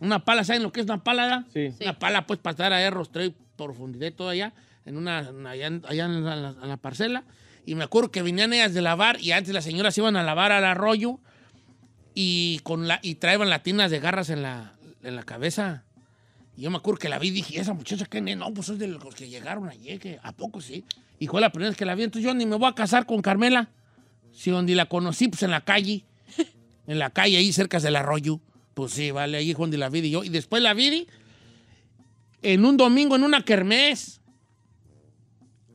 Una pala, ¿saben lo que es una pala? Sí. Una pala, pues, para estar a erros, trae profundidad todo allá, en una, allá, en, la, parcela. Y me acuerdo que venían ellas de lavar y antes las señoras iban a lavar al arroyo y, con la, y traían latinas de garras en la, en la cabeza. Y yo me acuerdo que la vi y dije, esa muchacha ¿qué que no, pues es de los que llegaron ayer, que a poco sí. Y fue la primera vez que la vi. Entonces yo ni me voy a casar con Carmela. Si donde la conocí, pues en la calle. En la calle, ahí cerca del arroyo. Pues sí, vale, ahí Juan la vi y yo. Y después la vi en un domingo en una kermés.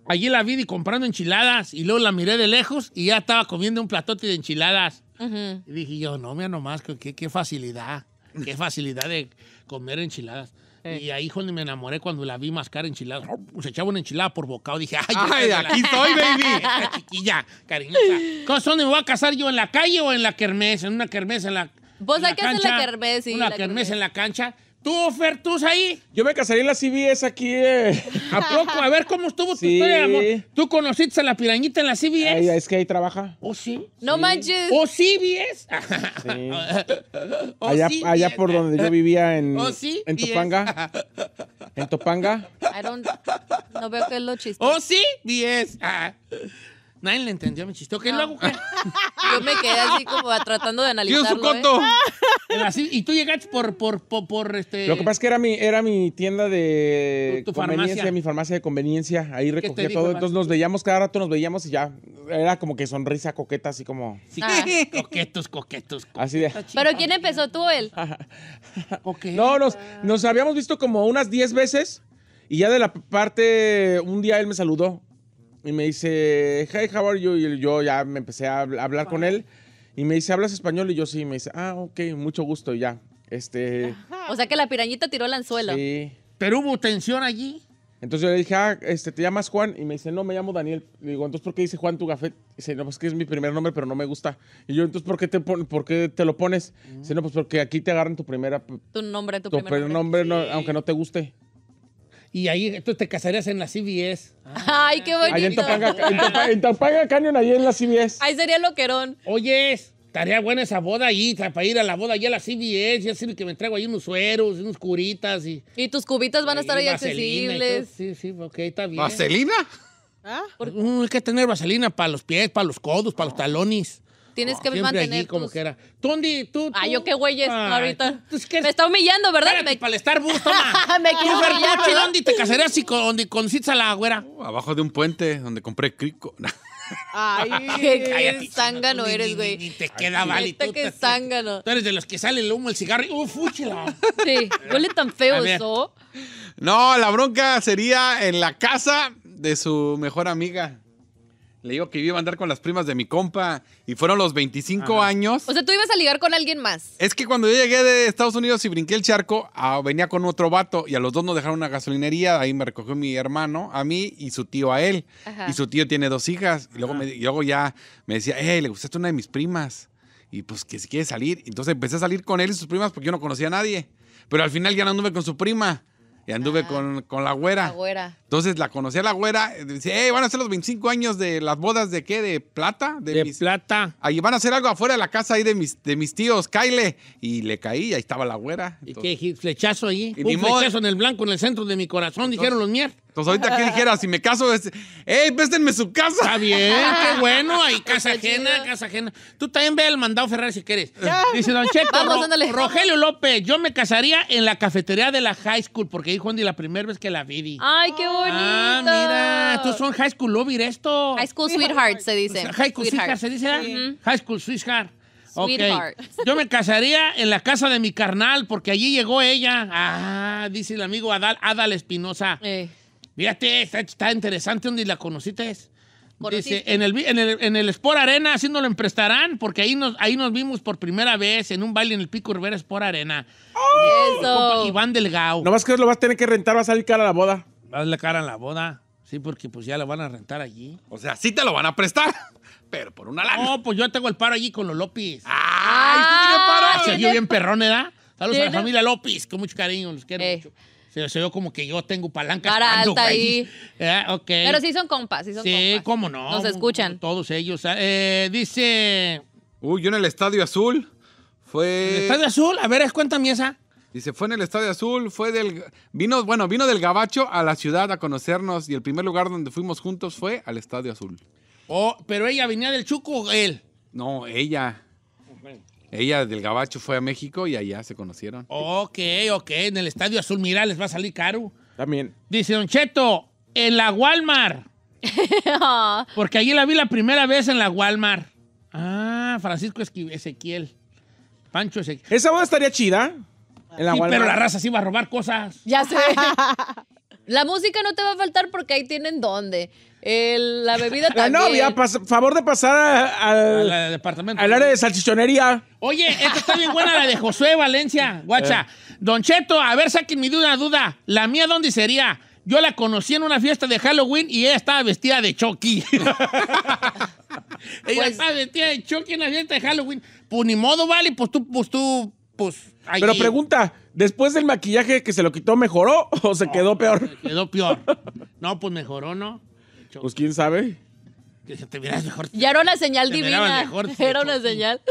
Allí la vi comprando enchiladas y luego la miré de lejos y ya estaba comiendo un platote de enchiladas. Y dije yo, no, mira nomás, qué, qué facilidad, qué facilidad de comer enchiladas. Y ahí, donde me enamoré cuando la vi mascar enchiladas. Se echaba una enchilada por bocado. Dije, ay, aquí estoy, baby. Chiquilla, cariñosa. ¿Dónde me voy a casar yo? ¿En la calle o en la kermés? En una kermés, en la Vos hay que hacer la kermés. una la kermés en la cancha. ¿Tú, Fer, tú ahí? Yo me casaría en la CBS aquí. Eh. ¿A poco? A ver cómo estuvo tu historia, amor. ¿Tú conociste a la pirañita en la CBS? Ay, es que ahí trabaja. oh, sí? No sí. manches. ¿O CBS? Sí. Oh, allá, allá por donde yo vivía en, oh, en Topanga. en Topanga. I don't, no veo que es lo chistoso. ¿O sí, Bies. Ah. Nadie le entendió mi chiste. ¿Qué no. lo Yo me quedé así como tratando de analizarlo. su ¿eh? coto! y tú llegaste por, por, por, este... Lo que pasa es que era mi, era mi tienda de conveniencia, mi farmacia de conveniencia. Ahí recogía todo. Entonces nos veíamos, cada rato nos veíamos y ya. Era como que sonrisa coqueta, así como... Ah. coquetos, coquetos, Así de... ¿Pero quién empezó? ¿Tú él? No, nos, nos habíamos visto como unas 10 veces. Y ya de la parte, un día él me saludó y me dice, hey, how are you? Y yo ya me empecé a hablar con él y me dice, ¿hablas español? Y yo sí, me dice, ah, ok, mucho gusto, y ya. Este... O sea que la pirañita tiró el anzuelo. Sí. Pero hubo tensión allí. Entonces yo le dije, ah, este, ¿te llamas Juan? Y me dice, no, me llamo Daniel. Le digo, entonces, ¿por qué dice Juan tu gafet? Dice, no, pues que es mi primer nombre, pero no me gusta. Y yo, entonces, ¿por qué te, por qué te lo pones? Mm. Dice, no, pues porque aquí te agarran tu primera... Tu nombre, tu, primer nombre. aunque no te guste. Y ahí entonces te casarías en la CBS. Ay, qué bonito. Ahí en Topanga, en, Canyon, ahí en la CBS. Ahí sería loquerón. Oyes, estaría buena esa boda ahí, para ir a la boda allá a la CBS, ya sé que me traigo ahí unos sueros, unos curitas y... Y tus cubitas van a estar ahí accesibles. Sí, sí, ok, está bien. ¿Vaselina? ¿Ah? hay que tener vaselina para los pies, para los codos, para los talones. Tienes que mantener. como que era. tú, tú. Ah, yo qué güey es ahorita. Me está humillando, ¿verdad? me... para el Starbucks, toma. me quiero humillar, ¿Dónde te casarías si con, donde conociste a la güera? abajo de un puente donde compré crico. Ay, qué zángano eres, güey. Ni, te queda mal. Este qué zángano. Tú eres de los que sale el humo, el cigarro. ¡Uf, uh, fúchela! Sí, huele tan feo eso. No, la bronca sería en la casa de su mejor amiga. Le digo que yo iba a andar con las primas de mi compa y fueron los 25 años. O sea, tú ibas a ligar con alguien más. Es que cuando yo llegué de Estados Unidos y brinqué el charco, ah, venía con otro vato y a los dos nos dejaron una gasolinería. Ahí me recogió mi hermano a mí y su tío a él. Y su tío tiene dos hijas. Y luego, me, ya me decía, hey, le gustaste una de mis primas. Y pues que si quiere salir. Entonces empecé a salir con él y sus primas porque yo no conocía a nadie. Pero al final ya anduve con su prima. Y anduve ah. con, la güera. La güera. Entonces la conocí a la güera. Eh, dice, hey, van a ser los 25 años de las bodas de qué? ¿De plata? De, de plata. Ahí van a hacer algo afuera de la casa ahí de mis, de mis tíos, Kyle. Y le caí, ahí estaba la güera. ¿Y qué flechazo ahí? Y Un flechazo en el blanco, en el centro de mi corazón, dijeron los mier. Entonces, ahorita que dijera, si me caso, es, ¡Ey, péstenme su casa! Está bien, qué bueno, ahí casa ajena, casa ajena. Tú también ve el mandado Ferrari si quieres. Dice Don Cheto, Rogelio López, yo me casaría en la cafetería de la high school, porque dijo Andy la primera vez que la vi. ¡Ay, qué ah, bonito! Ah, mira, tú son high school lobby esto. High school sweetheart se dice. Pues, high school sweetheart se dice, High school sweetheart. Okay. Yo me casaría en la casa de mi carnal porque allí llegó ella. Ah, dice el amigo Adal, Adal Espinosa. Eh. Fíjate, está, interesante donde la conociste. Dice, en el, en, el, Sport Arena, así nos lo emprestarán, porque ahí nos, ahí nos vimos por primera vez en un baile en el Pico Rivera Sport Arena. ¡Oh! Eso. Iván No Nomás que lo vas a tener que rentar, vas a salir cara a la boda. Vas a la cara a la boda. Sí, porque pues ya lo van a rentar allí. O sea, sí te lo van a prestar, pero por una lana. No, pues yo tengo el paro allí con los López. ¡Ay! ¿tú paro! bien perrón, ¿eh? Saludos a la familia López, con mucho cariño, los quiero eh. mucho. Se, se como que yo tengo palanca. Para alta ahí. Ah, pero sí son compas, sí son sí, cómo no. Nos escuchan. Todos ellos. Ah, eh, dice... Uy, yo en el Estadio Azul fue... Estadio Azul? A ver, cuéntame esa. Dice, fue en el Estadio Azul, fue del... Vino, bueno, vino del Gabacho a la ciudad a conocernos y el primer lugar donde fuimos juntos fue al Estadio Azul. Oh, pero ella venía del Chuco o él. No, ella. Ella del Gabacho fue a México y allá se conocieron. Ok, ok. En el Estadio Azul, mira, les va a salir caro. También. Dice Don Cheto, en la Walmart. Porque allí la vi la primera vez en la Walmart. Ah, Francisco Ezequiel. Pancho Ezequiel. Esa boda estaría chida. la pero la raza sí va a robar cosas. Ya sé. la música no te va a faltar porque ahí tienen dónde la bebida también. La novia, favor de pasar al, departamento. al área de salchichonería. Oye, esta está bien buena, la de Josué Valencia, guacha. Eh. Don Cheto, a ver, saquen mi duda, duda. ¿La mía dónde sería? Yo la conocí en una fiesta de Halloween y ella estaba vestida de Chucky. ella pues, estaba vestida de Chucky en la fiesta de Halloween. Pues ni modo, vale, pues tú, pues tú, pues... Pero pregunta, ¿después del maquillaje que se lo quitó mejoró o se quedó peor? quedó peor. No, pues mejoró, ¿no? Pues quién sabe. Que te miras mejor. Ya era una señal divina. era una señal.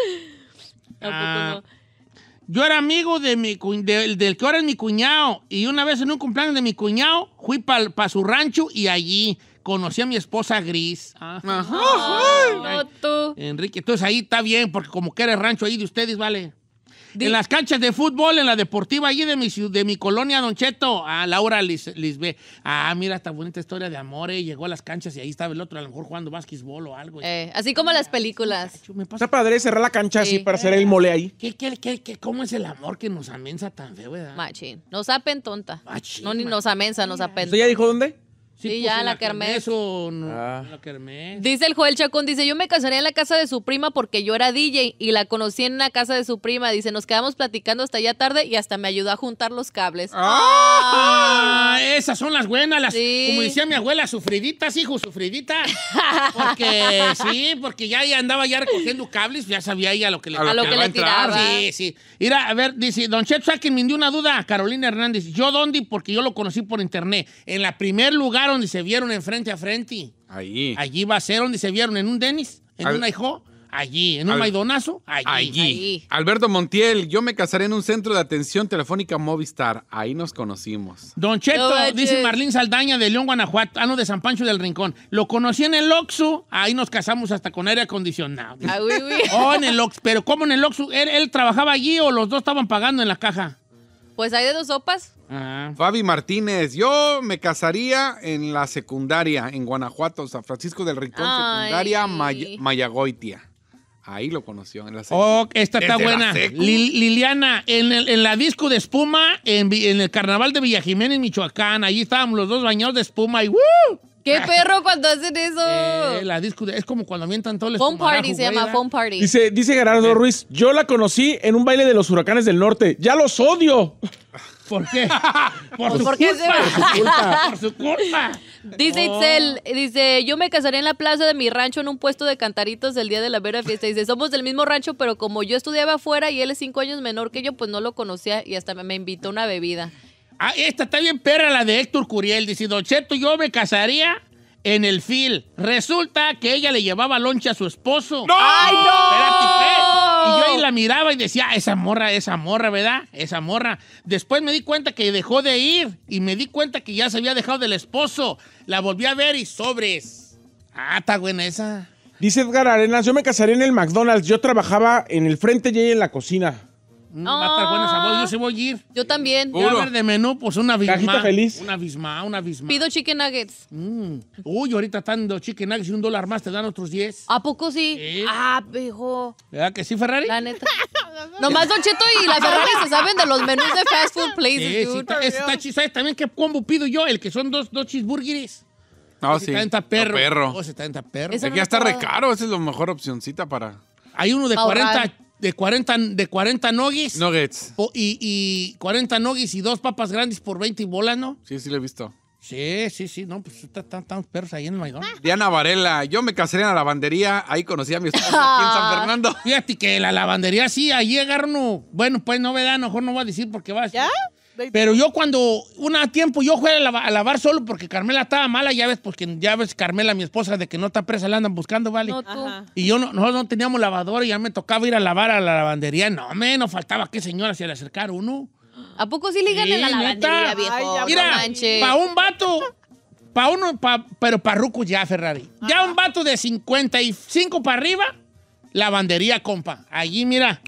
Ah, pues, pues, yo era amigo de mi del que ahora es mi cuñado. Y una vez en un cumpleaños de mi cuñado, fui para su rancho y allí conocí a mi esposa Gris. Ah. Ajá. no, tú. Enrique, entonces ahí está bien, porque como que el rancho ahí de ustedes, vale en las canchas de fútbol, en la deportiva allí de mi, de mi colonia, Don Cheto, a Laura Lisbeth. ah, mira, esta bonita historia de amor, eh. llegó a las canchas y ahí estaba el otro, a lo mejor jugando básquetbol o algo. Eh, así como las películas. Está padre cerrar la cancha así para hacer el mole ahí. cómo es el amor que nos amensa tan feo, verdad? Machín. Nos apen tonta. Machín, no, ni nos amensa, nos apen. ¿Usted ya dijo dónde? Sí, ya la, la kermés. Dice el Joel Chacón, dice, yo me casaré en la casa de su prima porque yo era DJ y la conocí en la casa de su prima. Dice, nos quedamos platicando hasta ya tarde y hasta me ayudó a juntar los cables. ¡Ah! ¡Ah! Esas son las buenas, las, como decía mi abuela, sufriditas, hijo, sufriditas. Porque sí, porque ya, andaba ya recogiendo cables, ya sabía ella lo que le, a lo, que, le tiraba. Sí, sí. Mira, a ver, dice, don Chet, me dio una duda, a Carolina Hernández. ¿Yo dónde? Porque yo lo conocí por internet. En la primer lugar donde se vieron en frente a frente. Allí. Allí va a ser donde se vieron en un Denis, en un hijo. Allí, en un maidonazo, allí. Alberto Montiel, yo me casaré en un centro de atención telefónica Movistar. Ahí nos conocimos. Don Cheto, dice Marlín Saldaña de León, Guanajuato, Ano ah, de San Pancho del Rincón. Lo conocí en el Oxxo, ahí nos casamos hasta con aire acondicionado. Ah, oh, en el Oxxo, pero ¿cómo en el Oxxo? ¿Él, ¿Él trabajaba allí o los dos estaban pagando en la caja? Pues hay de dos sopas. Fabi Martínez, yo me casaría en la secundaria, en Guanajuato, San Francisco del Rincón, secundaria Mayagoitia. Ahí lo conoció, en la secundaria. esta está buena. Liliana, en, la disco de espuma, en, el carnaval de Villa Jiménez, Michoacán, ahí estábamos los dos bañados de espuma y ¡woo! Qué perro cuando hacen eso. Eh, es como cuando mientan todos los Phone party se llama phone party. Dice, dice Gerardo Ruiz, yo la conocí en un baile de los huracanes del norte. Ya los odio. ¿Por qué? Por, su, culpa, por su culpa. Dice Itzel, dice, yo me casaría en la plaza de mi rancho en un puesto de cantaritos el día de la vera fiesta. Dice, somos del mismo rancho, pero como yo estudiaba afuera y él es cinco años menor que yo, pues no lo conocía y hasta me invitó una bebida. Ah, esta está bien perra, la de Héctor Curiel. Dice, Don yo me casaría en el fil. Resulta que ella le llevaba lonche a su esposo. ¡No! ¡Ay, no! y yo ahí la miraba y decía, ah, esa morra, esa morra, ¿verdad? Esa morra. Después me di cuenta que dejó de ir y me di cuenta que ya se había dejado del esposo. La volví a ver y sobres. Ah, está buena esa. Dice Edgar Arenas, yo me casaría en el McDonald's. Yo trabajaba en el frente y ella en la cocina. Mm, va a estar buena esa voz. Yo sí voy a ir. Yo también. Voy a ver de menú, pues una bisma. Cajita feliz. Una bismá, una bismá. Pido chicken nuggets. Mm. Uy, ahorita están los chicken nuggets y un dólar más te dan otros 10. ¿A poco sí? Ah, hijo. ¿Verdad que sí, Ferrari? La neta. Nomás Don Cheto y la Ferrari se saben de los menús de fast food places, Sí, sí, ¿Sabes también qué combo pido yo? El que son dos, dos cheeseburgers. No, sí. Está perro. perro. Oh, se está perro. ya está re Esa es la mejor opcioncita para... Hay uno de 40 de 40, de 40 nuggets. y, y 40 nuggets y dos papas grandes por 20 bola ¿no? Sí, sí, lo he visto. Sí, sí, sí, no, pues están tan, perros ahí en el Maidón. Ah. Diana Varela, yo me casé en la lavandería, ahí conocí a mi esposa aquí en San ah. Fernando. Fíjate que la lavandería sí, ahí agarro Bueno, pues no, A lo Mejor no voy a decir porque vas. ¿Ya? Pero yo cuando, un tiempo yo fui a, lavar, solo porque Carmela estaba mala, ya ves, porque pues ya ves Carmela, mi esposa, de que no está presa, la andan buscando, ¿vale? Y yo no, nosotros no teníamos lavadora y ya me tocaba ir a lavar a la lavandería. No, me, no faltaba que señora se le acercara uno. ¿A poco sí le la lavandería, Mira, para un vato, para uno, pa', pero parruco ya, Ferrari. Ya un vato de 55 para arriba, lavandería, compa. Allí, mira,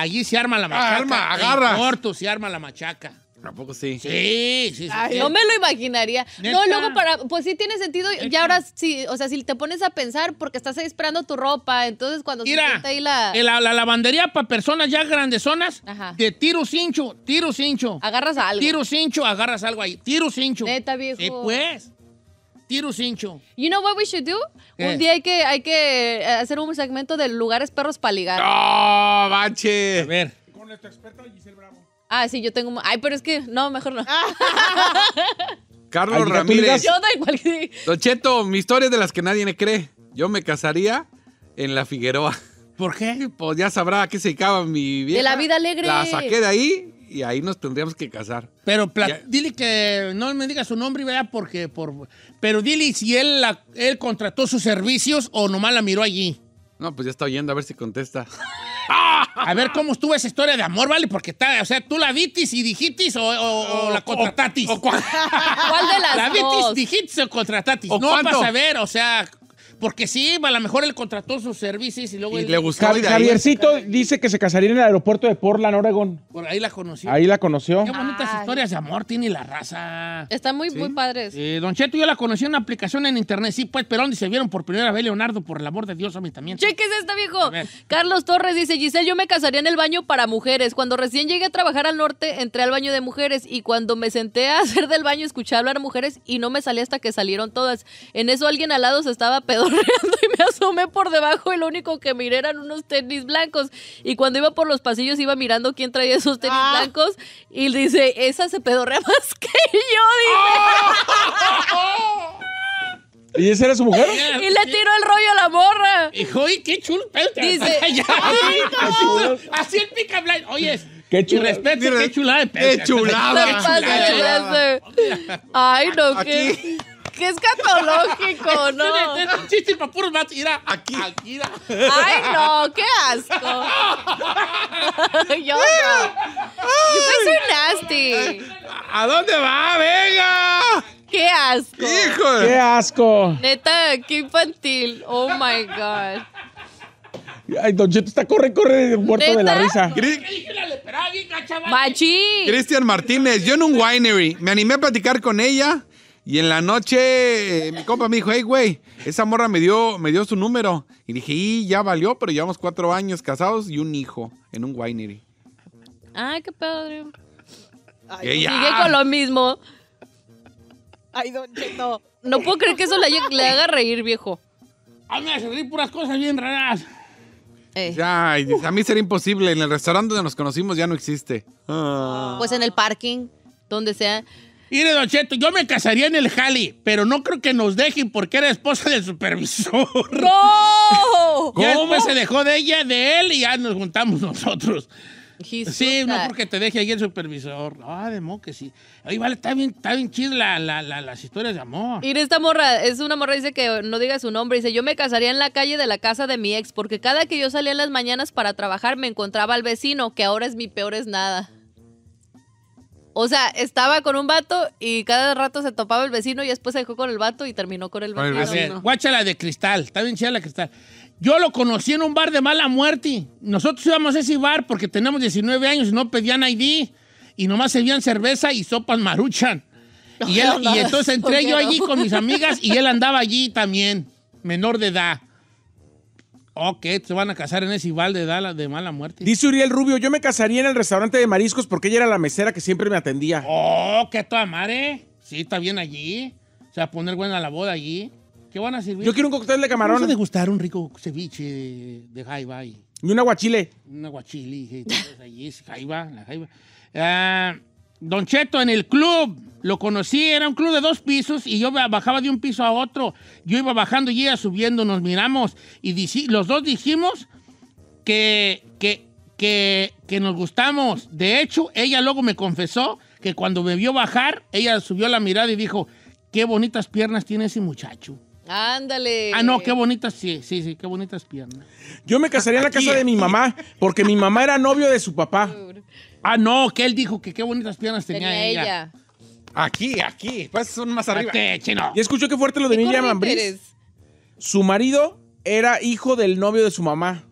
allí se arma la ah, machaca. Arma, agarra. En corto se arma la machaca. Tampoco sí. Sí, sí, sí. sí. no me lo imaginaría. No, luego para, pues sí tiene sentido. Ya Y ahora sí, o sea, si te pones a pensar porque estás ahí esperando tu ropa, entonces cuando se ahí la... la... la... lavandería para personas ya grandezonas, Ajá. de tiro cincho, tiro cincho. Agarras algo. Tiro cincho, agarras algo ahí. Tiro cincho. Neta, viejo. pues. Tiro cincho. You know what we should do? Un día hay que, que eh, hacer un segmento de lugares perros para ligar. ¡Oh, bache! A ver. Con nuestro experto, Giselle Bravo. Ah, sí, yo tengo. Ay, pero es que. No, mejor no. Carlos Ramírez. Yo que... mi historia es de las que nadie me cree. Yo me casaría en la Figueroa. ¿Por qué? Pues ya sabrá a qué se acaba mi vida. De la vida alegre. La saqué de ahí y ahí nos tendríamos que casar. Pero dile que no me diga su nombre, y vea, porque por pero dile si él contrató sus servicios o nomás la miró allí. No, pues ya está oyendo a ver si contesta. a ver cómo estuvo esa historia de amor, ¿vale? Porque está, o sea, tú la vitis y dijitis o, la contratatis. ¿Cuál de las dos? La vitis, dijitis o contratatis. no, a saber, o sea, porque sí, a lo mejor él contrató sus servicios y luego... le gustó. Javiercito dice que se casaría en el aeropuerto de Portland, Oregon. Por ahí la conoció. Ahí la conoció. Qué bonitas historias de amor tiene la raza. Están muy, muy padres. don Cheto, yo la conocí en una aplicación en internet. Sí, pues, pero ¿dónde se vieron por primera vez, Leonardo? Por el amor de Dios, a mí también. Cheques esta, viejo. Carlos Torres dice, Giselle, yo me casaría en el baño para mujeres. Cuando recién llegué a trabajar al norte, entré al baño de mujeres y cuando me senté a hacer del baño, escuché hablar mujeres y no me salí hasta que salieron todas. En eso alguien al lado se estaba pedo y me asomé por debajo y lo único que miré eran unos tenis blancos. Y cuando iba por los pasillos iba mirando quién traía esos tenis ah. blancos y dice, esa se pedorrea más que yo, ¿Y esa era su mujer? y le tiró el rollo a la morra. Hijo, y qué chulo. Dice, Ay, así, el pica blind. Oye, Qué respeto, qué chulada. Qué chulada. Qué chulada. Ay, no, qué. Que es catológico, no? Un chiste para puros matos. Mira, aquí. aquí Ay, no, qué asco. Yo no. es nasty. ¿A dónde va? ¡Venga! ¡Qué asco! ¡Hijo! ¡Qué asco! Neta, qué infantil. Oh my God. Ay, Don Cheto está corre, corre, muerto de la risa. Cristian Martínez, yo en un winery. Me animé a platicar con ella y en la noche, eh, mi compa me dijo, hey, güey, esa morra me dio, me dio su número. Y dije, y ya valió, pero llevamos cuatro años casados y un hijo en un winery. Ay, qué padre. Sigue con lo mismo. Ay, don Cheto. No puedo creer que eso le, haga reír, viejo. A mí me hace reír puras cosas bien raras. Eh. Ya, a mí sería imposible. En el restaurante donde nos conocimos ya no existe. Pues en el parking, donde sea. Mire, Don yo me casaría en el Jali, pero no creo que nos dejen porque era esposa del supervisor. ¡No! ya se dejó de ella, de él, y ya nos juntamos nosotros. sí, no porque te deje ahí el supervisor. Ah, de mo que sí. Ay, vale, está bien, está bien chido la, las historias de amor. Y esta morra, es una morra, dice que no diga su nombre. Dice, yo me casaría en la calle de la casa de mi ex, porque cada que yo salía en las mañanas para trabajar me encontraba al vecino, que ahora es mi peor es nada. O sea, estaba con un vato y cada rato se topaba el vecino y después se dejó con el vato y terminó con el vecino. Guáchala de cristal, está bien chida la cristal. Yo lo conocí en un bar de mala muerte. Nosotros íbamos a ese bar porque teníamos 19 años y no pedían ID y nomás servían cerveza y sopas maruchan. y, y entonces entré yo allí con mis amigas y él andaba allí también, menor de edad. Ok, se van a casar en ese val de, de mala muerte. Dice Uriel Rubio, yo me casaría en el restaurante de mariscos porque ella era la mesera que siempre me atendía. Oh, que toda madre. Sí, está bien allí. Se va poner buena la boda allí. ¿Qué van a servir? Yo quiero un coctel de camarón. va a un rico ceviche de, jaiba. Y... y un aguachile. Un aguachile. allí pues, es jaiba, la jaiba. Ah... Don Cheto en el club. Lo conocí, era un club de dos pisos y yo bajaba de un piso a otro. Yo iba bajando y ella subiendo, nos miramos y los dos dijimos que, que, que, que nos gustamos. De hecho, ella luego me confesó que cuando me vio bajar, ella subió la mirada y dijo, qué bonitas piernas tiene ese muchacho. Ándale. Ah, no, qué bonitas, sí, sí, sí, qué bonitas piernas. Yo me casaría en la casa de mi mamá porque mi mamá era novio de su papá. Uh. Ah, no, que él dijo que qué bonitas piernas tenía, ella. Aquí, aquí. Pues son más arriba. chino. ¿Y escuchó qué fuerte lo de Miriam Ambriz? Su marido era hijo del novio de su mamá.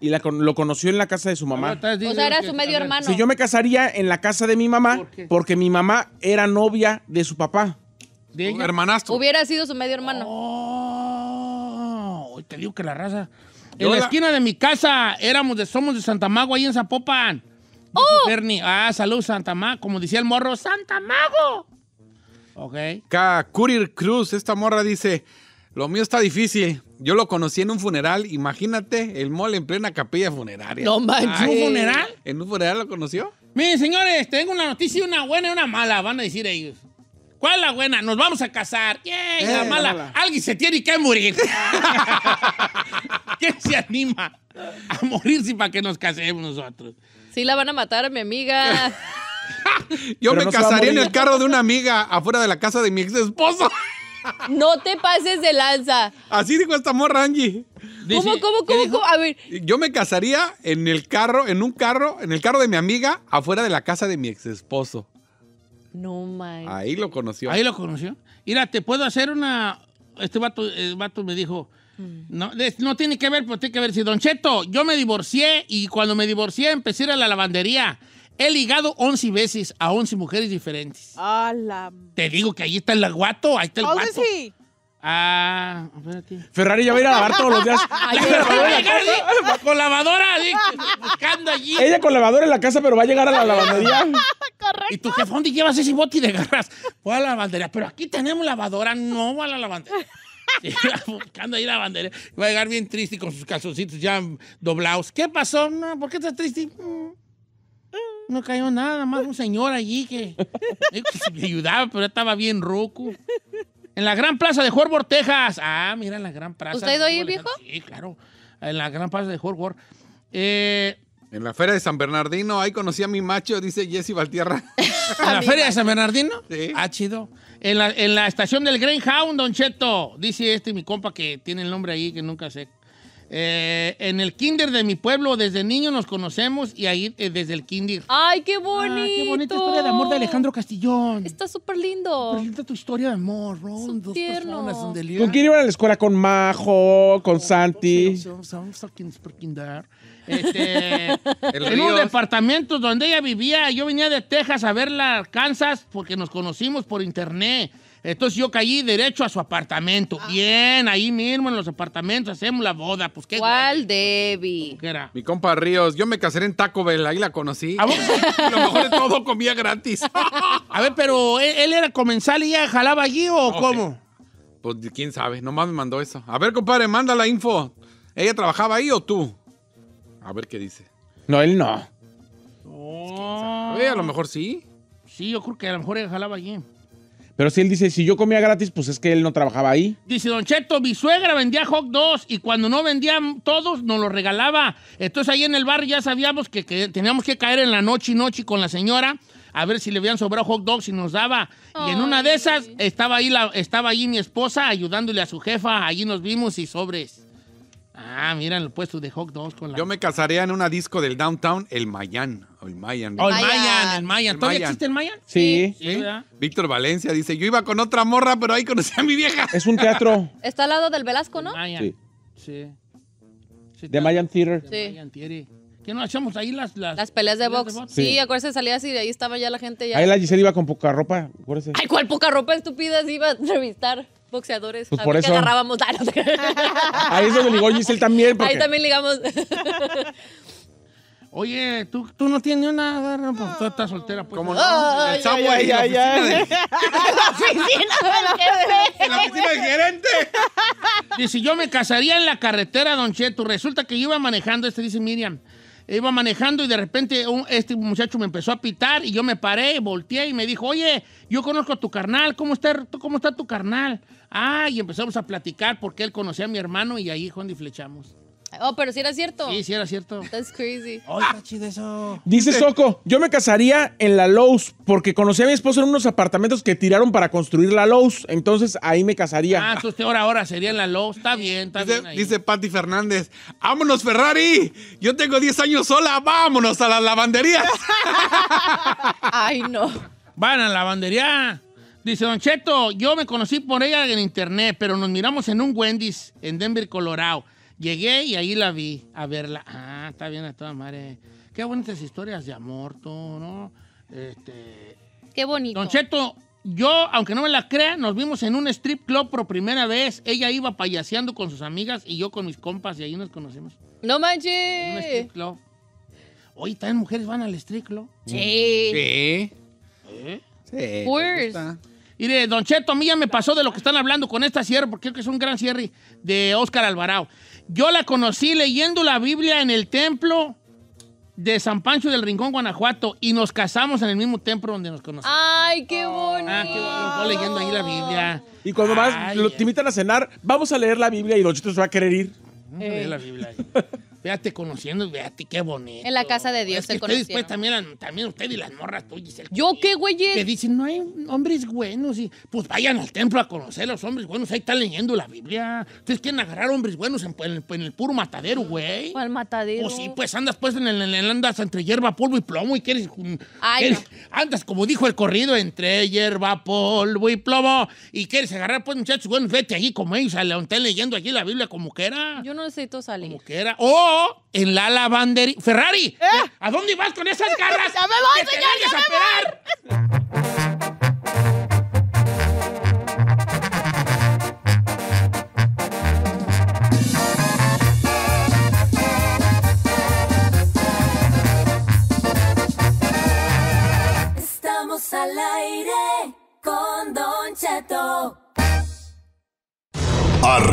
Y la lo conoció en la casa de su mamá. O sea, era su medio hermano. Si yo me casaría en la casa de mi mamá, porque mi mamá era novia de su papá. ¿De Hubiera sido su medio hermano. Oh, te digo que la raza. En la esquina de mi casa éramos somos de Santa Mago, ahí en Zapopan. ¡Oh! ah, salud, Santa Mago. Como decía el morro, ¡Santa Mago! Ok. Curir Cruz, esta morra dice: Lo mío está difícil. Yo lo conocí en un funeral. Imagínate el mole en plena capilla funeraria. No manches. ¿En un funeral? ¿En un funeral lo conoció? Miren, señores, tengo una noticia, una buena y una mala, van a decir ellos. ¿Cuál es la buena? Nos vamos a casar. ¿Y la eh, mala. Alguien se tiene que morir. ¿Quién se anima a morir morirse para que nos casemos nosotros? Sí, la van a matar a mi amiga. Yo me casaría en el carro de una amiga afuera de la casa de mi ex esposo. No te pases de lanza. Así dijo esta morra Angie. cómo, cómo cómo, A ver, Yo me casaría en el carro, en un carro, en el carro de mi amiga afuera de la casa de mi ex esposo. no mames. Ahí lo conoció. Ahí lo conoció. Mira, te puedo hacer una. Este vato, vato me dijo: Mm. No, no tiene que ver, pero tiene que ver. Si Don Cheto, yo me divorcié y cuando me divorcié empecé a ir a la lavandería. He ligado 11 veces a 11 mujeres diferentes. la... Te digo que ahí está el guato, ahí está el guato. sí? Ah, espérate. Ferrari ya va a ir a lavar todos los días. con lavadora, buscando allí. Ella con lavadora en la casa, pero va a llegar a la lavandería. Correcto. ¿Y tu jefón dónde llevas ese bote de garras? Voy a la lavandería. Pero aquí tenemos lavadora, no voy a la lavandería. Iba buscando ahí la bandera. a llegar bien triste con sus calzoncitos ya doblados. ¿Qué pasó? No, ¿Por qué estás triste? No cayó nada, más un señor allí que, eh, que me ayudaba, pero estaba bien roco. En la gran plaza de Horvore, Texas. Ah, mira, la gran plaza. ¿Usted ahí viejo? Sí, claro. En la gran plaza de Horworth. Eh, en la feria de San Bernardino, ahí conocí a mi macho, dice Jesse Valtierra. ¿En la feria de San Bernardino? Sí. Ah, chido. En la, en estación del Greyhound, Don Cheto, dice este mi compa que tiene el nombre ahí que nunca sé. en el kinder de mi pueblo, desde niño nos conocemos y ahí desde el kinder. ¡Ay, qué bonito! ¡Qué bonita historia de amor de Alejandro Castillón! Está súper lindo. ¡Presenta tu historia de amor, ¿no? Dos personas ¿Con quién iban a la escuela? ¿Con Majo? ¿Con Santi? Este, en un departamento donde ella vivía. Yo venía de Texas a verla, Kansas, porque nos conocimos por internet. Entonces yo caí derecho a su apartamento. Ah. Bien, ahí mismo en los apartamentos hacemos la boda. Pues qué ¿Cuál, Debbie? Mi compa Ríos, yo me casé en Taco Bell, ahí la conocí. ¿A lo mejor de todo comía gratis. a ver, pero ¿e, ¿él, era comensal y ella jalaba allí o cómo? Pues quién sabe, nomás me mandó eso. A ver, compadre, manda la info. ¿Ella trabajaba ahí o tú? A ver qué dice. No, él no. No. Eh, a lo mejor sí. Sí, yo creo que a lo mejor él jalaba allí. Pero si él dice, si yo comía gratis, pues es que él no trabajaba ahí. Dice Don Cheto, mi suegra vendía hot dogs y cuando no vendían todos, nos los regalaba. Entonces ahí en el bar ya sabíamos que, teníamos que caer en la noche y noche con la señora a ver si le habían sobrado hot dogs y nos daba. Y en una de esas estaba ahí, la, estaba ahí mi esposa ayudándole a su jefa. Allí nos vimos y sobres. Ah, mira el puesto de hot dogs con la... Yo me casaría en una disco del downtown, el Mayan. el oh, Mayan. el Mayan, el Mayan. ¿Todavía existe el Mayan? Sí. ¿Sí? Víctor Valencia dice, yo iba con otra morra, pero ahí conocí a mi vieja. Es un teatro. Está al lado del Velasco, ¿no? Sí. Sí. de Mayan Theater. Sí. ¿Qué nos echamos ahí las, las, peleas de box? Sí, sí acuérdese, salías y de ahí estaba ya la gente. Ya. Ahí la Giselle iba con poca ropa, Ay, ¿cuál poca ropa estúpida se iba a entrevistar? boxeadores. Pues por eso. agarrábamos. Ah, ahí es ligó Giselle también. Porque... Ahí también ligamos. Oye, ¿tú, tú no tienes una. Pues, tú estás soltera, pues. ¿Cómo no? el En la oficina En la oficina del gerente. Dice, yo me casaría en la carretera, Don Cheto. Resulta que yo iba manejando, este dice Miriam. Iba manejando y de repente este muchacho me empezó a pitar y yo me paré, volteé y me dijo, oye, yo conozco a tu carnal, ¿cómo está, cómo está tu carnal? Ah, y empezamos a platicar porque él conocía a mi hermano y ahí Juan y flechamos. Oh, pero si era cierto. Sí, sí era cierto. That's crazy. Ay, oh, qué chido eso. Dice Soco, yo me casaría en la Lowe's porque conocí a mi esposo en unos apartamentos que tiraron para construir la Lowe's. Entonces ahí me casaría. Ah, entonces ahora, ahora sería en la Lowe's. Está bien, está bien. Dice Patti Fernández, vámonos Ferrari. Yo tengo 10 años sola, vámonos a la lavandería. Ay, no. Van a la lavandería. Dice Don Cheto, yo me conocí por ella en internet, pero nos miramos en un Wendy's en Denver, Colorado. Llegué y ahí la vi, a verla. Ah, está bien a toda madre. Qué bonitas historias de amor, todo, ¿no? Este... Qué bonito. Don Cheto, yo, aunque no me la crea, nos vimos en un strip club por primera vez. Ella iba payaseando con sus amigas y yo con mis compas y ahí nos conocimos. ¡No manches! En un strip club. Oye, ¿también mujeres van al strip club? Sí. Sí. ¿Eh? Sí. Pues. Y de Don Cheto, a mí ya me pasó de lo que están hablando con esta sierra, porque creo que es un gran cierre de Óscar Alvarado. Yo la conocí leyendo la Biblia en el templo de San Pancho del Rincón, Guanajuato, y nos casamos en el mismo templo donde nos conocimos. ¡Ay, qué ah, bonito! Ah, qué bonito, leyendo ahí la Biblia. Y cuando vas, te invitan a cenar, vamos a leer la Biblia y Don Cheto se va a querer ir. a leer la Biblia. véate conociendo, véate qué bonito. En la casa de Dios es que te después también, también usted y las morras tuyas. ¿Yo qué, güey? Que dicen, no hay hombres buenos. Y, pues vayan al templo a conocer a los hombres buenos. Ahí están leyendo la Biblia. Ustedes quieren agarrar hombres buenos en, el puro matadero, güey. al matadero? o sí, pues andas pues en el, andas entre hierba, polvo y plomo y quieres... Ay, Andas, como dijo el corrido, entre hierba, polvo y plomo. Y quieres agarrar pues muchachos buenos. Vete allí como ellos, leyendo allí la Biblia como que Yo no necesito salir. Como que ¡Oh! en la lavandería. Ferrari, ¿Eh? ¿a dónde vas con esas garras? ¡Ya me voy, señor! ya me voy.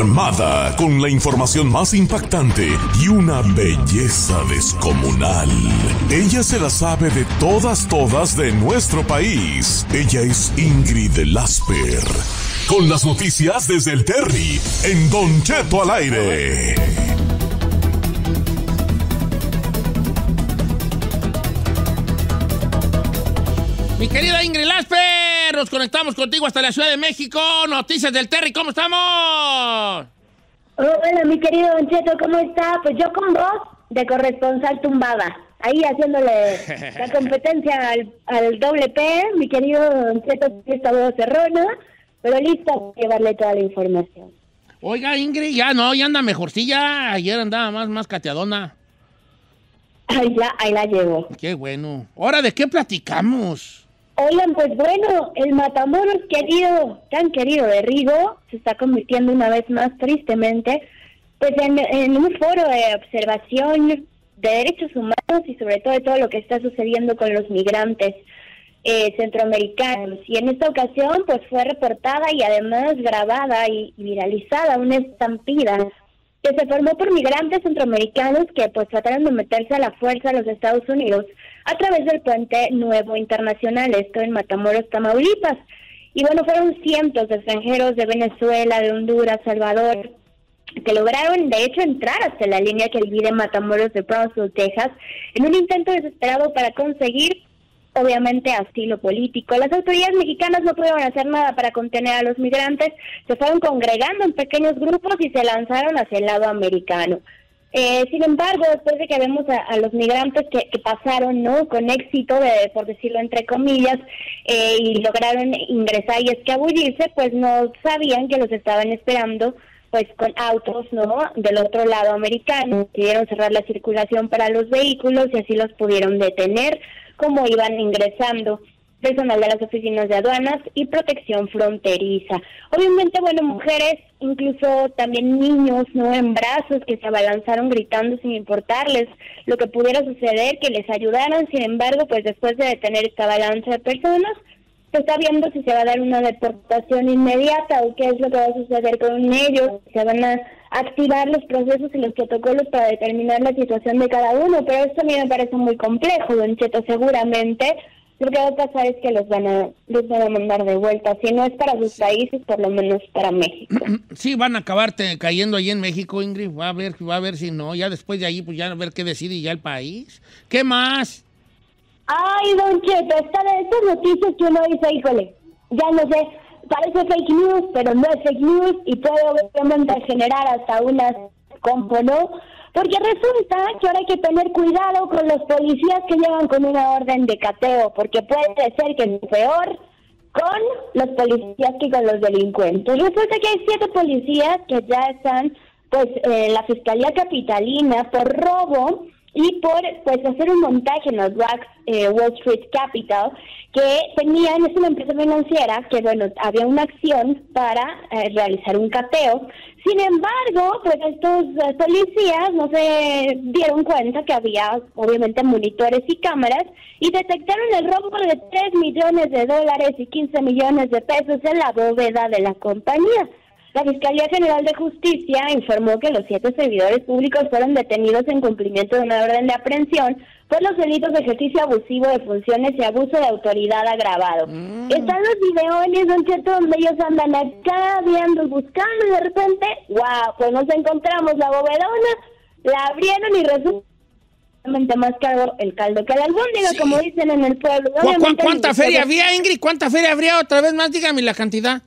armada con la información más impactante y una belleza descomunal. Ella se la sabe de todas, todas de nuestro país. Ella es Ingrid Lasper. Con las noticias desde el Terry, en Don Cheto al aire. Mi querida Ingrid Lasper, nos conectamos contigo hasta la Ciudad de México. Noticias del Terry, ¿cómo estamos? Bueno, mi querido Don Cheto, ¿cómo está? Pues yo con vos, de corresponsal tumbada. Ahí haciéndole la competencia al, al doble P, mi querido Don Cheto, que está cerrona, pero lista para llevarle toda la información. Oiga, Ingrid, ya no, ya anda mejor, sí ya. Ayer andaba más, más cateadona. Ahí la, ahí la llevo. Qué bueno. ¿Ahora de qué platicamos? Oigan, pues bueno, el Matamoros querido, tan querido de Rigo, se está convirtiendo una vez más tristemente, pues en, un foro de observación de derechos humanos y sobre todo de todo lo que está sucediendo con los migrantes eh, centroamericanos. Y en esta ocasión, pues fue reportada y además grabada y, viralizada una estampida que se formó por migrantes centroamericanos que pues trataron de meterse a la fuerza a los Estados Unidos a través del puente Nuevo Internacional, esto en Matamoros, Tamaulipas. Y bueno, fueron cientos de extranjeros de Venezuela, de Honduras, Salvador, que lograron de hecho entrar hasta la línea que divide Matamoros de Brownsville, Texas, en un intento desesperado para conseguir obviamente asilo político. Las autoridades mexicanas no pudieron hacer nada para contener a los migrantes, se fueron congregando en pequeños grupos y se lanzaron hacia el lado americano. Eh, sin embargo, después de que vemos a, los migrantes que, pasaron no con éxito, por decirlo entre comillas, eh, y lograron ingresar y escabullirse, pues no sabían que los estaban esperando pues con autos, ¿no? Del otro lado americano, quisieron cerrar la circulación para los vehículos y así los pudieron detener como iban ingresando personal de las oficinas de aduanas y protección fronteriza. Obviamente, bueno, mujeres, incluso también niños, ¿no? En brazos que se abalanzaron gritando sin importarles lo que pudiera suceder, que les ayudaran. Sin embargo, pues después de detener esta balanza de personas, se está viendo si se va a dar una deportación inmediata o qué es lo que va a suceder con ellos. Se van a activar los procesos y los protocolos para determinar la situación de cada uno, pero esto a mí me parece muy complejo, Don Cheto, seguramente lo que va a pasar es que los van a, los van a mandar de vuelta. Si no es para sus países, por lo menos para México. Sí, van a acabarte cayendo allí en México, Ingrid. Va a ver, va a ver si no. Ya después de allí, pues ya a ver qué decide ya el país. ¿Qué más? Ay, don Cheto, esta de estas noticias que uno dice, híjole, ya no sé, parece fake news, pero no es fake news y puede obviamente generar hasta unas ¿no? Porque resulta que ahora hay que tener cuidado con los policías que llevan con una orden de cateo, porque puede ser que es peor con los policías que con los delincuentes. Resulta que hay siete policías que ya están pues en la Fiscalía Capitalina por robo y por pues hacer un montaje en los eh, Wall Street Capital que tenían es una empresa financiera que bueno había una acción para eh, realizar un cateo sin embargo, pues estos eh, policías no se dieron cuenta que había obviamente monitores y cámaras y detectaron el robo de 3 millones de dólares y 15 millones de pesos en la bóveda de la compañía. La Fiscalía General de Justicia informó que los siete servidores públicos fueron detenidos en cumplimiento de una orden de aprehensión por los delitos de ejercicio abusivo de funciones y abuso de autoridad agravado. Mm. Están los videones, donde ellos andan acá, viendo, buscando y de repente, wow, pues nos encontramos la bovedona, la abrieron y resulta más caro el caldo que el digo como dicen en el pueblo. ¿Cu cuánta feria había, Ingrid? ¿Cuánta feria habría otra vez más? Dígame la cantidad.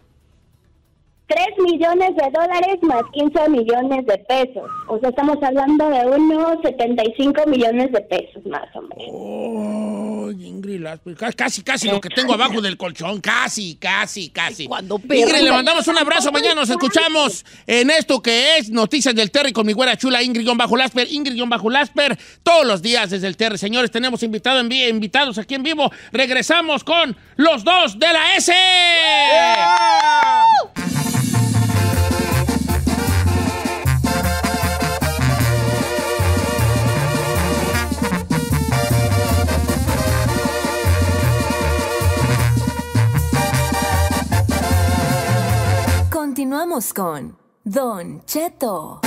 3 millones de dólares más 15 millones de pesos. O sea, estamos hablando de unos 75 millones de pesos más o menos. Oh, Ingrid, casi, casi lo que tengo abajo del colchón. Casi, casi, casi. Cuando Ingrid, le mandamos un abrazo. Mañana nos escuchamos en esto que es Noticias del Terry con mi güera chula Ingrid-Lasper. Ingrid-Lasper, todos los días desde el Terry. Señores, tenemos invitado invitados aquí en vivo. Regresamos con los dos de la S. Continuamos con Don Cheto.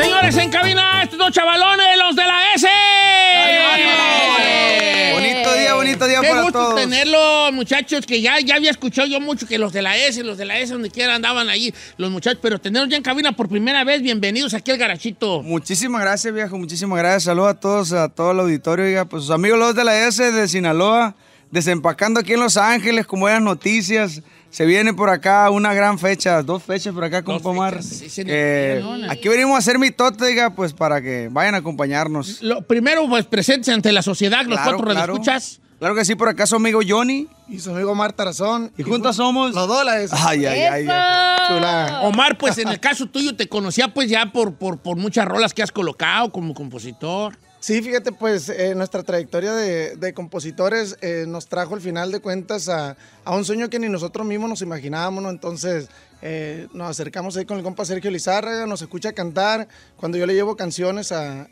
Señores en cabina, estos dos chavalones, los de la S. Eh. bonito día, bonito día Qué para gusto tenerlos, muchachos, que ya, ya había escuchado yo mucho que los de la S, los de la S, donde quiera andaban ahí los muchachos, pero tenerlos ya en cabina por primera vez, bienvenidos aquí al Garachito. Muchísimas gracias, viejo, muchísimas gracias. Saludos a todos, a todo el auditorio, Y pues sus amigos los de la S de Sinaloa desempacando aquí en Los Ángeles con buenas noticias. Se viene por acá una gran fecha, dos fechas por acá con Omar eh, aquí venimos a hacer mi tótega pues para que vayan a acompañarnos. Lo, primero, pues presente ante la sociedad, los cuatro claro. escuchas. Claro que sí, por acá su amigo Johnny. Y su amigo Omar Tarazón. Y, juntos somos. Los dólares. Ay, ay, ay. ay Omar, pues en el caso tuyo te conocía pues ya por, por, por muchas rolas que has colocado como compositor. Sí, fíjate, pues eh, nuestra trayectoria de, compositores eh, nos trajo al final de cuentas a, un sueño que ni nosotros mismos nos imaginábamos, Entonces eh, nos acercamos ahí con el compa Sergio Lizárraga, nos escucha cantar, cuando yo le llevo canciones a,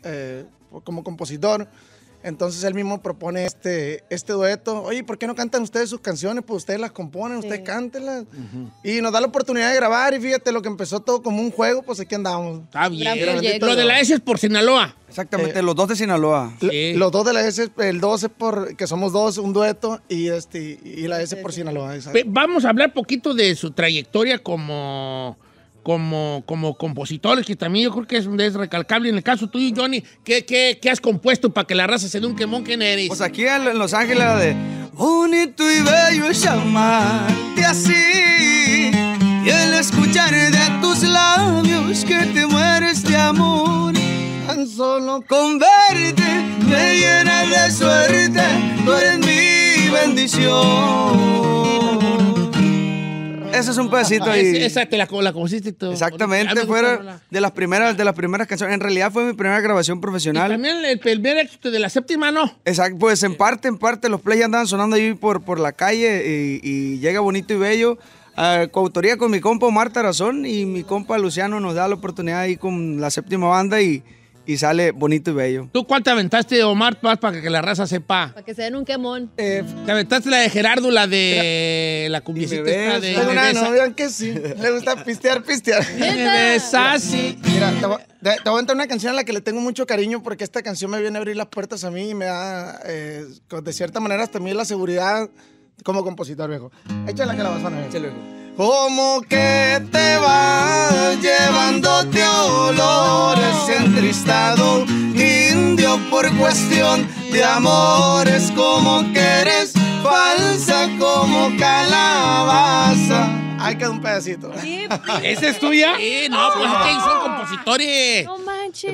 como compositor, entonces él mismo propone este, este dueto. Oye, ¿por qué no cantan ustedes sus canciones? Pues ustedes las componen, ustedes cántenlas. Y nos da la oportunidad de grabar. Y fíjate, lo que empezó todo como un juego, pues aquí andamos. Está bien. Lo de la S es por Sinaloa. Exactamente, eh, los dos de Sinaloa. Los dos de la S, el 12 por, que somos dos, un dueto, y, este, y la S por Sinaloa. Vamos a hablar poquito de su trayectoria como como, como compositores, que también yo creo que es, es recalcable. En el caso tuyo, Johnny, ¿qué, qué, qué has compuesto para que la raza se dé un quemón que eres? Pues aquí en Los Ángeles de Bonito y bello es llamarte así Y el escuchar de tus labios que te mueres de amor Tan solo con verte me llena de suerte Tú eres mi bendición ese es un pedacito ahí. Exacto, la, la Exactamente, fue de las primeras, de las primeras canciones. En realidad fue mi primera grabación profesional. Y también el primer éxito de la séptima, ¿no? Exacto, pues en parte, en parte, los plays andaban sonando ahí por, por la calle y, llega bonito y bello. Ah, coautoría con mi compa Marta Razón y mi compa Luciano nos da la oportunidad ahí con la séptima banda y y sale bonito y bello. ¿Tú cuál te aventaste, Omar, más para que la raza sepa? Para que se den un quemón. Eh, te aventaste la de Gerardo, la de la cumbiecita esta de... Tengo una novia que sí, le gusta pistear, pistear. Me así. Mira, te voy, te, voy, a entrar una canción a la que le tengo mucho cariño porque esta canción me viene a abrir las puertas a mí y me da, eh, de cierta manera, hasta a mí la seguridad como compositor, viejo. Échale que la vas a Échale, viejo. Cómo que te vas llevándote olores entristado, indio por cuestión de amores, como que eres falsa como calabaza. Ahí queda un pedacito. ¿Esa es tuya? Sí, no, pues es ah. que son compositores. Eh? No manches.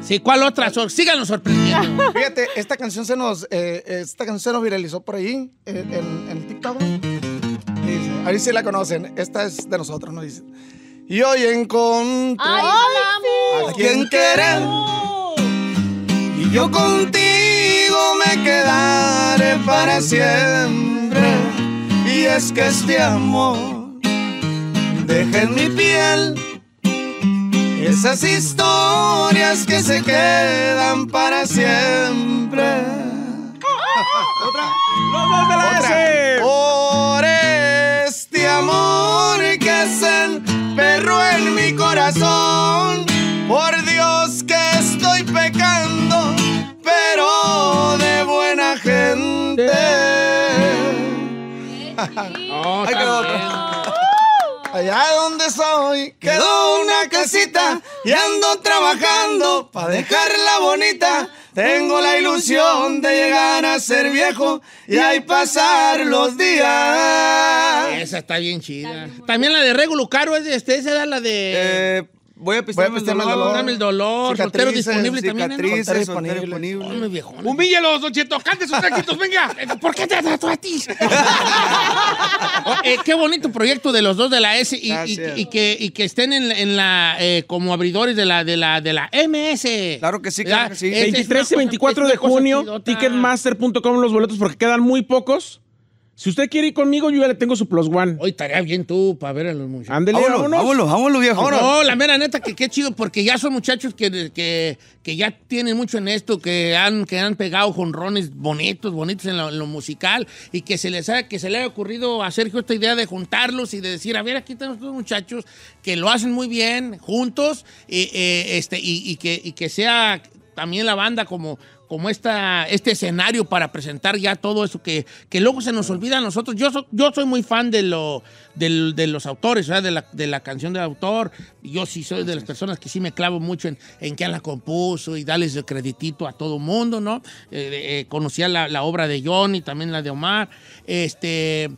Sí, ¿cuál otra? Síganos sorprendiendo. Fíjate, esta canción se nos, eh, esta canción nos viralizó por ahí, en, eh, en, en TikTok. A ver si la conocen. Esta es de nosotros, ¿no? dicen. Y hoy encontré a quien querer. Y yo contigo me quedaré para siempre. Y es que este amor deja en mi piel esas historias que se quedan para siempre. Otra, los dos de la S. Oh perro en mi corazón. Por Dios que estoy pecando, pero de buena gente. Oh, Allá donde soy quedó una casita y ando trabajando para dejarla bonita tengo la ilusión de llegar a ser viejo y ahí pasar los días. Esa está bien chida. También la de Regulo Caro este, esa era la de. Eh, Voy a pisarme el dolor. Voy disponible el dolor. también. en ¿eh? disponible. Hombre, viejo. Humíllelos, Don Cheto. Cante sus venga. ¿Por qué te trató a ti? Oh, eh, qué bonito proyecto de los dos de la S y, y, que, estén en, la eh, como abridores de la, de la, de la MS. Claro que sí, claro que sí. 23 y 24 de junio, ticketmaster.com los boletos porque quedan muy pocos. Si usted quiere ir conmigo, yo ya le tengo su plus one. Hoy estaría bien tú para ver a los muchachos. Ándele, vámonos. Vámonos, vámonos, viejo. No, la mera neta, que qué chido, porque ya son muchachos que, que, ya tienen mucho en esto, que han, que han pegado jonrones bonitos, bonitos en lo, musical, y que se les ha, que se le haya ocurrido a Sergio esta idea de juntarlos y de decir, a ver, aquí tenemos dos muchachos que lo hacen muy bien juntos, eh, este, que, y que sea también la banda como, como esta, este escenario para presentar ya todo eso que, que luego se nos olvida a nosotros. Yo, yo soy muy fan de, lo, de, los autores, de la, de la, canción del autor. Yo sí soy de las personas que sí me clavo mucho en, en quién la compuso y darles el creditito a todo mundo, ¿no? Eh, eh, conocía la, la, obra de John y también la de Omar. Este,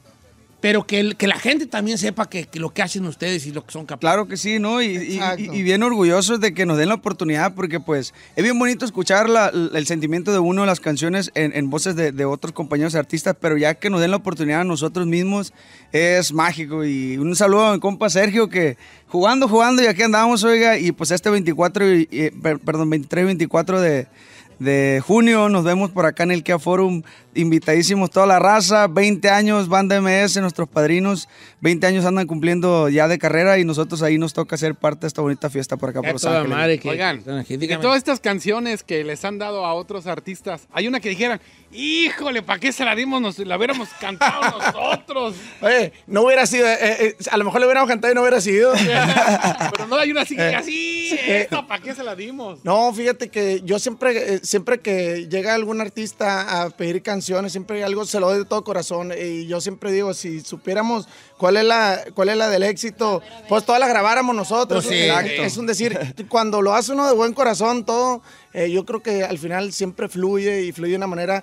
pero que, que la gente también sepa que, lo que hacen ustedes y lo que son capaces. Claro que sí, ¿no? Y, bien orgullosos de que nos den la oportunidad, porque pues es bien bonito escuchar el sentimiento de uno, las canciones en, voces de, otros compañeros artistas, pero ya que nos den la oportunidad a nosotros mismos es mágico. Y un saludo a mi compa Sergio, que jugando, jugando, y aquí andamos, oiga, y pues este 24, y, perdón, 23, 24 de de junio. Nos vemos por acá en el Kia Forum invitadísimos toda la raza, 20 años, Banda MS, nuestros padrinos, 20 años andan cumpliendo ya de carrera y nosotros ahí nos toca ser parte de esta bonita fiesta por acá, por Los Oigan, todas estas canciones que les han dado a otros artistas, hay una que dijeran, híjole, ¿para qué se la dimos? la hubiéramos cantado nosotros. Oye, no hubiera sido, eh, eh, a lo mejor le hubiéramos cantado y no hubiera sido. Pero no hay una así, así eh, ¿para qué se la dimos? No, fíjate que yo siempre, siempre que llega algún artista a pedir canciones, siempre algo se lo doy de todo corazón. Y yo siempre digo, si supiéramos ¿Cuál es la, cuál es la del éxito? Pues todas la grabáramos nosotros. Pues exacto. Es un decir, cuando lo hace uno de buen corazón, todo, eh, yo creo que al final siempre fluye y fluye de una manera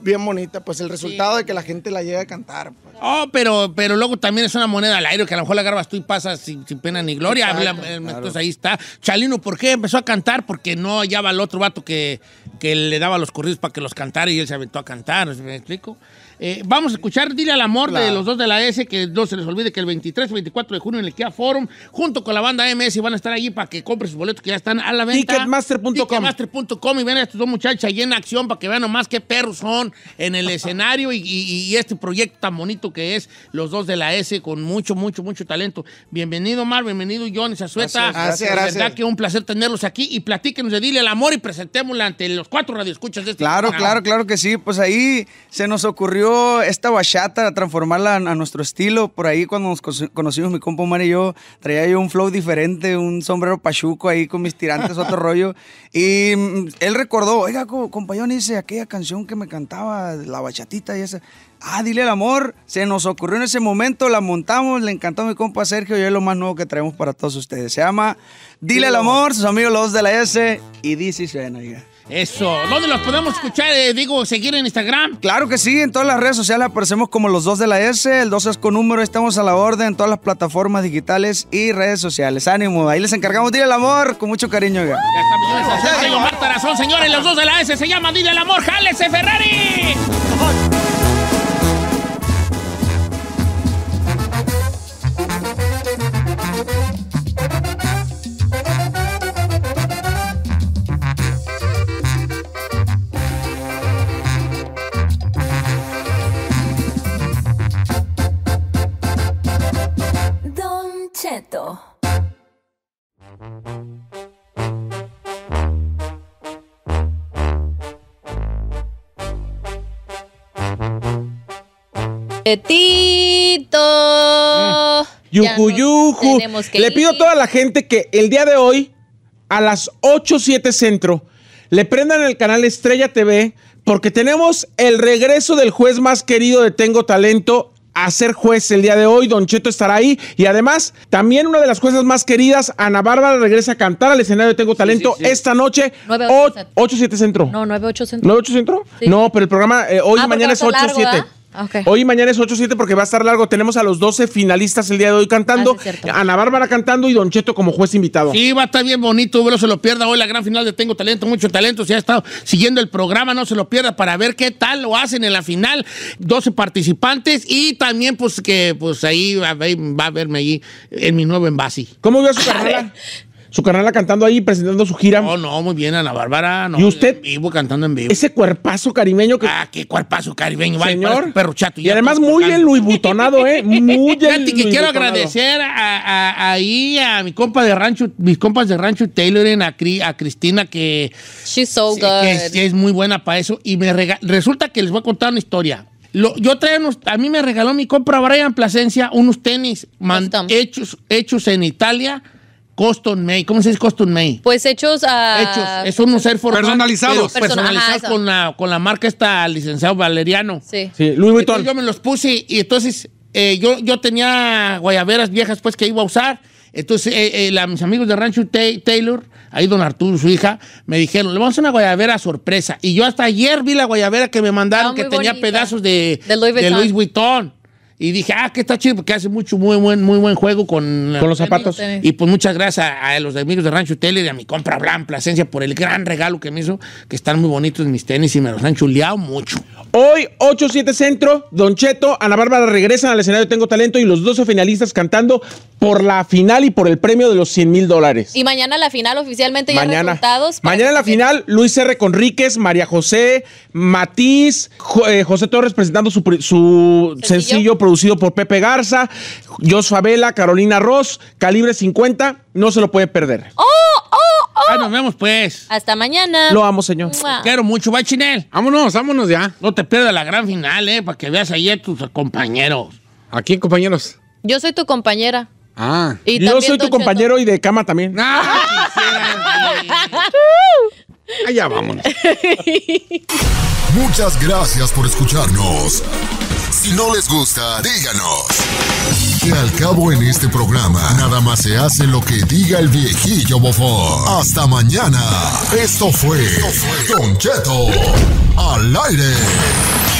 bien bonita. Pues el resultado de que la gente la llegue a cantar. Pues. Oh, pero, pero luego también es una moneda al aire que a lo mejor la grabas tú y pasas sin, pena ni gloria. Eh, entonces ahí está. Chalino, ¿por qué empezó a cantar? Porque no hallaba al otro vato que, que le daba los corridos para que los cantara y él se aventó a cantar. ¿Me explico? Eh, vamos a escuchar Dile al Amor de los dos de la S, que no se les olvide que el 23 24 de junio en el Kia Forum, junto con la banda MS, van a estar allí para que compren sus boletos que ya están a la venta. Ticketmaster.com. Ticketmaster.com y ven a estos dos muchachos ahí en acción para que vean nomás qué perros son en el escenario y, este proyecto tan bonito que es los dos de la S con mucho, mucho, mucho talento. Bienvenido, Mar, bienvenido, Johnny Zazueta. Gracias, gracias. verdad que un placer tenerlos aquí y platíquenos de Dile al Amor y presentémoslo ante los cuatro radioescuchas de este Claro, claro, claro que sí. Pues ahí se nos ocurrió esta bachata, transformarla a, nuestro estilo. Por ahí cuando nos conocimos mi compa Omar y yo, traía yo un flow diferente, un sombrero pachuco ahí con mis tirantes, otro rollo. Y mm, él recordó, oiga, compañero, dice aquella canción que me cantaba, la bachatita y esa. Ah, dile el amor, se nos ocurrió en ese momento, la montamos, le encantó a mi compa Sergio y es lo más nuevo que traemos para todos ustedes. Se llama Dile el amor, sus amigos los de la S y dice y suena, eso. ¿Dónde los podemos escuchar? Eh, digo, seguir en Instagram. Claro que sí, en todas las redes sociales aparecemos como los dos de la S, el dos es con número, estamos a la orden en todas las plataformas digitales y redes sociales. Ánimo, ahí les encargamos, dile el amor, con mucho cariño. Ya, está, pues, Marta Razón, señores, los dos de la S se llaman Dile el amor, jálese Ferrari. Petito, mm. Le pido a toda la gente que el día de hoy, a las 8.07 Centro, le prendan el canal Estrella TV, porque tenemos el regreso del juez más querido de Tengo Talento, a ser juez el día de hoy. Don Cheto estará ahí. Y además, también una de las jueces más queridas, Ana Bárbara, regresa a cantar al escenario de Tengo Talento esta noche. 9-8 Centro. No, 9-8 Centro. ¿9-8 Centro? No, pero el programa eh, hoy ah, y mañana es 8-7. Hoy mañana es 8-7 porque va a estar largo. Tenemos a los 12 finalistas el día de hoy cantando. Ah, Ana Bárbara cantando y Don Cheto como juez invitado. Sí, va a estar bien bonito. No se lo pierda hoy la gran final de Tengo Talento, mucho talento. Si ha estado siguiendo el programa, no se lo pierda para ver qué tal lo hacen en la final. 12 participantes y también pues que pues ahí va, a verme ahí en mi nuevo envase. ¿Cómo vio su carrera? Su carnala cantando ahí, presentando su gira. No, no, muy bien, Ana Bárbara. No, ¿Y usted? vivo, cantando en vivo. Ese cuerpazo caribeño que. Ah, qué cuerpazo caribeño, señor. perro chato. Y, además muy el butonado ¿eh? Muy el que quiero agradecer a, ahí a, mi compa de rancho, mis compas de rancho Taylor, a, a Cristina, que. She's so good. Que es, muy buena para eso. Y me resulta que les voy a contar una historia. Lo, yo traía a mí me regaló mi compra Brian Plasencia unos tenis man, hechos, hechos en Italia Custom made. ¿Cómo se dice custom made? Pues hechos a... Hechos. Es un ser Personalizados. personalizados con, la, con la marca esta, licenciado Valeriano. Sí. sí yo me los puse y entonces eh, yo, yo tenía guayaberas viejas pues que iba a usar. Entonces, eh, eh mis amigos de Rancho Taylor, ahí don Arturo, su hija, me dijeron, le vamos a una guayabera sorpresa. Y yo hasta ayer vi la guayabera que me mandaron, ah, que tenía pedazos de, Luis Louis y dije, ah, que está chido, porque hace mucho muy buen, muy buen juego con, los zapatos. Y pues muchas gracias a, los amigos de Rancho Tele y a mi compra Blan Plasencia por el gran regalo que me hizo, que están muy bonitos mis tenis y me los han chuleado mucho. Hoy, 8-7 Centro, Don Cheto, Ana Bárbara regresan al escenario Tengo Talento y los 12 finalistas cantando por la final y por el premio de los 100 mil dólares. Y mañana la final oficialmente mañana, Mañana la final, Luis R. Conríquez, María José, Matiz, eh, José Torres presentando su, sencillo producido por Pepe Garza, Jos Carolina Ross, calibre 50. No se lo puede perder. ¡Oh, oh, oh! nos vemos, pues. Hasta mañana. Lo amo, señor. Quiero mucho, va, Chinel. Vámonos, vámonos ya. No te pierdas la gran final, ¿eh? Para que veas ahí a tus compañeros. ¿A quién, compañeros? Yo soy tu compañera. Ah. Y, yo soy tu compañero y de cama también. Ah, ah. Allá vámonos. Muchas gracias por escucharnos. Si no les gusta, díganos. Que al cabo en este programa, nada más se hace lo que diga el viejillo bofón. Hasta mañana. Esto fue, Esto Cheto al aire.